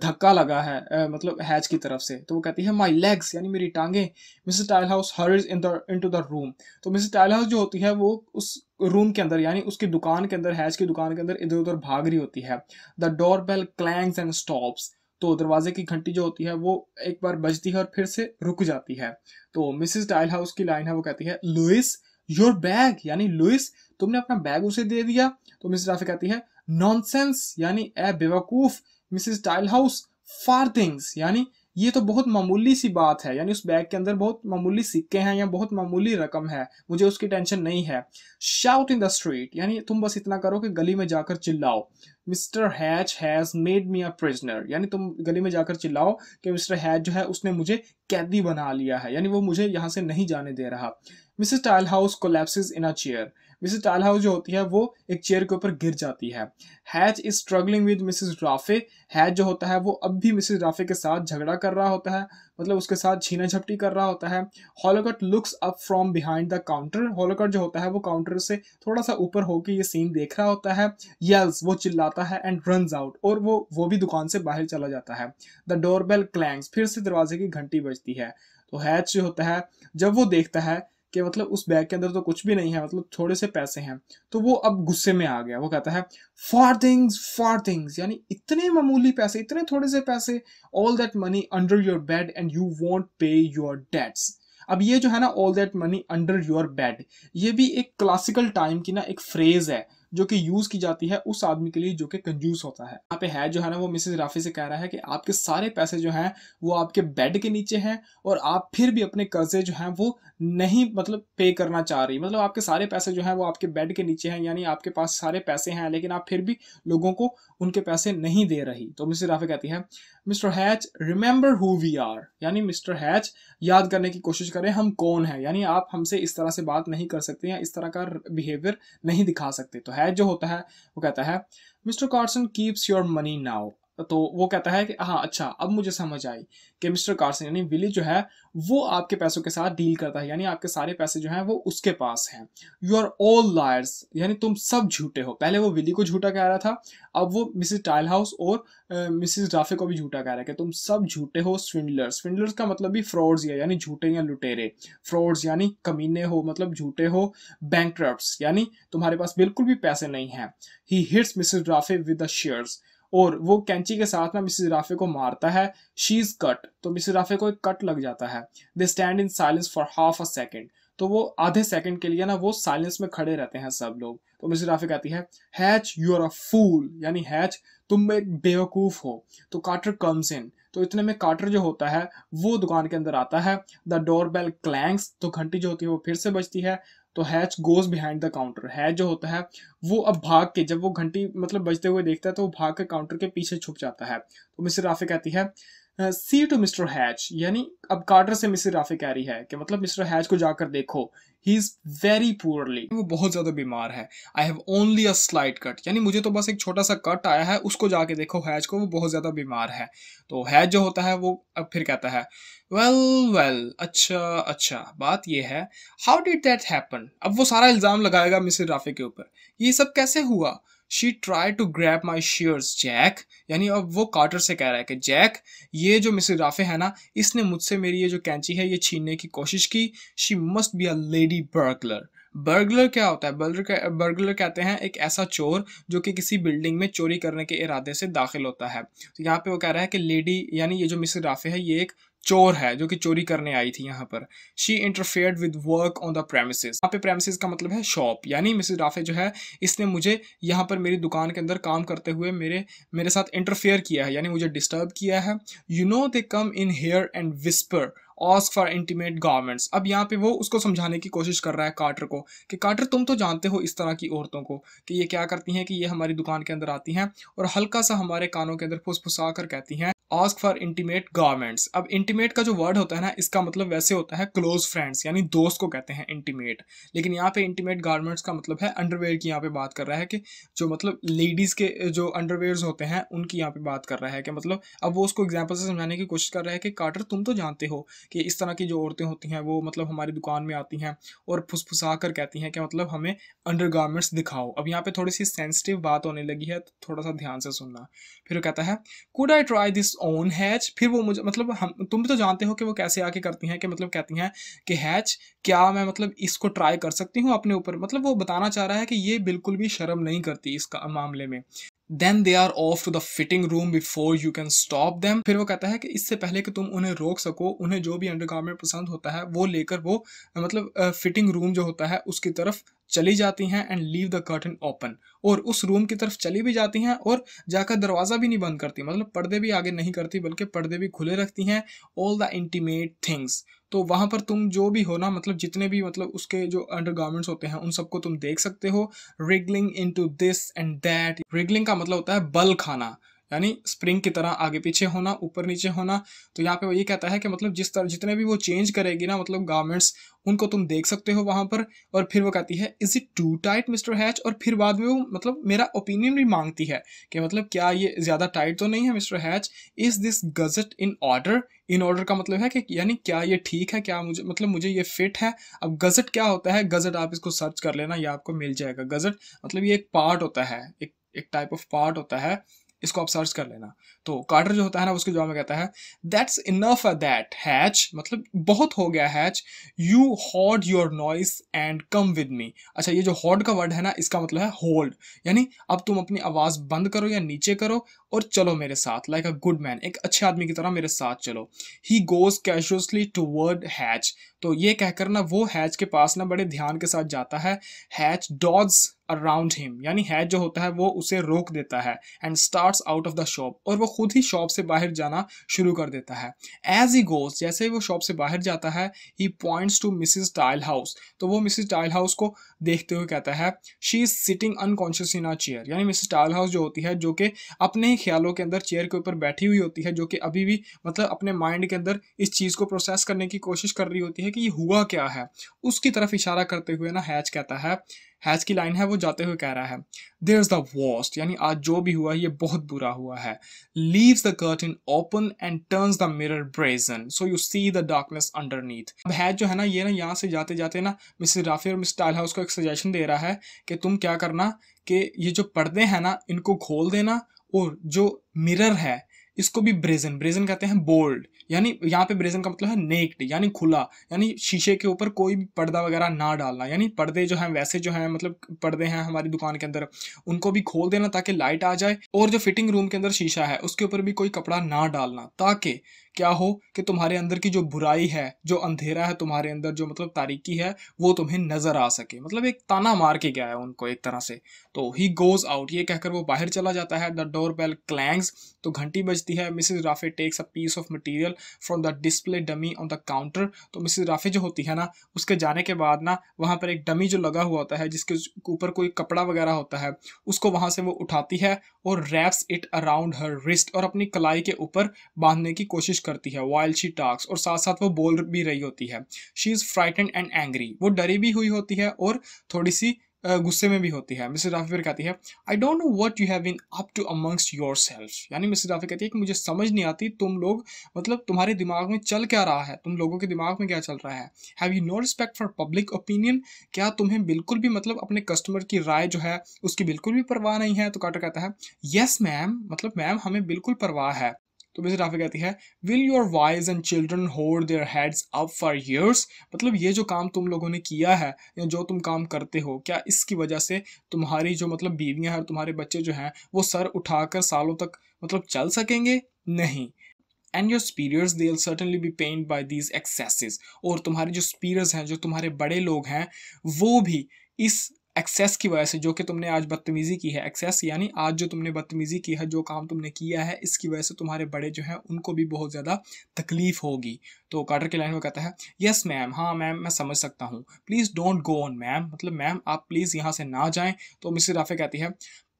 A: धक्का लगा है मतलब हैच की तरफ से तो वो कहती है माई लेग्स यानी मेरी टांगे Mrs tile Tilehouse hurries in the into the room तो मिसेस टाइल हाउस जो होती है वो उस रूम के अंदर यानी उसकी दुकान के अंदर हैच की दुकान के अंदर इधर उधर भाग रही होती है the doorbell clangs and stops तो दरवाजे की घंटी जो होती है वो एक बार बजती है और फिर से रुक जाती है तो मिसिज डायल हाउस की लाइन है वो कहती है लुइस योर बैग यानी लुइस तुमने अपना बैग उसे दे दिया तो मिसेस राफी कहती है नॉनसेंस यानी ए बेवकूफ Mrs tile Tilehouse far things यानी ये तो बहुत मामूली सी बात है यानी उस बैग के अंदर बहुत मामूली सिक्के हैं या बहुत मामूली रकम है मुझे उसकी टेंशन नहीं है शाउट इन द स्ट्रीट यानी तुम बस इतना करो कि गली में जाकर चिल्लाओ Mr Hatch has made me a prisoner यानी तुम गली में जाकर चिल्लाओ कि मिस्टर हैच जो है उसने मुझे कैदी बना लिया है यानी वो मुझे यहाँ से नहीं जाने दे रहा Mrs Tilehouse collapses in a chair Mrs Tilehouse जो होती है वो एक चेयर के ऊपर गिर जाती है Hatch is struggling with Mrs Raffe Hatch जो होता है वो अब भी मिसेस राफे के साथ झगड़ा कर रहा होता है मतलब उसके साथ छीना झपटी कर रहा होता है Hollocut looks up from behind the counter Hollocut जो होता है वो काउंटर से थोड़ा सा ऊपर होकर ये सीन देख रहा होता है यल्स वो चिल्लाता है एंड रनज आउट और वो वो भी दुकान से बाहर चला जाता है द डोरबेल क्लैंग्स फिर से दरवाजे की घंटी बजती है तो हैच जो होता है जब वो देखता है कि मतलब उस बैग के अंदर तो कुछ भी नहीं है मतलब थोड़े से पैसे हैं तो वो अब गुस्से में आ गया वो कहता है फॉर थिंग्स फॉर थिंग्स यानी इतने मामूली पैसे इतने थोड़े से पैसे all that money under your bed and you won't pay your debts अब ये जो है ना all that money under your bed ये भी एक क्लासिकल टाइम की ना एक फ्रेज है जो कि यूज की जाती है उस आदमी के लिए जो कि कंजूस होता है यहाँ पे है जो है ना वो मिसेज राफी से कह रहा है कि आपके सारे पैसे जो हैं वो आपके बेड के नीचे हैं और आप फिर भी अपने कर्जे जो हैं वो नहीं मतलब पे करना चाह रही मतलब आपके सारे पैसे जो हैं वो आपके बेड के नीचे हैं यानी आपके पास सारे पैसे हैं लेकिन आप फिर भी लोगों को उनके पैसे नहीं दे रही तो मिसेज राफी कहती है mister Hatch remember who we are यानी मिस्टर हैच याद करने की कोशिश करें हम कौन है यानी आप हमसे इस तरह से बात नहीं कर सकते या इस तरह का बिहेवियर नहीं दिखा सकते तो है है जो होता है वो कहता है mister Carson keeps your money now तो वो कहता है कि हाँ अच्छा अब मुझे समझ आई कि मिस्टर कार्सन यानी विली जो है वो आपके पैसों के साथ डील करता है यानी आपके सारे पैसे जो हैं वो उसके पास हैं यू आर ऑल लायर्स यानी तुम सब झूठे हो पहले वो विली को झूठा कह रहा था अब वो मिसिस टाइल हाउस और मिसिस डाफे को भी झूठा कह रहा है कि तुम सब झूठे हो स्विंडलर्स स्विंडलर्स का मतलब भी फ्रॉड्स या यानी झूठे या लुटेरे फ्रॉड्स यानी कमीने हो मतलब झूठे हो बैंक यानी तुम्हारे पास बिल्कुल भी पैसे नहीं हैं he hits Mrs Draffe with the shears और वो कैंची के साथ में मिसिस राफे को मारता है शी इज कट तो मिसिस राफे को एक कट लग जाता है they stand in silence for half a second तो वो आधे सेकंड के लिए ना वो साइलेंस में खड़े रहते हैं सब लोग तो मिसिस राफे कहती है Hatch you are a fool यानी हैच तुम एक बेवकूफ़ हो तो कार्टर कम्स इन तो इतने में कार्टर जो होता है वो दुकान के अंदर आता है द डोर बेल क्लैंक्स तो घंटी जो होती है वो फिर से बजती है तो Hatch goes behind the counter Hatch जो होता है वो अब भाग के जब वो घंटी मतलब बजते हुए देखता है तो वो भाग के काउंटर के पीछे छुप जाता है तो मिस्टर राफे कहती है सी टू मिस्टर हैच यानी अब कार्टर से मिस्टर राफी कह रही है कि मतलब मिस्टर हैच को जाकर देखो ही इज़ वेरी पुअरली वो बहुत ज़्यादा बीमार है I have only a slight cut यानी मुझे तो बस एक छोटा सा कट आया है उसको जाके देखो हैच को वो बहुत ज़्यादा बीमार है तो हैच जो होता है वो अब फिर कहता है वेल well, वेल well, अच्छा अच्छा बात ये है हाउ डिड दैट हैपन अब वो सारा इल्ज़ाम लगाएगा मिस्टर राफी के ऊपर ये सब कैसे हुआ she try to grab my shear jack यानी अब वो कार्टर से कह रहा है कि जैक ये जो मिसिज राफे है ना इसने मुझसे मेरी ये जो कैंची है ये छीनने की कोशिश की she must be a lady burglar burglar क्या होता है बर्गलर बर्गलर कहते हैं एक ऐसा चोर जो कि किसी बिल्डिंग में चोरी करने के इरादे से दाखिल होता है तो यहाँ पे वो कह रहा है कि लेडी यानी ये जो मिसिज राफे है ये एक चोर है जो कि चोरी करने आई थी यहाँ पर she interfere with work on the premises यहाँ पे प्रेमिसेस का मतलब है शॉप यानी मिसेज राफे जो है इसने मुझे यहाँ पर मेरी दुकान के अंदर काम करते हुए मेरे मेरे साथ इंटरफेयर किया है यानी मुझे डिस्टर्ब किया है you know they come in here and whisper ask for intimate garments अब यहाँ पे वो उसको समझाने की कोशिश कर रहा है कार्टर को कि कार्टर तुम तो जानते हो इस तरह की औरतों को कि ये क्या करती हैं कि ये हमारी दुकान के अंदर आती हैं और हल्का सा हमारे कानों के अंदर फुसफुसा कर कहती हैं आस्क फॉर इंटीमेट गारमेंट्स अब इंटीमेट का जो वर्ड होता है ना इसका मतलब वैसे होता है क्लोज फ्रेंड्स यानी दोस्त को कहते हैं इंटीमेट लेकिन यहाँ पे इंटीमेट गारमेंट्स का मतलब है अंडरवेयर की यहाँ पे बात कर रहा है कि जो मतलब लेडीज़ के जो अंडरवेयर्स होते हैं उनकी यहाँ पे बात कर रहा है कि मतलब अब वो उसको एग्जाम्पल से समझाने की कोशिश कर रहा है कि काटर तुम तो जानते हो कि इस तरह की जो औरतें होती हैं वो मतलब हमारी दुकान में आती हैं और फुसफुसा कर कहती हैं कि मतलब हमें अंडर गारमेंट्स दिखाओ अब यहाँ पर थोड़ी सी सेंसिटिव बात होने लगी है तो थोड़ा सा ध्यान से सुनना फिर वो कहता है could I try this on Hatch फिर वो मुझे मतलब हम तुम भी तो जानते हो कि वो कैसे आके करती हैं कि मतलब कहती हैं कि हैच क्या मैं मतलब इसको ट्राई कर सकती हूँ अपने ऊपर मतलब वो बताना चाह रहा है कि ये बिल्कुल भी शर्म नहीं करती इस मामले में then they are off to the fitting room before you can stop them फिर वो कहता है कि इससे पहले कि तुम उन्हें रोक सको उन्हें जो भी अंडर पसंद होता है वो लेकर वो मतलब फिटिंग uh, रूम जो होता है उसकी तरफ चली जाती हैं and leave the curtain open और उस रूम की तरफ चली भी जाती हैं और जाकर दरवाज़ा भी नहीं बंद करती मतलब पर्दे भी आगे नहीं करती बल्कि पर्दे भी खुले रखती हैं ऑल द इंटीमेट थिंग्स तो वहाँ पर तुम जो भी हो ना मतलब जितने भी मतलब उसके जो गार्मेंट्स होते हैं उन सबको तुम देख सकते हो रिगलिंग इन टू दिस एंड दैट रिगलिंग का मतलब होता है बल खाना यानी स्प्रिंग की तरह आगे पीछे होना ऊपर नीचे होना तो यहाँ पे वो ये कहता है कि मतलब जिस तरह जितने भी वो चेंज करेगी ना मतलब गारमेंट्स उनको तुम देख सकते हो वहाँ पर और फिर वो कहती है is it too tight Mr Hatch और फिर बाद में वो मतलब मेरा ओपिनियन भी मांगती है कि मतलब क्या ये ज़्यादा टाइट तो नहीं है mister Hatch is this gadget in order in order का मतलब है कि यानी क्या ये ठीक है क्या मुझे मतलब मुझे ये फिट है अब गजट क्या होता है गजट आप इसको सर्च कर लेना ये आपको मिल जाएगा गजट मतलब ये एक पार्ट होता है एक एक टाइप ऑफ पार्ट होता है इसको आप सर्च कर लेना तो कार्टर जो होता है ना उसके जवाब में कहता है दैट्स इनफ दैट हैच मतलब बहुत हो गया Hatch you hold your noise and come with me अच्छा ये जो हॉड का वर्ड है ना इसका मतलब है होल्ड यानी अब तुम अपनी आवाज़ बंद करो या नीचे करो और चलो मेरे साथ लाइक अ गुड मैन एक अच्छे आदमी की तरह मेरे साथ चलो he goes cautiously toward Hatch तो ये कहकर ना वो हैच के पास ना बड़े ध्यान के साथ जाता है हैच डॉग्स अराउंड हिम यानी हैच जो होता है वो उसे रोक देता है and starts out of the shop और वो खुद ही शॉप से बाहर जाना शुरू कर देता है एज ई गोज जैसे ही वो शॉप से बाहर जाता है he points to Mrs Tilehouse तो वो मिसिज टाइल हाउस को देखते हुए कहता है she is sitting unconscious in a chair यानी मिसिज टाइल हाउस जो होती है जो कि अपने ही ख्यालों के अंदर चेयर के ऊपर बैठी हुई होती है जो कि अभी भी मतलब अपने माइंड के अंदर इस चीज़ को प्रोसेस करने की कोशिश कर रही होती है कि ये हुआ क्या है उसकी तरफ इशारा करते हुए ना हैच कहता है हैज़ की लाइन है वो जाते हुए कह रहा है देर इज़ द वॉस्ट यानी आज जो भी हुआ ये बहुत बुरा हुआ है leaves the curtain open and turns the mirror brazen so you see the darkness underneath अब है जो है ना ये ना यहाँ से जाते जाते ना मिस राफी और मिस टाइल हाउस को एक सजेशन दे रहा है कि तुम क्या करना कि ये जो पर्दे हैं ना इनको खोल देना और जो मिरर है इसको भी ब्रेजन ब्रेजन कहते हैं बोल्ड यानी यहाँ पे ब्रेजन का मतलब है नेक्ड यानी खुला यानी शीशे के ऊपर कोई भी पर्दा वगैरह ना डालना यानी पर्दे जो हैं वैसे जो हैं मतलब पर्दे हैं हमारी दुकान के अंदर उनको भी खोल देना ताकि लाइट आ जाए और जो फिटिंग रूम के अंदर शीशा है उसके ऊपर भी कोई कपड़ा ना डालना ताकि क्या हो कि तुम्हारे अंदर की जो बुराई है जो अंधेरा है तुम्हारे अंदर जो मतलब तारीकी है वो तुम्हें नजर आ सके मतलब एक ताना मार के गया है उनको एक तरह से तो ही गोज आउट ये कहकर वो बाहर चला जाता है द डोर बेल क्लैंग्स तो घंटी बजती है मिसिज Raffe takes a piece of material from the display dummy on the counter तो मिसिज राफे जो होती है ना उसके जाने के बाद ना वहाँ पर एक डमी जो लगा हुआ होता है जिसके ऊपर कोई कपड़ा वगैरह होता है उसको वहाँ से वो उठाती है और wraps it around her wrist और अपनी कलाई के ऊपर बांधने की कोशिश करती है वाइल्ड शी टॉक्स और साथ साथ वो बोल भी रही होती है she is frightened and angry वो डरी भी हुई होती है और थोड़ी सी गुस्से में भी होती है मिसेज राफी फिर कहती है I don't know what you have been up to amongst yourself यानी मिसेज राफी कहती है कि मुझे समझ नहीं आती तुम लोग मतलब तुम्हारे दिमाग में चल क्या रहा है तुम लोगों के दिमाग में क्या चल रहा है have you no respect for public opinion क्या तुम्हें बिल्कुल भी मतलब अपने कस्टमर की राय जो है उसकी बिल्कुल भी परवाह नहीं है तो काटर कहता है येस yes, मैम मतलब मैम हमें बिल्कुल परवाह है तो मिस राफी कहती है will your wives and children hold their heads up for years मतलब ये जो काम तुम लोगों ने किया है या जो तुम काम करते हो क्या इसकी वजह से तुम्हारी जो मतलब बीवियाँ हैं तुम्हारे बच्चे जो हैं वो सर उठाकर सालों तक मतलब चल सकेंगे नहीं and your superiors they certainly be pained by these excesses और तुम्हारे जो स्पीरियर्स हैं जो तुम्हारे बड़े लोग हैं वो भी इस एक्सेस की वजह से जो कि तुमने आज बदतमीज़ी की है एक्सेस यानी आज जो तुमने बदतमीज़ी की है जो काम तुमने किया है इसकी वजह से तुम्हारे बड़े जो हैं उनको भी बहुत ज़्यादा तकलीफ होगी तो कार्टर के लाइन में कहता है यस मैम हाँ मैम मैं समझ सकता हूँ please don't go on ma'am मतलब मैम आप प्लीज़ यहाँ से ना जाएँ तो मिसिस राफे कहती है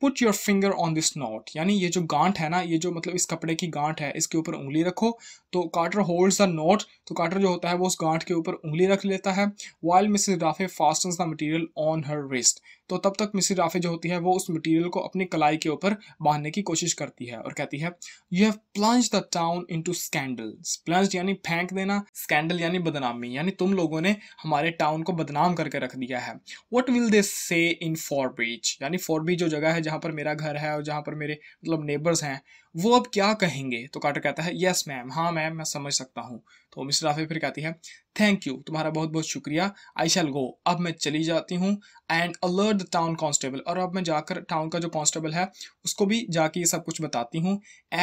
A: put your finger on this knot यानी ये जो गांठ है ना ये जो मतलब इस कपड़े की गांठ है इसके ऊपर उंगली रखो तो कार्टर होल्ड्स द नॉट तो कार्टर जो होता है वो उस गांठ के ऊपर उंगली रख लेता है while Mrs Raffe fast the material on her wrist तो तब तक मिसिस राफे जो होती है वो उस मटेरियल को अपनी कलाई के ऊपर बांधने की कोशिश करती है और कहती है you have plunge the town into scandal plunge यानी फेंक देना स्कैंडल यानी बदनामी यानी तुम लोगों ने हमारे टाउन को बदनाम करके रख दिया है वट विल दे से इन फॉर यानी फॉर जो जगह है जहाँ पर मेरा घर है और जहाँ पर मेरे मतलब नेबर्स हैं वो अब क्या कहेंगे तो कार्टर कहता है यस मैम हाँ मैम मैं समझ सकता हूँ तो मिस राफे फिर कहती है थैंक यू तुम्हारा बहुत बहुत शुक्रिया आई शैल गो अब मैं चली जाती हूँ and alert the town constable और अब मैं जाकर टाउन का जो कांस्टेबल है उसको भी जाके ये सब कुछ बताती हूँ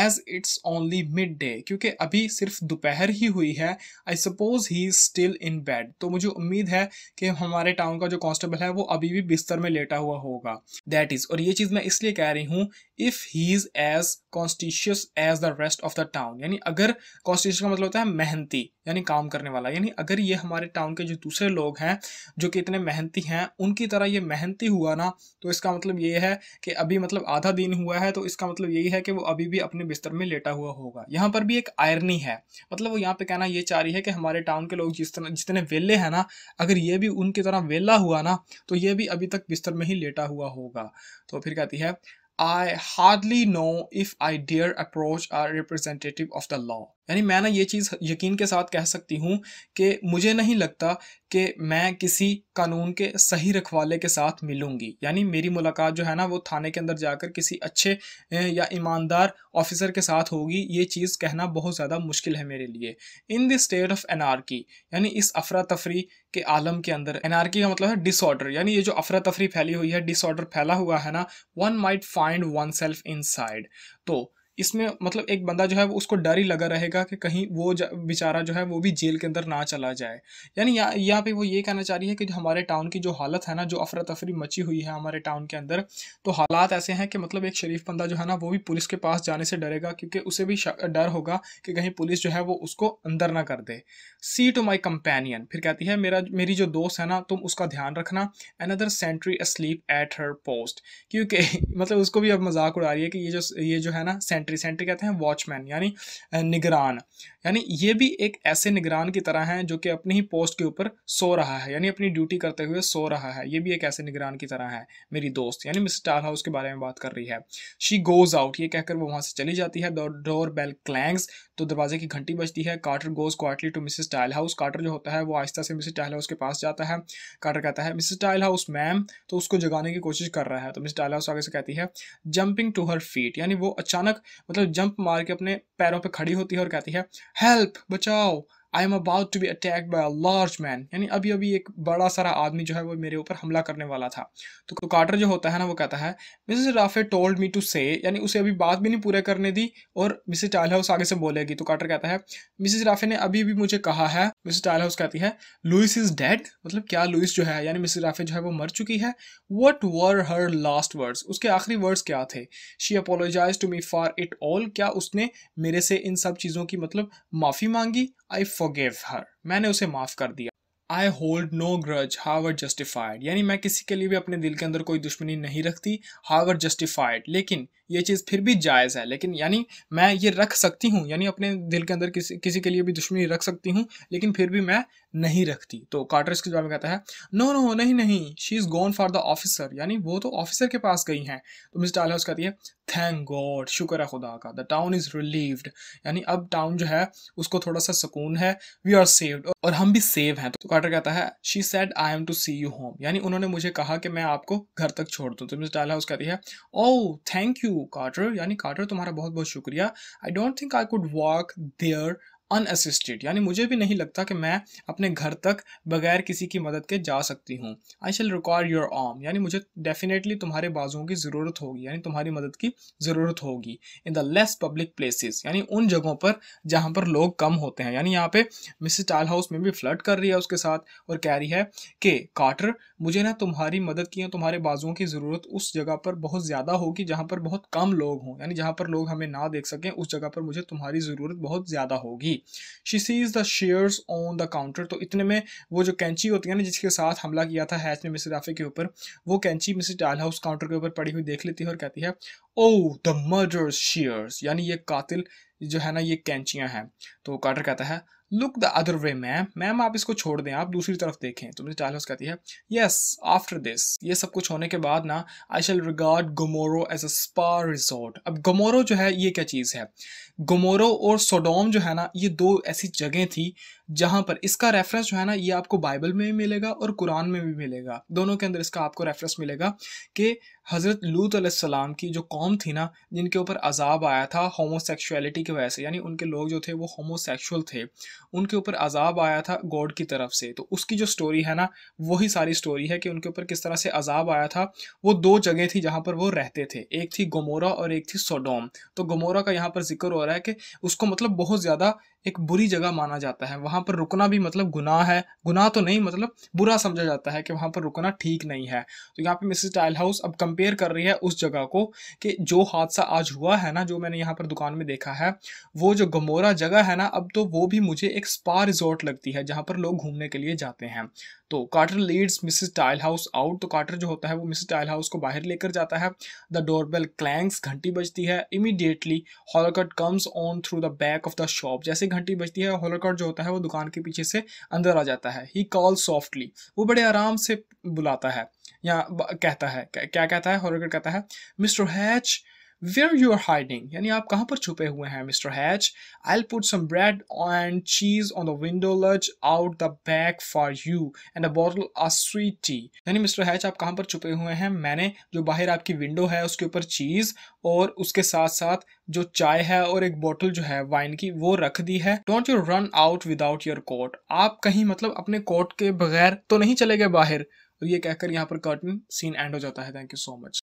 A: as it's only midday क्योंकि अभी सिर्फ दोपहर ही हुई है I suppose he is still in bed तो मुझे उम्मीद है कि हमारे टाउन का जो कॉन्स्टेबल है वो अभी भी बिस्तर में लेटा हुआ होगा दैट इज और ये चीज़ मैं इसलिए कह रही हूँ if he is as conscientious as the rest of the town यानी अगर कॉन्स्टिशियस का मतलब होता है मेहनती यानी काम करने वाला यानी अगर ये हमारे टाउन के जो दूसरे लोग हैं जो कि इतने मेहनती हैं उनकी तरह ये मेहनती हुआ ना तो इसका मतलब ये है कि अभी मतलब आधा दिन हुआ है तो इसका मतलब यही है कि वो अभी भी अपने बिस्तर में लेटा हुआ होगा यहाँ पर भी एक आयरनी है मतलब वो यहाँ पे कहना ये चाह रही है कि हमारे टाउन के लोग जिस तरह जितने वेले हैं ना अगर ये भी उनकी तरह वेला हुआ ना तो ये भी अभी तक बिस्तर में ही लेटा हुआ होगा तो फिर कहती है I hardly know if I dare approach a representative of the law. यानी मैं ना ये चीज़ यकीन के साथ कह सकती हूँ कि मुझे नहीं लगता कि मैं किसी कानून के सही रखवाले के साथ मिलूंगी यानी मेरी मुलाकात जो है ना वो थाने के अंदर जाकर किसी अच्छे या ईमानदार ऑफिसर के साथ होगी ये चीज़ कहना बहुत ज़्यादा मुश्किल है मेरे लिए in the state of anarchy यानी इस अफरा तफरी के आलम के अंदर एनार्की का मतलब है डिसऑर्डर यानी ये जो अफरा तफरी फैली हुई है डिसऑर्डर फैला हुआ है ना one might find oneself in तो इसमें मतलब एक बंदा जो है वो उसको डर ही लगा रहेगा कि कहीं वो बेचारा जो है वो भी जेल के अंदर ना चला जाए यानी यहाँ या, पे वो ये कहना चाह रही है कि हमारे टाउन की जो हालत है ना जो अफरा तफरी मची हुई है हमारे टाउन के अंदर तो हालात ऐसे हैं कि मतलब एक शरीफ बंदा जो है ना वो भी पुलिस के पास जाने से डरेगा क्योंकि उसे भी डर होगा कि कहीं पुलिस जो है वो उसको अंदर ना कर दे सी टू माई कंपेनियन फिर कहती है मेरा मेरी जो दोस्त है ना तुम उसका ध्यान रखना another sentry asleep at her post क्योंकि *laughs* मतलब उसको भी अब मजाक उड़ा रही है कि ये जो ये जो है ना सेंट्री सेंट्री सेंट्री कहते हैं वॉचमैन यानी निगरान यानी ये भी एक ऐसे निगरान की तरह हैं जो कि अपनी ही पोस्ट के ऊपर सो रहा है यानी अपनी ड्यूटी करते हुए सो रहा है ये भी एक ऐसे निगरान की तरह है मेरी दोस्त यानी मिस टाल हाउस के बारे में बात कर रही है शी गोज आउट ये कहकर वो वहाँ से चली जाती है डोर बेल क्लैंग्स तो दरवाजे की घंटी बजती है Carter goes quietly to Mrs Tilehouse Carter जो होता है वो आहिस्ता से मिसिस टाइल हाउस के पास जाता है कार्टर कहता है मिसिस टाइल हाउस मैम तो उसको जगाने की कोशिश कर रहा है तो मिस टाइल हाउस आगे से कहती है जंपिंग टू हर फीट यानी वो अचानक मतलब जंप मार के अपने पैरों पर खड़ी होती है और कहती है हेल्प बचाओ I am about to be attack by a large man यानी अभी अभी एक बड़ा सारा आदमी जो है वो मेरे ऊपर हमला करने वाला था तो कार्टर जो होता है ना वो कहता है Mrs Raffe told me to say यानी उसे अभी बात भी नहीं पूरे करने दी और मिसेज टाइल हाउस आगे से बोलेगी तो कार्टर कहता है मिसेज राफे ने अभी भी मुझे कहा है मिस डालहाउस कहती है लुइस इज डेड मतलब क्या लुइस जो है यानी मिस राफे जो है वो मर चुकी है what were her last words उसके आखिरी वर्ड्स क्या थे she apologise to me for it all क्या उसने मेरे से इन सब चीज़ों की मतलब माफ़ी मांगी आई फोगेव हर मैंने उसे माफ़ कर दिया I hold no grudge however justified यानी मैं किसी के लिए भी अपने दिल के अंदर कोई दुश्मनी नहीं रखती हावर जस्टिफाइड लेकिन ये चीज़ फिर भी जायज़ है लेकिन यानी मैं ये रख सकती हूँ यानी अपने दिल के अंदर किसी किसी के लिए भी दुश्मनी रख सकती हूँ लेकिन फिर भी मैं नहीं रखती तो कार्टर इसके जवाब में कहता है नो नो नहीं नहीं she is gone for the officer यानी वो तो ऑफिसर के पास गई हैं तो मिस डाल हाउस कहती है थैंक गॉड शुक्र है खुदा का द टाउन इज़ रिलीव्ड यानी अब टाउन जो है उसको थोड़ा सा सुकून है वी आर सेव्ड और हम भी सेव हैं तो कार्टर कहता है she said I am to see you home यानी उन्होंने मुझे कहा कि मैं आपको घर तक छोड़ दूँ तो मिस डाल हाउस कहती है oh thank you you, Carter. यानी कार्टर तुम्हारा बहुत बहुत शुक्रिया I don't think I could walk there unassisted यानी मुझे भी नहीं लगता कि मैं अपने घर तक बगैर किसी की मदद के जा सकती हूँ I shall require your arm यानी मुझे डेफिनेटली तुम्हारे बाजुओं की ज़रूरत होगी यानी तुम्हारी मदद की ज़रूरत होगी in the less public places यानी उन जगहों पर जहाँ पर लोग कम होते हैं यानी यहाँ पे मिसेस टाइल हाउस में भी फ्लड कर रही है उसके साथ और कह रही है कि कार्टर मुझे ना तुम्हारी मदद की या तुम्हारे बाजुओं की ज़रूरत उस जगह पर बहुत ज़्यादा होगी जहाँ पर बहुत कम लोग हों यानी जहाँ पर लोग हमें ना देख सकें उस जगह पर मुझे तुम्हारी ज़रूरत बहुत ज़्यादा होगी she seizes the shears on the counter तो इतने में वो जो कैंची होती है ना जिसके साथ हमला किया था हैच ने मिस राफे के ऊपर वो कैंची मिस डाल हाउस काउंटर के ऊपर पड़ी हुई देख लेती है और कहती है ओ द मर्डर्स शेयर्स यानी ये कातिल जो है ना ये कैंचियाँ हैं तो कार्टर कहता है look the other way ma'am ma'am आप इसको छोड़ दें आप दूसरी तरफ देखें तो मुझे टालहस कहती है यस आफ्टर दिस ये सब कुछ होने के बाद ना I shall regard Gomorrah as a spa resort अब गोमोरो जो है ये क्या चीज़ है गोमोरो और सोडोम जो है ना ये दो ऐसी जगह थी जहाँ पर इसका रेफरेंस जो है ना ये आपको बाइबल में भी मिलेगा और कुरान में भी मिलेगा दोनों के अंदर इसका आपको रेफरेंस मिलेगा कि हज़रत लूत सलाम की जो कौम थी ना जिनके ऊपर अजाब आया था होमोसेक्सुअलिटी की वजह से यानी उनके लोग जो थे वो होमोसेक्सुअल थे उनके ऊपर अजाब आया था गॉड की तरफ से तो उसकी जो स्टोरी है ना वही सारी स्टोरी है कि उनके ऊपर किस तरह से अजाब आया था वो दो जगह थी जहाँ पर वो रहते थे एक थी गोमोरा और एक थी सोडोम तो गोमोरा का यहाँ पर जिक्र हो रहा है कि उसको मतलब बहुत ज़्यादा एक बुरी जगह माना जाता है वहाँ पर रुकना भी मतलब गुनाह है गुनाह तो नहीं मतलब बुरा समझा जाता है कि वहाँ पर रुकना ठीक नहीं है तो यहाँ पे मिसेस टाइल हाउस अब कंपेयर कर रही है उस जगह को कि जो हादसा आज हुआ है ना जो मैंने यहाँ पर दुकान में देखा है वो जो गमोरा जगह है ना अब तो वो भी मुझे एक स्पा रिजॉर्ट लगती है जहाँ पर लोग घूमने के लिए जाते हैं तो Carter leads Mrs tile House out तो कार्टर जो होता है वो मिसेस टाइल हाउस को बाहर लेकर जाता है द डोरबेल क्लैंग्स घंटी बजती है immediately Hallcut comes on through the back of the shop जैसे घंटी बजती है और होलोकॉट जो होता है वो दुकान के पीछे से अंदर आ जाता है ही कॉल सॉफ्टली वो बड़े आराम से बुलाता है या कहता है क्या कहता है होलोकॉट कहता है mister Hatch where you are hiding यानी आप कहाँ पर छुपे हुए हैं Mr Hatch I'll put some bread and cheese on the window ledge out the bag for you and a bottle a sweet tea यानी मिस्टर हैच आप कहाँ पर छुपे हुए हैं मैंने जो बाहर आपकी विंडो है उसके ऊपर चीज और उसके साथ साथ जो चाय है और एक बोतल जो है वाइन की वो रख दी है don't you run out without your coat आप कहीं मतलब अपने कोट के बगैर तो नहीं चले गए बाहर और ये कहकर यहाँ पर कर्टन सीन एंड हो जाता है थैंक यू सो मच